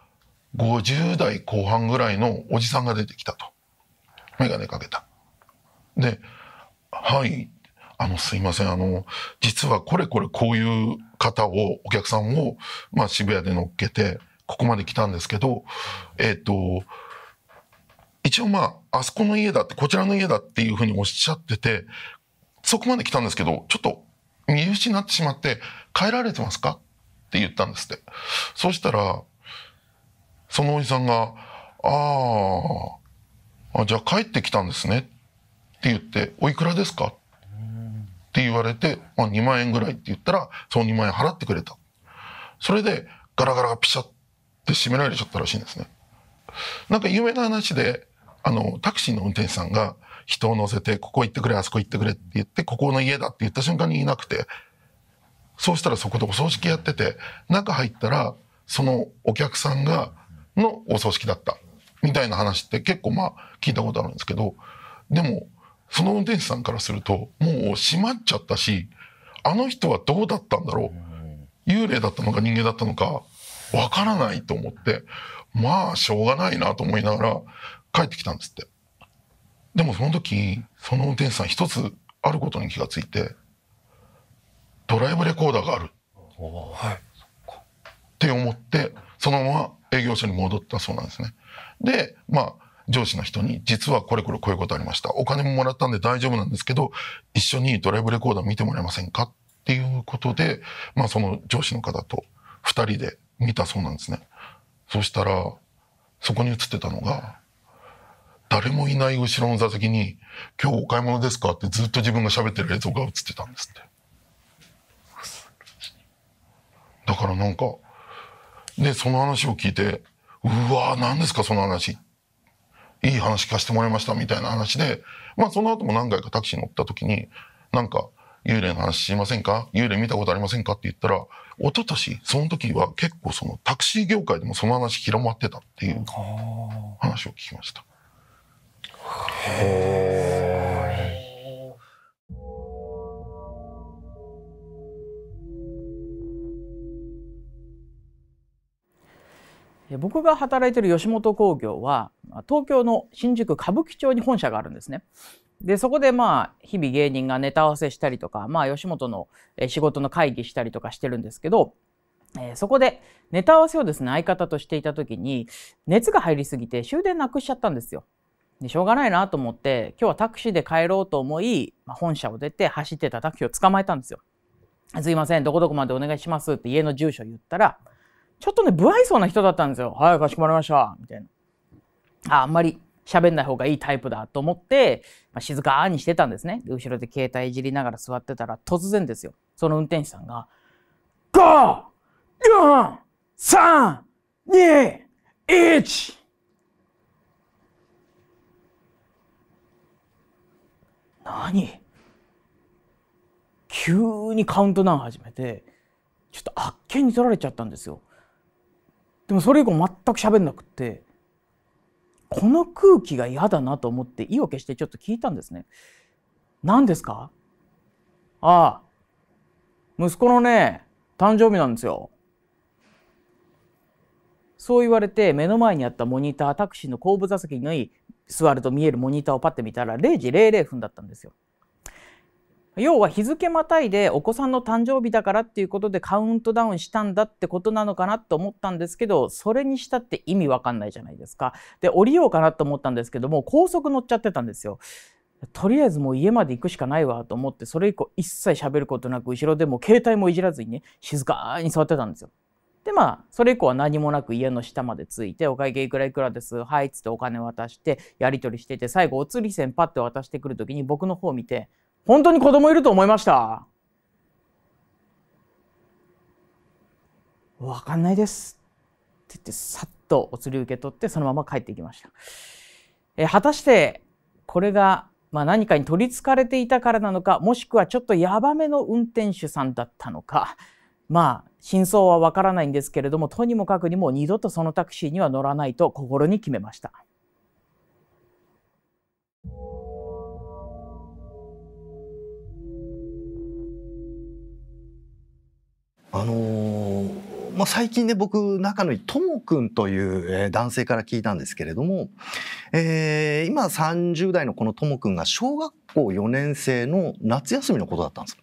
P: 50代後半ぐらいのおじさんが出てきたと。眼鏡かけた。で、はい、あの、すいません、あの、実はこれこれこういう方を、お客さんを、まあ渋谷で乗っけて、ここまで来たんですけど、えっ、ー、と、一応まあ、あそこの家だって、こちらの家だっていうふうにおっしゃってて、そこまで来たんですけど、ちょっと見失ってしまって、帰られてますかって言ったんですって。そうしたら、そのおじさんが、ああ、じゃあ帰ってきたんですねって言って、おいくらですかって言われて、まあ、2万円ぐらいって言ったら、その2万円払ってくれた。それで、ガラガラピシャッって閉められちゃったらしいんですね。なんか有名な話で、あの、タクシーの運転手さんが人を乗せて、ここ行ってくれ、あそこ行ってくれって言って、ここの家だって言った瞬間にいなくて、そうしたらそこでお葬式やってて、中入ったら、そのお客さんが、のお葬式だった。みたいな話って結構まあ聞いたことあるんですけど、でも、その運転手さんからすると、もう閉まっちゃったし、あの人はどうだったんだろう。幽霊だったのか人間だったのか、わからないと思って、まあ、しょうがないなと思いながら帰ってきたんですって。でもその時、その運転手さん一つあることに気がついて、ドライブレコーダーがある。はい、って思って、そのまま営業所に戻ったそうなんですね。で、まあ、上司の人に、実はこれこれこういうことありました。お金ももらったんで大丈夫なんですけど、一緒にドライブレコーダー見てもらえませんかっていうことで、まあその上司の方と2人で見たそうなんですね。そしたら、そこに映ってたのが、誰もいない後ろの座席に、今日お買い物ですかってずっと自分が喋ってる映像が映ってたんですって。だからなんか、で、その話を聞いて、うわー何ですかその話。いい話聞かせてもらいましたみたいな話で、まあその後も何回かタクシー乗った時に、なんか、幽霊の話しませんか幽霊見たことありませんかって言ったら、一昨年その時は結構そのタクシー業界でもその話広まってたっていう話を聞きました。へー。
H: 僕が働いてる吉本興業は東京の新宿歌舞伎町に本社があるんですね。でそこでまあ日々芸人がネタ合わせしたりとか、まあ、吉本の仕事の会議したりとかしてるんですけど、えー、そこでネタ合わせをですね相方としていた時に熱が入りすぎて終電なくしちゃったんですよ。でしょうがないなと思って今日はタクシーで帰ろうと思い、まあ、本社を出て走ってたタクシーを捕まえたんですよ。すいませんどこどこまでお願いしますって家の住所言ったらちょっとね不愛想な人だったんですよ。はいかしこまりましたみたいな。ああんまり喋んない方がいいタイプだと思って、まあ、静かにしてたんですね。後ろで携帯いじりながら座ってたら、突然ですよ。その運転手さんが、5、4、3、2、1! 何急にカウントダウン始めて、ちょっとあっけに取られちゃったんですよ。でもそれ以降全く喋んなくって、この空気が嫌だなと思って意を決してちょっと聞いたんですね。何ですかああ、息子のね、誕生日なんですよ。そう言われて目の前にあったモニタータクシーの後部座席に座ると見えるモニターをパッて見たら0時00分だったんですよ。要は日付またいでお子さんの誕生日だからっていうことでカウントダウンしたんだってことなのかなと思ったんですけどそれにしたって意味わかんないじゃないですか。で降りようかなと思ったんですけども高速乗っちゃってたんですよ。とりあえずもう家まで行くしかないわと思ってそれ以降一切喋ることなく後ろでも携帯もいじらずにね静かに座ってたんですよ。でまあそれ以降は何もなく家の下まで着いて「お会計いくらいくらですはい」っつってお金渡してやり取りしてて最後お釣り銭パッて渡してくる時に僕の方を見て「本当に子供いると思いましたわかんないですって言ってさっとお釣り受け取ってそのまま帰っていきました。え果たしてこれが、まあ、何かに取りつかれていたからなのかもしくはちょっとヤバめの運転手さんだったのかまあ真相はわからないんですけれどもとにもかくにも二度とそのタクシーには乗らないと心に決めました。
M: あのー、まあ、最近ね僕仲のいいともくんという、え男性から聞いたんですけれども、えー、今30代のこのともくんが小学校4年生の夏休みのことだったんです。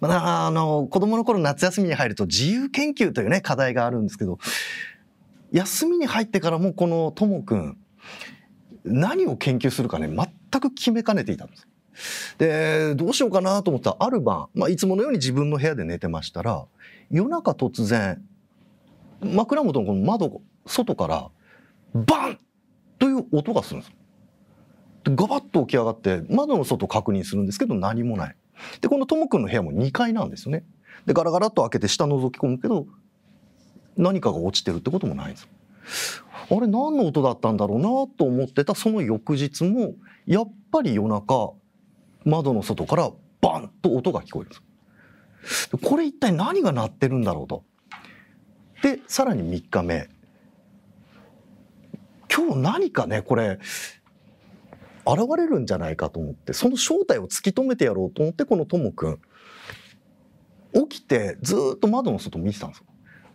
M: まあ、あの子供の頃夏休みに入ると自由研究というね課題があるんですけど休みに入ってからもこのともくん何を研究するかね全く決めかねていたんです。で、どうしようかなと思ったら、ある晩、まあ、いつものように自分の部屋で寝てましたら、夜中突然、枕元のこの窓、外から、バンという音がするんです。でガバッと起き上がって、窓の外確認するんですけど、何もない。で、このともくんの部屋も2階なんですよね。で、ガラガラと開けて下覗き込むけど、何かが落ちてるってこともないんです。あれ何の音だったんだろうなと思ってたその翌日もやっぱり夜中窓の外からバンと音が聞こえるんですこれ一体何が鳴ってるんだろうと。でさらに3日目今日何かねこれ現れるんじゃないかと思ってその正体を突き止めてやろうと思ってこのともくん起きてずっと窓の外見てたんですよ。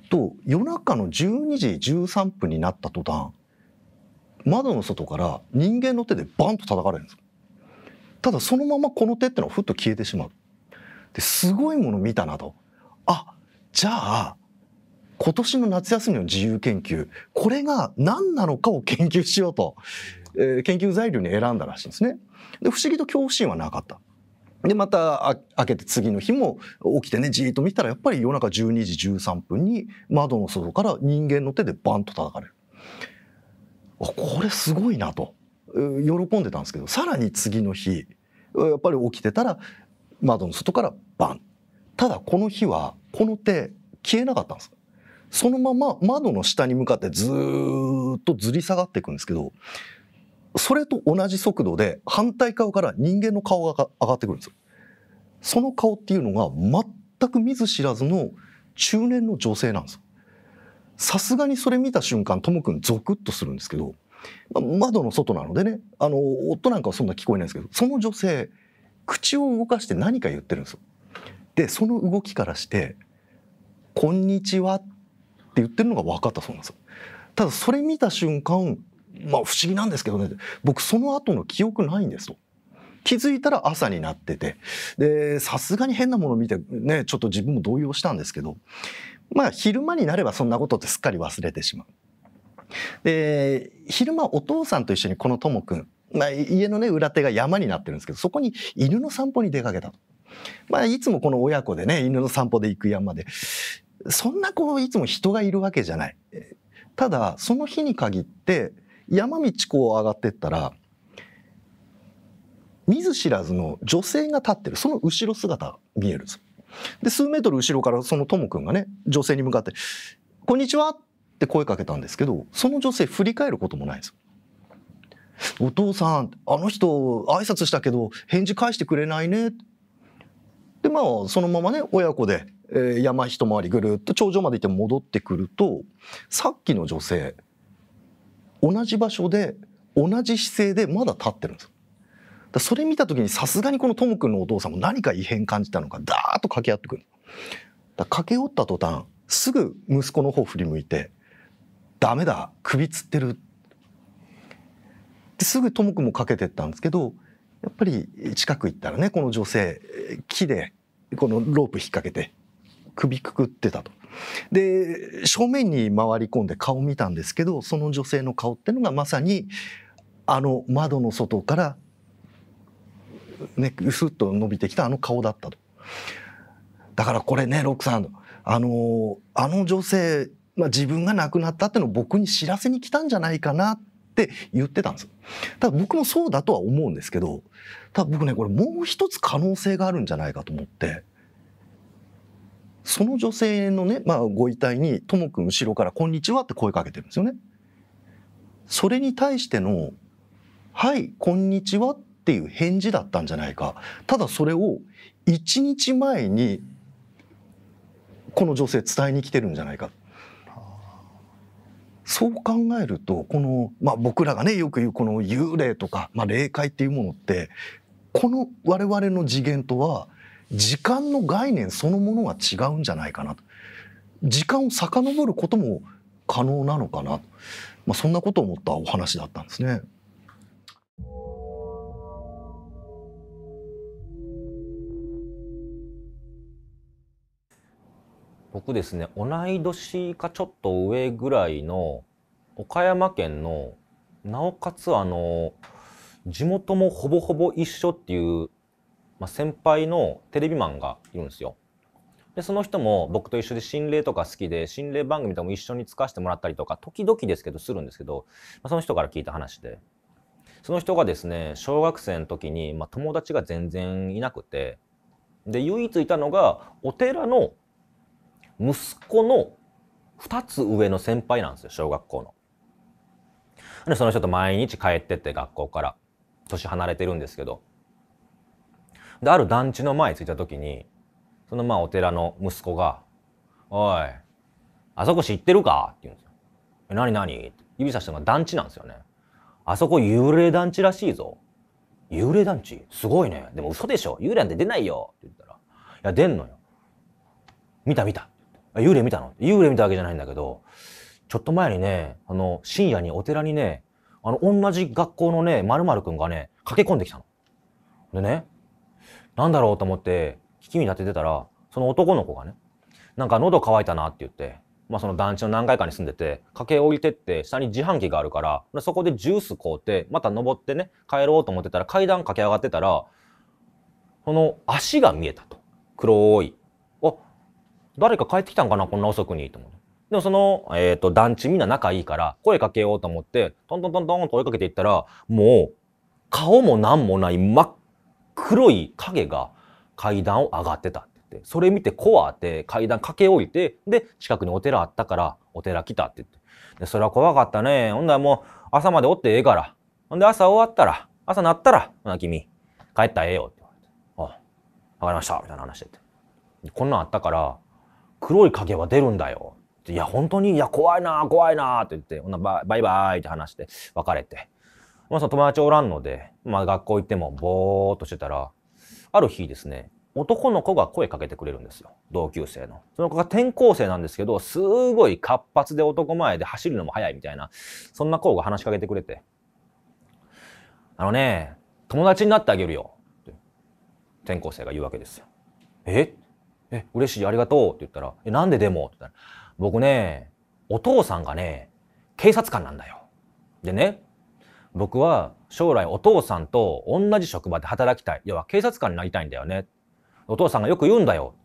M: と夜中の12時13分になった途端窓の外から人間の手でバンと叩かれるんですよ。ただそのままこの手ってのはふっと消えてしまう。ですごいもの見たなと。あじゃあ今年の夏休みの自由研究これが何なのかを研究しようと、えー、研究材料に選んだらしいんですね。で不思議と恐怖心はなかった。でまた開けて次の日も起きてねじーっと見たらやっぱり夜中12時13分に窓の外から人間の手でバンと叩かれる。これすごいなと。喜んでたんですけどさらに次の日やっぱり起きてたら窓の外からバンただこの日はこの手消えなかったんですそのまま窓の下に向かってずっとずり下がっていくんですけどそれと同じ速度で反対側から人間の顔が上がってくるんですその顔っていうのが全く見ず知らずの中年の女性なんですさすがにそれ見た瞬間ともくんゾクッとするんですけどま窓の外なのでねあの夫なんかはそんな聞こえないんですけどその女性口を動かして何か言ってるんですよ。でその動きからして「こんにちは」って言ってるのが分かったそうなんですよ。ただそれ見た瞬間まあ不思議なんですけどね僕その後の記憶ないんですと。気づいたら朝になっててでさすがに変なもの見てねちょっと自分も動揺したんですけどまあ昼間になればそんなことってすっかり忘れてしまう。で、昼間お父さんと一緒にこのともくん、まあ、家のね、裏手が山になってるんですけど、そこに犬の散歩に出かけたと。まあ、いつもこの親子でね、犬の散歩で行く山で、そんなこう、いつも人がいるわけじゃない。ただ、その日に限って、山道こう上がってったら、見ず知らずの女性が立ってる、その後ろ姿が見えるんです。で、数メートル後ろからそのともくんがね、女性に向かって、こんにちはって声かけたんですけどその女性振り返ることもないんですお父さんあの人挨拶したけど返事返してくれないねでまあそのままね親子で、え山一回りぐるっと頂上まで行って戻ってくるとさっきの女性同じ場所で同じ姿勢でまだ立ってるんですだそれ見た時にさすがにこのトム君のお父さんも何か異変感じたのかダーッと駆け合ってくるだ駆け寄った途端すぐ息子の方振り向いてダメだ首つってるすぐともくもかけてったんですけどやっぱり近く行ったらねこの女性木でこのロープ引っ掛けて首くくってたと。で正面に回り込んで顔見たんですけどその女性の顔ってのがまさにあの窓の外から、ね、うすっと伸びてきたあの顔だったと。だからこれね六さんあのあの女性まあ、自分が亡くなったってのを僕に知らせに来たんじゃないかなって言ってたんですただ僕もそうだとは思うんですけどただ僕ねこれもう一つ可能性があるんじゃないかと思ってその女性のね、まあ、ご遺体にとも君後ろから「こんにちは」って声かけてるんですよね。それに対しての「はいこんにちは」っていう返事だったんじゃないかただそれを1日前にこの女性伝えに来てるんじゃないかそう考えるとこの、まあ、僕らがねよく言うこの幽霊とか、まあ、霊界っていうものってこの我々の次元とは時間の概念そのものが違うんじゃないかなと時間を遡ることも可能なのかなと、まあ、そんなことを思ったお話だったんですね。
L: 僕ですね同い年かちょっと上ぐらいの岡山県のなおかつあの地元もほぼほぼ一緒っていう、まあ、先輩のテレビマンがいるんですよ。でその人も僕と一緒で心霊とか好きで心霊番組とかも一緒に使わせてもらったりとか時々ですけどするんですけど、まあ、その人から聞いた話でその人がですね小学生の時に、まあ、友達が全然いなくてで唯一いたのがお寺の息子の2つ上の先輩なんですよ、小学校の。で、その人と毎日帰ってって学校から。年離れてるんですけど。で、ある団地の前着いた時に、そのまあお寺の息子が、おい、あそこ知ってるかって言うんですよ。え、なになに指さしたのが団地なんですよね。あそこ幽霊団地らしいぞ。幽霊団地すごいね。でも嘘でしょ。幽霊なんて出ないよ。って言ったら、いや、出んのよ。見た見た。幽霊見たの幽霊見たわけじゃないんだけど、ちょっと前にね、あの、深夜にお寺にね、あの、同じ学校のね、〇〇くんがね、駆け込んできたの。でね、なんだろうと思って、聞きに立ててたら、その男の子がね、なんか喉乾いたなって言って、まあその団地の何階かに住んでて、駆け置いてって、下に自販機があるから、そこでジュース買うて、また登ってね、帰ろうと思ってたら、階段駆け上がってたら、その足が見えたと。黒い誰か帰ってきたんかなこんな遅くにと思でもその、えっ、ー、と、団地みんな仲いいから、声かけようと思って、トントントントンと追いかけていったら、もう、顔も何もない真っ黒い影が階段を上がってたって言って、それ見て怖って階段駆け下りて、で、近くにお寺あったから、お寺来たって言って。で、それは怖かったね。ほんならもう、朝までおってええから。ほんで、朝終わったら、朝なったら、ほな君、帰ったらええよって言われて。あわかりました。みたいな話してて。こんなんあったから、黒い影は出るんだよ。いや、本当に、いや、怖いな、怖いな、って言って、ほなバイバイって話して別れて。まあ、その友達おらんので、まあ、学校行ってもぼーっとしてたら、ある日ですね、男の子が声かけてくれるんですよ。同級生の。その子が転校生なんですけど、すごい活発で男前で走るのも速いみたいな、そんな子が話しかけてくれて、あのね、友達になってあげるよ。って転校生が言うわけですよ。ええ、嬉しい、ありがとうって言ったら、え、なんででもって言ったら、僕ね、お父さんがね、警察官なんだよ。でね、僕は将来お父さんと同じ職場で働きたい。要は警察官になりたいんだよね。お父さんがよく言うんだよ。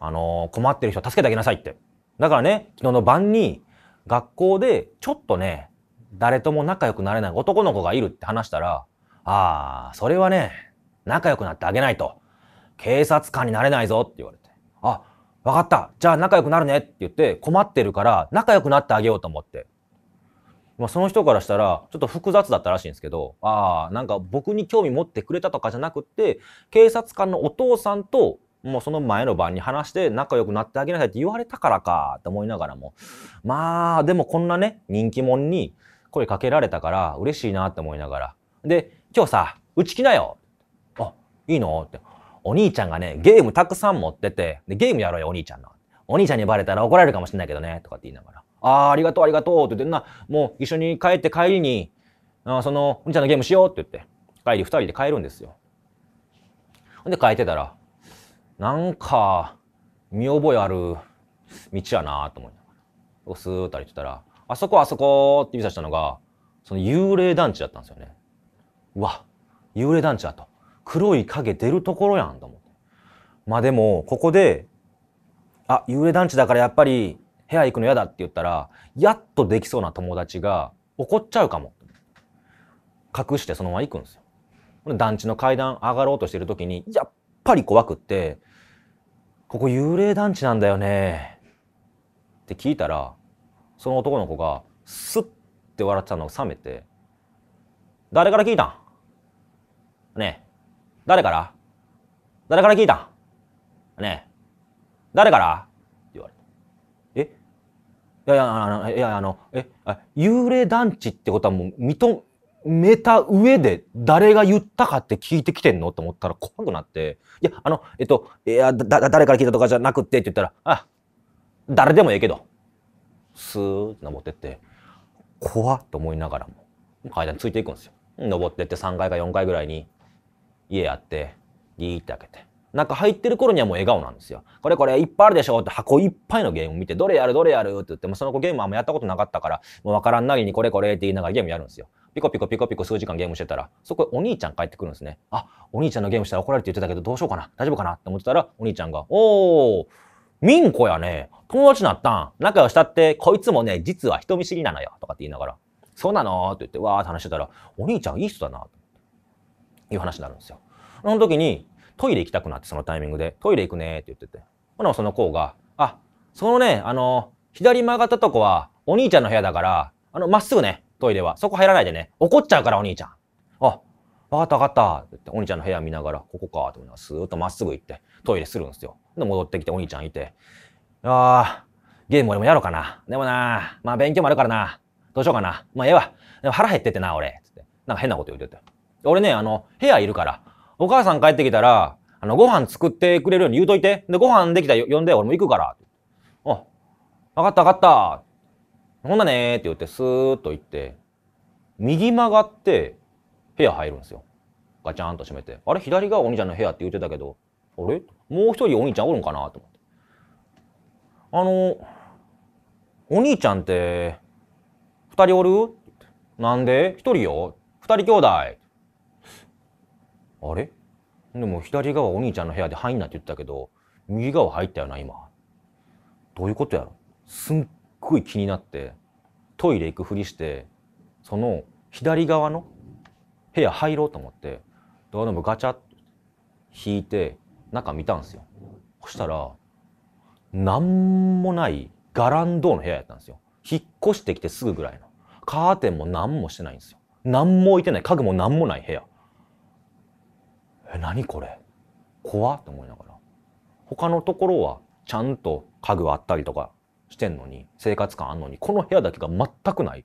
L: あのー、困ってる人助けてあげなさいって。だからね、昨日の晩に学校でちょっとね、誰とも仲良くなれない男の子がいるって話したら、ああ、それはね、仲良くなってあげないと。警察官になれないぞって言われて、あ、わかった。じゃあ仲良くなるねって言って困ってるから仲良くなってあげようと思って。まあ、その人からしたらちょっと複雑だったらしいんですけど、ああ、なんか僕に興味持ってくれたとかじゃなくって、警察官のお父さんともうその前の晩に話して仲良くなってあげなさいって言われたからかと思いながらも、まあでもこんなね、人気者に声かけられたから嬉しいなって思いながら。で、今日さ、うち来なよ。あ、いいのって。お兄ちゃんがね、ゲームたくさん持ってて、で、ゲームやろうよ、お兄ちゃんの。お兄ちゃんにバレたら怒られるかもしれないけどね、とかって言いながら。ああ、ありがとう、ありがとう、って言ってな、もう一緒に帰って帰りに、あその、お兄ちゃんのゲームしようって言って、帰り二人で帰るんですよ。ほんで帰ってたら、なんか、見覚えある道やなと思いながら。スーッと歩いてたら、あそこあそこって指さしたのが、その幽霊団地だったんですよね。うわ、幽霊団地だと。黒い影出るところやんと思って。まあでも、ここで、あ、幽霊団地だからやっぱり部屋行くの嫌だって言ったら、やっとできそうな友達が怒っちゃうかも。隠してそのまま行くんですよ。団地の階段上がろうとしてる時に、やっぱり怖くって、ここ幽霊団地なんだよね。って聞いたら、その男の子がスッって笑ってたのを冷めて、誰から聞いたんねえ、誰から誰から聞いたねえ。誰からって言われて。えいやいや、あの、いや、あの、え、あ幽霊団地ってことはもう認めた上で誰が言ったかって聞いてきてんのと思ったら怖くなって。いや、あの、えっと、いや、だ、誰から聞いたとかじゃなくてって言ったら、あ、誰でもええけど。スーって登ってって、怖っと思いながらも、階段ついていくんですよ。登ってって3階か4階ぐらいに、家やってギーって開けてか入ってる頃にはもう笑顔なんですよ。これこれいっぱいあるでしょって箱いっぱいのゲーム見て、どれやるどれやるって言って、もその子ゲームあんまやったことなかったから、もうわからんなりにこれこれって言いながらゲームやるんですよ。ピコピコピコピコ数時間ゲームしてたら、そこお兄ちゃん帰ってくるんですね。あ、お兄ちゃんのゲームしたら怒られって言ってたけど、どうしようかな大丈夫かなって思ってたら、お兄ちゃんが、おー、ミンコやね。友達なったん。仲良したって、こいつもね、実は人見知りなのよ。とかって言いながら、そうなのって言って、わーって話してたら、お兄ちゃんいい人だな。いう話になるんですよ。その時にトイレ行きたくなってそのタイミングでトイレ行くねって言っててほなその子が「あそのねあの左曲がったとこはお兄ちゃんの部屋だからあのまっすぐねトイレはそこ入らないでね怒っちゃうからお兄ちゃん」あ分かった分かったって言ってお兄ちゃんの部屋見ながらここかと思いならスーッとまっすぐ行ってトイレするんですよ。で戻ってきてお兄ちゃんいて「あゲーム俺もやろうかな。でもなまあ勉強もあるからなどうしようかな。まあええわ。でも腹減っててな俺」つってなんか変なこと言うてて。俺ね、あの、部屋いるから、お母さん帰ってきたら、あの、ご飯作ってくれるように言うといて。で、ご飯できたら呼んで、俺も行くから。あ、わかったわかった。ほんだねって言って、スーッと行って、右曲がって、部屋入るんですよ。ガチャンと閉めて。あれ左がお兄ちゃんの部屋って言ってたけど、あれもう一人お兄ちゃんおるんかなと思って。あの、お兄ちゃんって、二人おるなんで一人よ二人兄弟。あれでも左側お兄ちゃんの部屋で入んなって言ったけど、右側入ったよな、今。どういうことやろすんごい気になって、トイレ行くふりして、その左側の部屋入ろうと思って、ドアノブガチャッと引いて、中見たんですよ。そしたら、なんもないガランドーの部屋やったんですよ。引っ越してきてすぐぐらいの。カーテンも何もしてないんですよ。何も置いてない。家具も何もない部屋。え何これ怖って思いながら他のところはちゃんと家具あったりとかしてんのに生活感あんのにこの部屋だけが全くない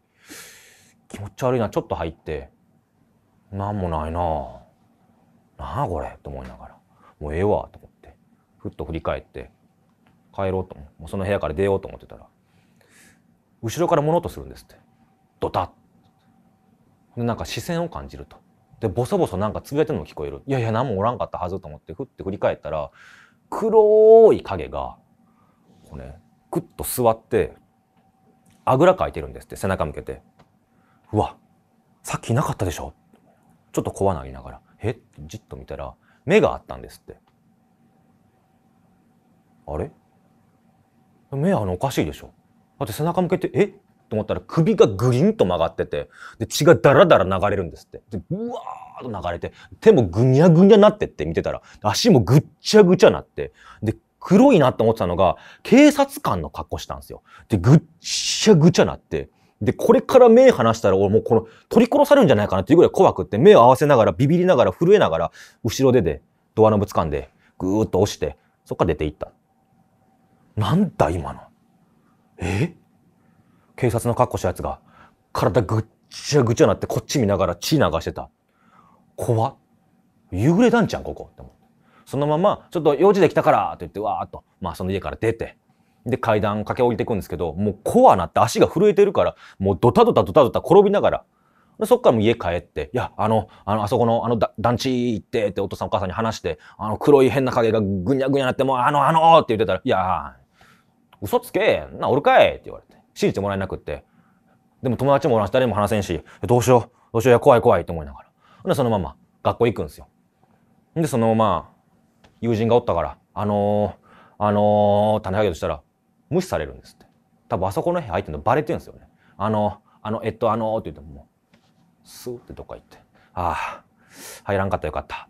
L: 気持ち悪いなちょっと入って何もないななあこれと思いながらもうええわと思ってふっと振り返って帰ろうと思うもうその部屋から出ようと思ってたら後ろから物音するんですってドタッでなんか視線を感じるとでボソボソなんかつぶやいてるのも聞こえるいやいや何もおらんかったはずと思ってふって振り返ったら黒い影がこうねクッと座ってあぐらかいてるんですって背中向けてうわさっきいなかったでしょちょっと怖なりながらえってじっと見たら目があったんですってあれ目あのおかしいでしょだって背中向けてえと思ったら首がグリンと曲がってて、で、血がダラダラ流れるんですって。で、うわーと流れて、手もぐにゃぐにゃなってって見てたら、足もぐっちゃぐちゃなって、で、黒いなって思ってたのが、警察官の格好したんですよ。で、ぐっちゃぐちゃなって、で、これから目離したら、俺もうこの、取り殺されるんじゃないかなっていうぐらい怖くって、目を合わせながら、ビビりながら、震えながら、後ろでで、ドアノブ掴んで、ぐーっと押して、そっから出ていった。なんだ今の。え警察の格好したやつが、体ぐっちゃぐちゃなってこっち見ながら血流してた。怖っ。夕暮れ団ちゃん、ここ。って思って。そのまま、ちょっと用事できたからって言って、わーっと、まあその家から出て、で階段駆け下りていくんですけど、もうコアなって足が震えてるから、もうドタドタドタドタ転びながら、でそっからも家帰って、いや、あの、あの、あそこの、あの、団地行ってってお父さんお母さんに話して、あの、黒い変な影がぐにゃぐにゃなって、もう、あの、あのーって言ってたら、いや、嘘つけな、おるかいって言われて。信じてもらえなくって。でも友達も誰も話せんし、どうしよう、どうしよう、や、怖い怖いと思いながら。で、そのまま学校行くんですよ。で、そのまあ、友人がおったから、あのー、あのー、種あげとしたら、無視されるんですって。多分あそこの部屋入ってんのバレてるんですよね。あのあの、えっと、あのー、って言っても、スーってどっか行って、ああ、入らんかったよかった。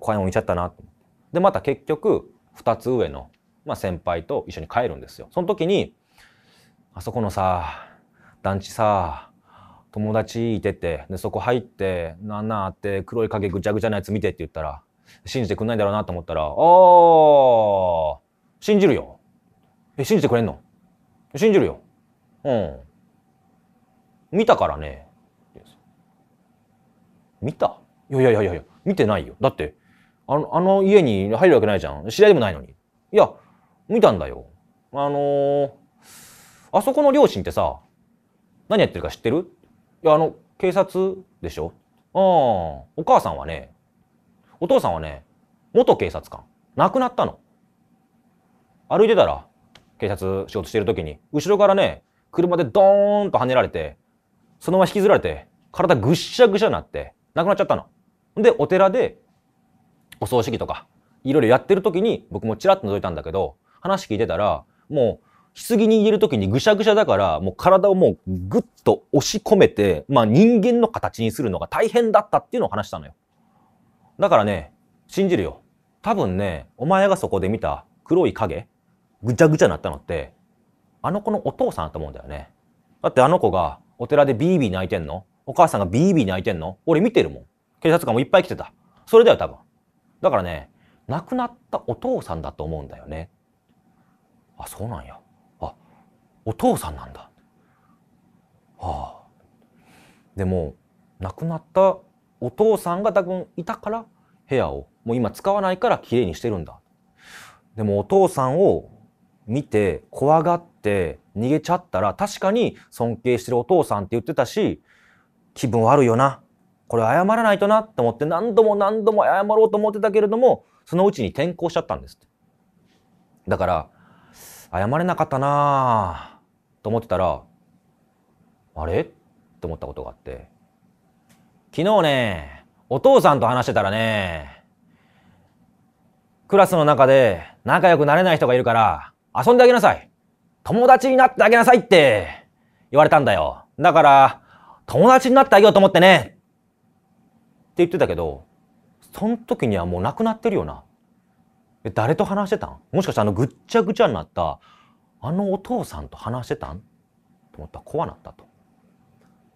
L: 怖いもん見ちゃったな。で、また結局、二つ上の、まあ、先輩と一緒に帰るんですよ。その時に、あそこのさ団地さ友達いてってでそこ入ってなんなんあって黒い影ぐちゃぐちゃなやつ見てって言ったら信じてくんないんだろうなと思ったら「ああ信じるよ」え「信じてくれんの信じるよ」うん見たからね見たいやいやいやいや見てないよだってあのあの家に入るわけないじゃん知り合いでもないのにいや見たんだよあのーあそこの両親ってさ、何やってるか知ってるいや、あの、警察でしょああ、お母さんはね、お父さんはね、元警察官。亡くなったの。歩いてたら、警察仕事してる時に、後ろからね、車でドーンと跳ねられて、そのまま引きずられて、体ぐっしゃぐしゃになって、亡くなっちゃったの。で、お寺で、お葬式とか、いろいろやってる時に、僕もちらっと覗いたんだけど、話聞いてたら、もう、棺握る時にぐしゃぐしゃだから、もう体をもうぐっと押し込めて、まあ人間の形にするのが大変だったっていうのを話したのよ。だからね、信じるよ。多分ね、お前がそこで見た黒い影、ぐちゃぐちゃになったのって、あの子のお父さんだと思うんだよね。だってあの子がお寺でビービー泣いてんのお母さんがビービー泣いてんの俺見てるもん。警察官もいっぱい来てた。それだよ、多分。だからね、亡くなったお父さんだと思うんだよね。あ、そうなんや。お父さんなんだ。はあ。でも亡くなったお父さんが多分いたから部屋をもう今使わないからきれいにしてるんだ。でもお父さんを見て怖がって逃げちゃったら確かに尊敬してるお父さんって言ってたし気分悪いよなこれ謝らないとなって思って何度も何度も謝ろうと思ってたけれどもそのうちに転校しちゃったんですだから謝れなかったなあと思ってたら、あれって思ったことがあって、昨日ね、お父さんと話してたらね、クラスの中で仲良くなれない人がいるから、遊んであげなさい。友達になってあげなさいって言われたんだよ。だから、友達になってあげようと思ってね。って言ってたけど、その時にはもう亡くなってるよな。誰と話してたんもしかしてあのぐっちゃぐちゃになったあのお父さんと話してたんと思ったら怖なったと。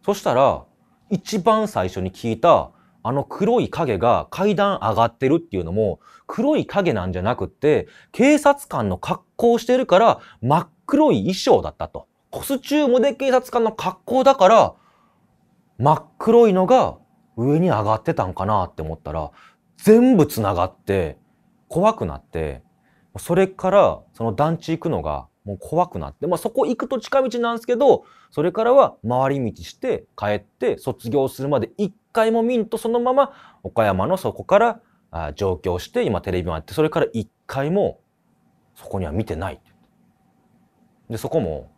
L: そしたら、一番最初に聞いた、あの黒い影が階段上がってるっていうのも、黒い影なんじゃなくって、警察官の格好してるから、真っ黒い衣装だったと。コスチュームで警察官の格好だから、真っ黒いのが上に上がってたんかなって思ったら、全部繋がって、怖くなって、それからその団地行くのがもう怖くなって、まあ、そこ行くと近道なんですけど、それからは回り道して帰って卒業するまで一回も見んとそのまま岡山のそこから上京して今テレビもやってそれから一回もそこには見てないでそこも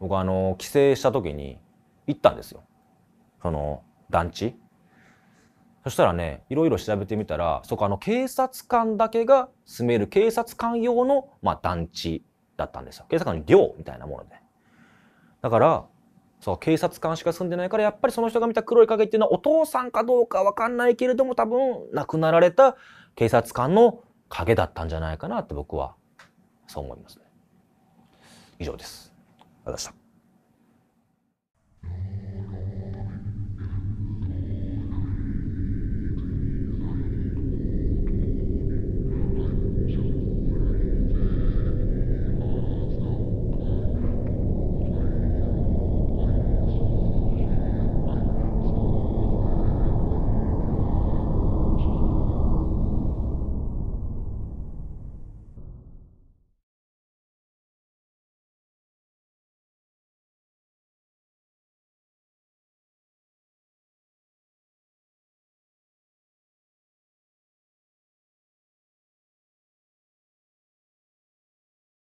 L: 僕あの帰省した時に行ったんですよその団地そしたらねいろいろ調べてみたらそこあの警察官だけが住める警察官用の、まあ、団地だったんですよ。警察官の寮みたいなもので。だから、そう、警察官しか住んでないから、やっぱりその人が見た黒い影っていうのはお父さんかどうかわかんないけれども、多分亡くなられた警察官の影だったんじゃないかなって僕は、そう思いますね。以上です。ありがとうございました。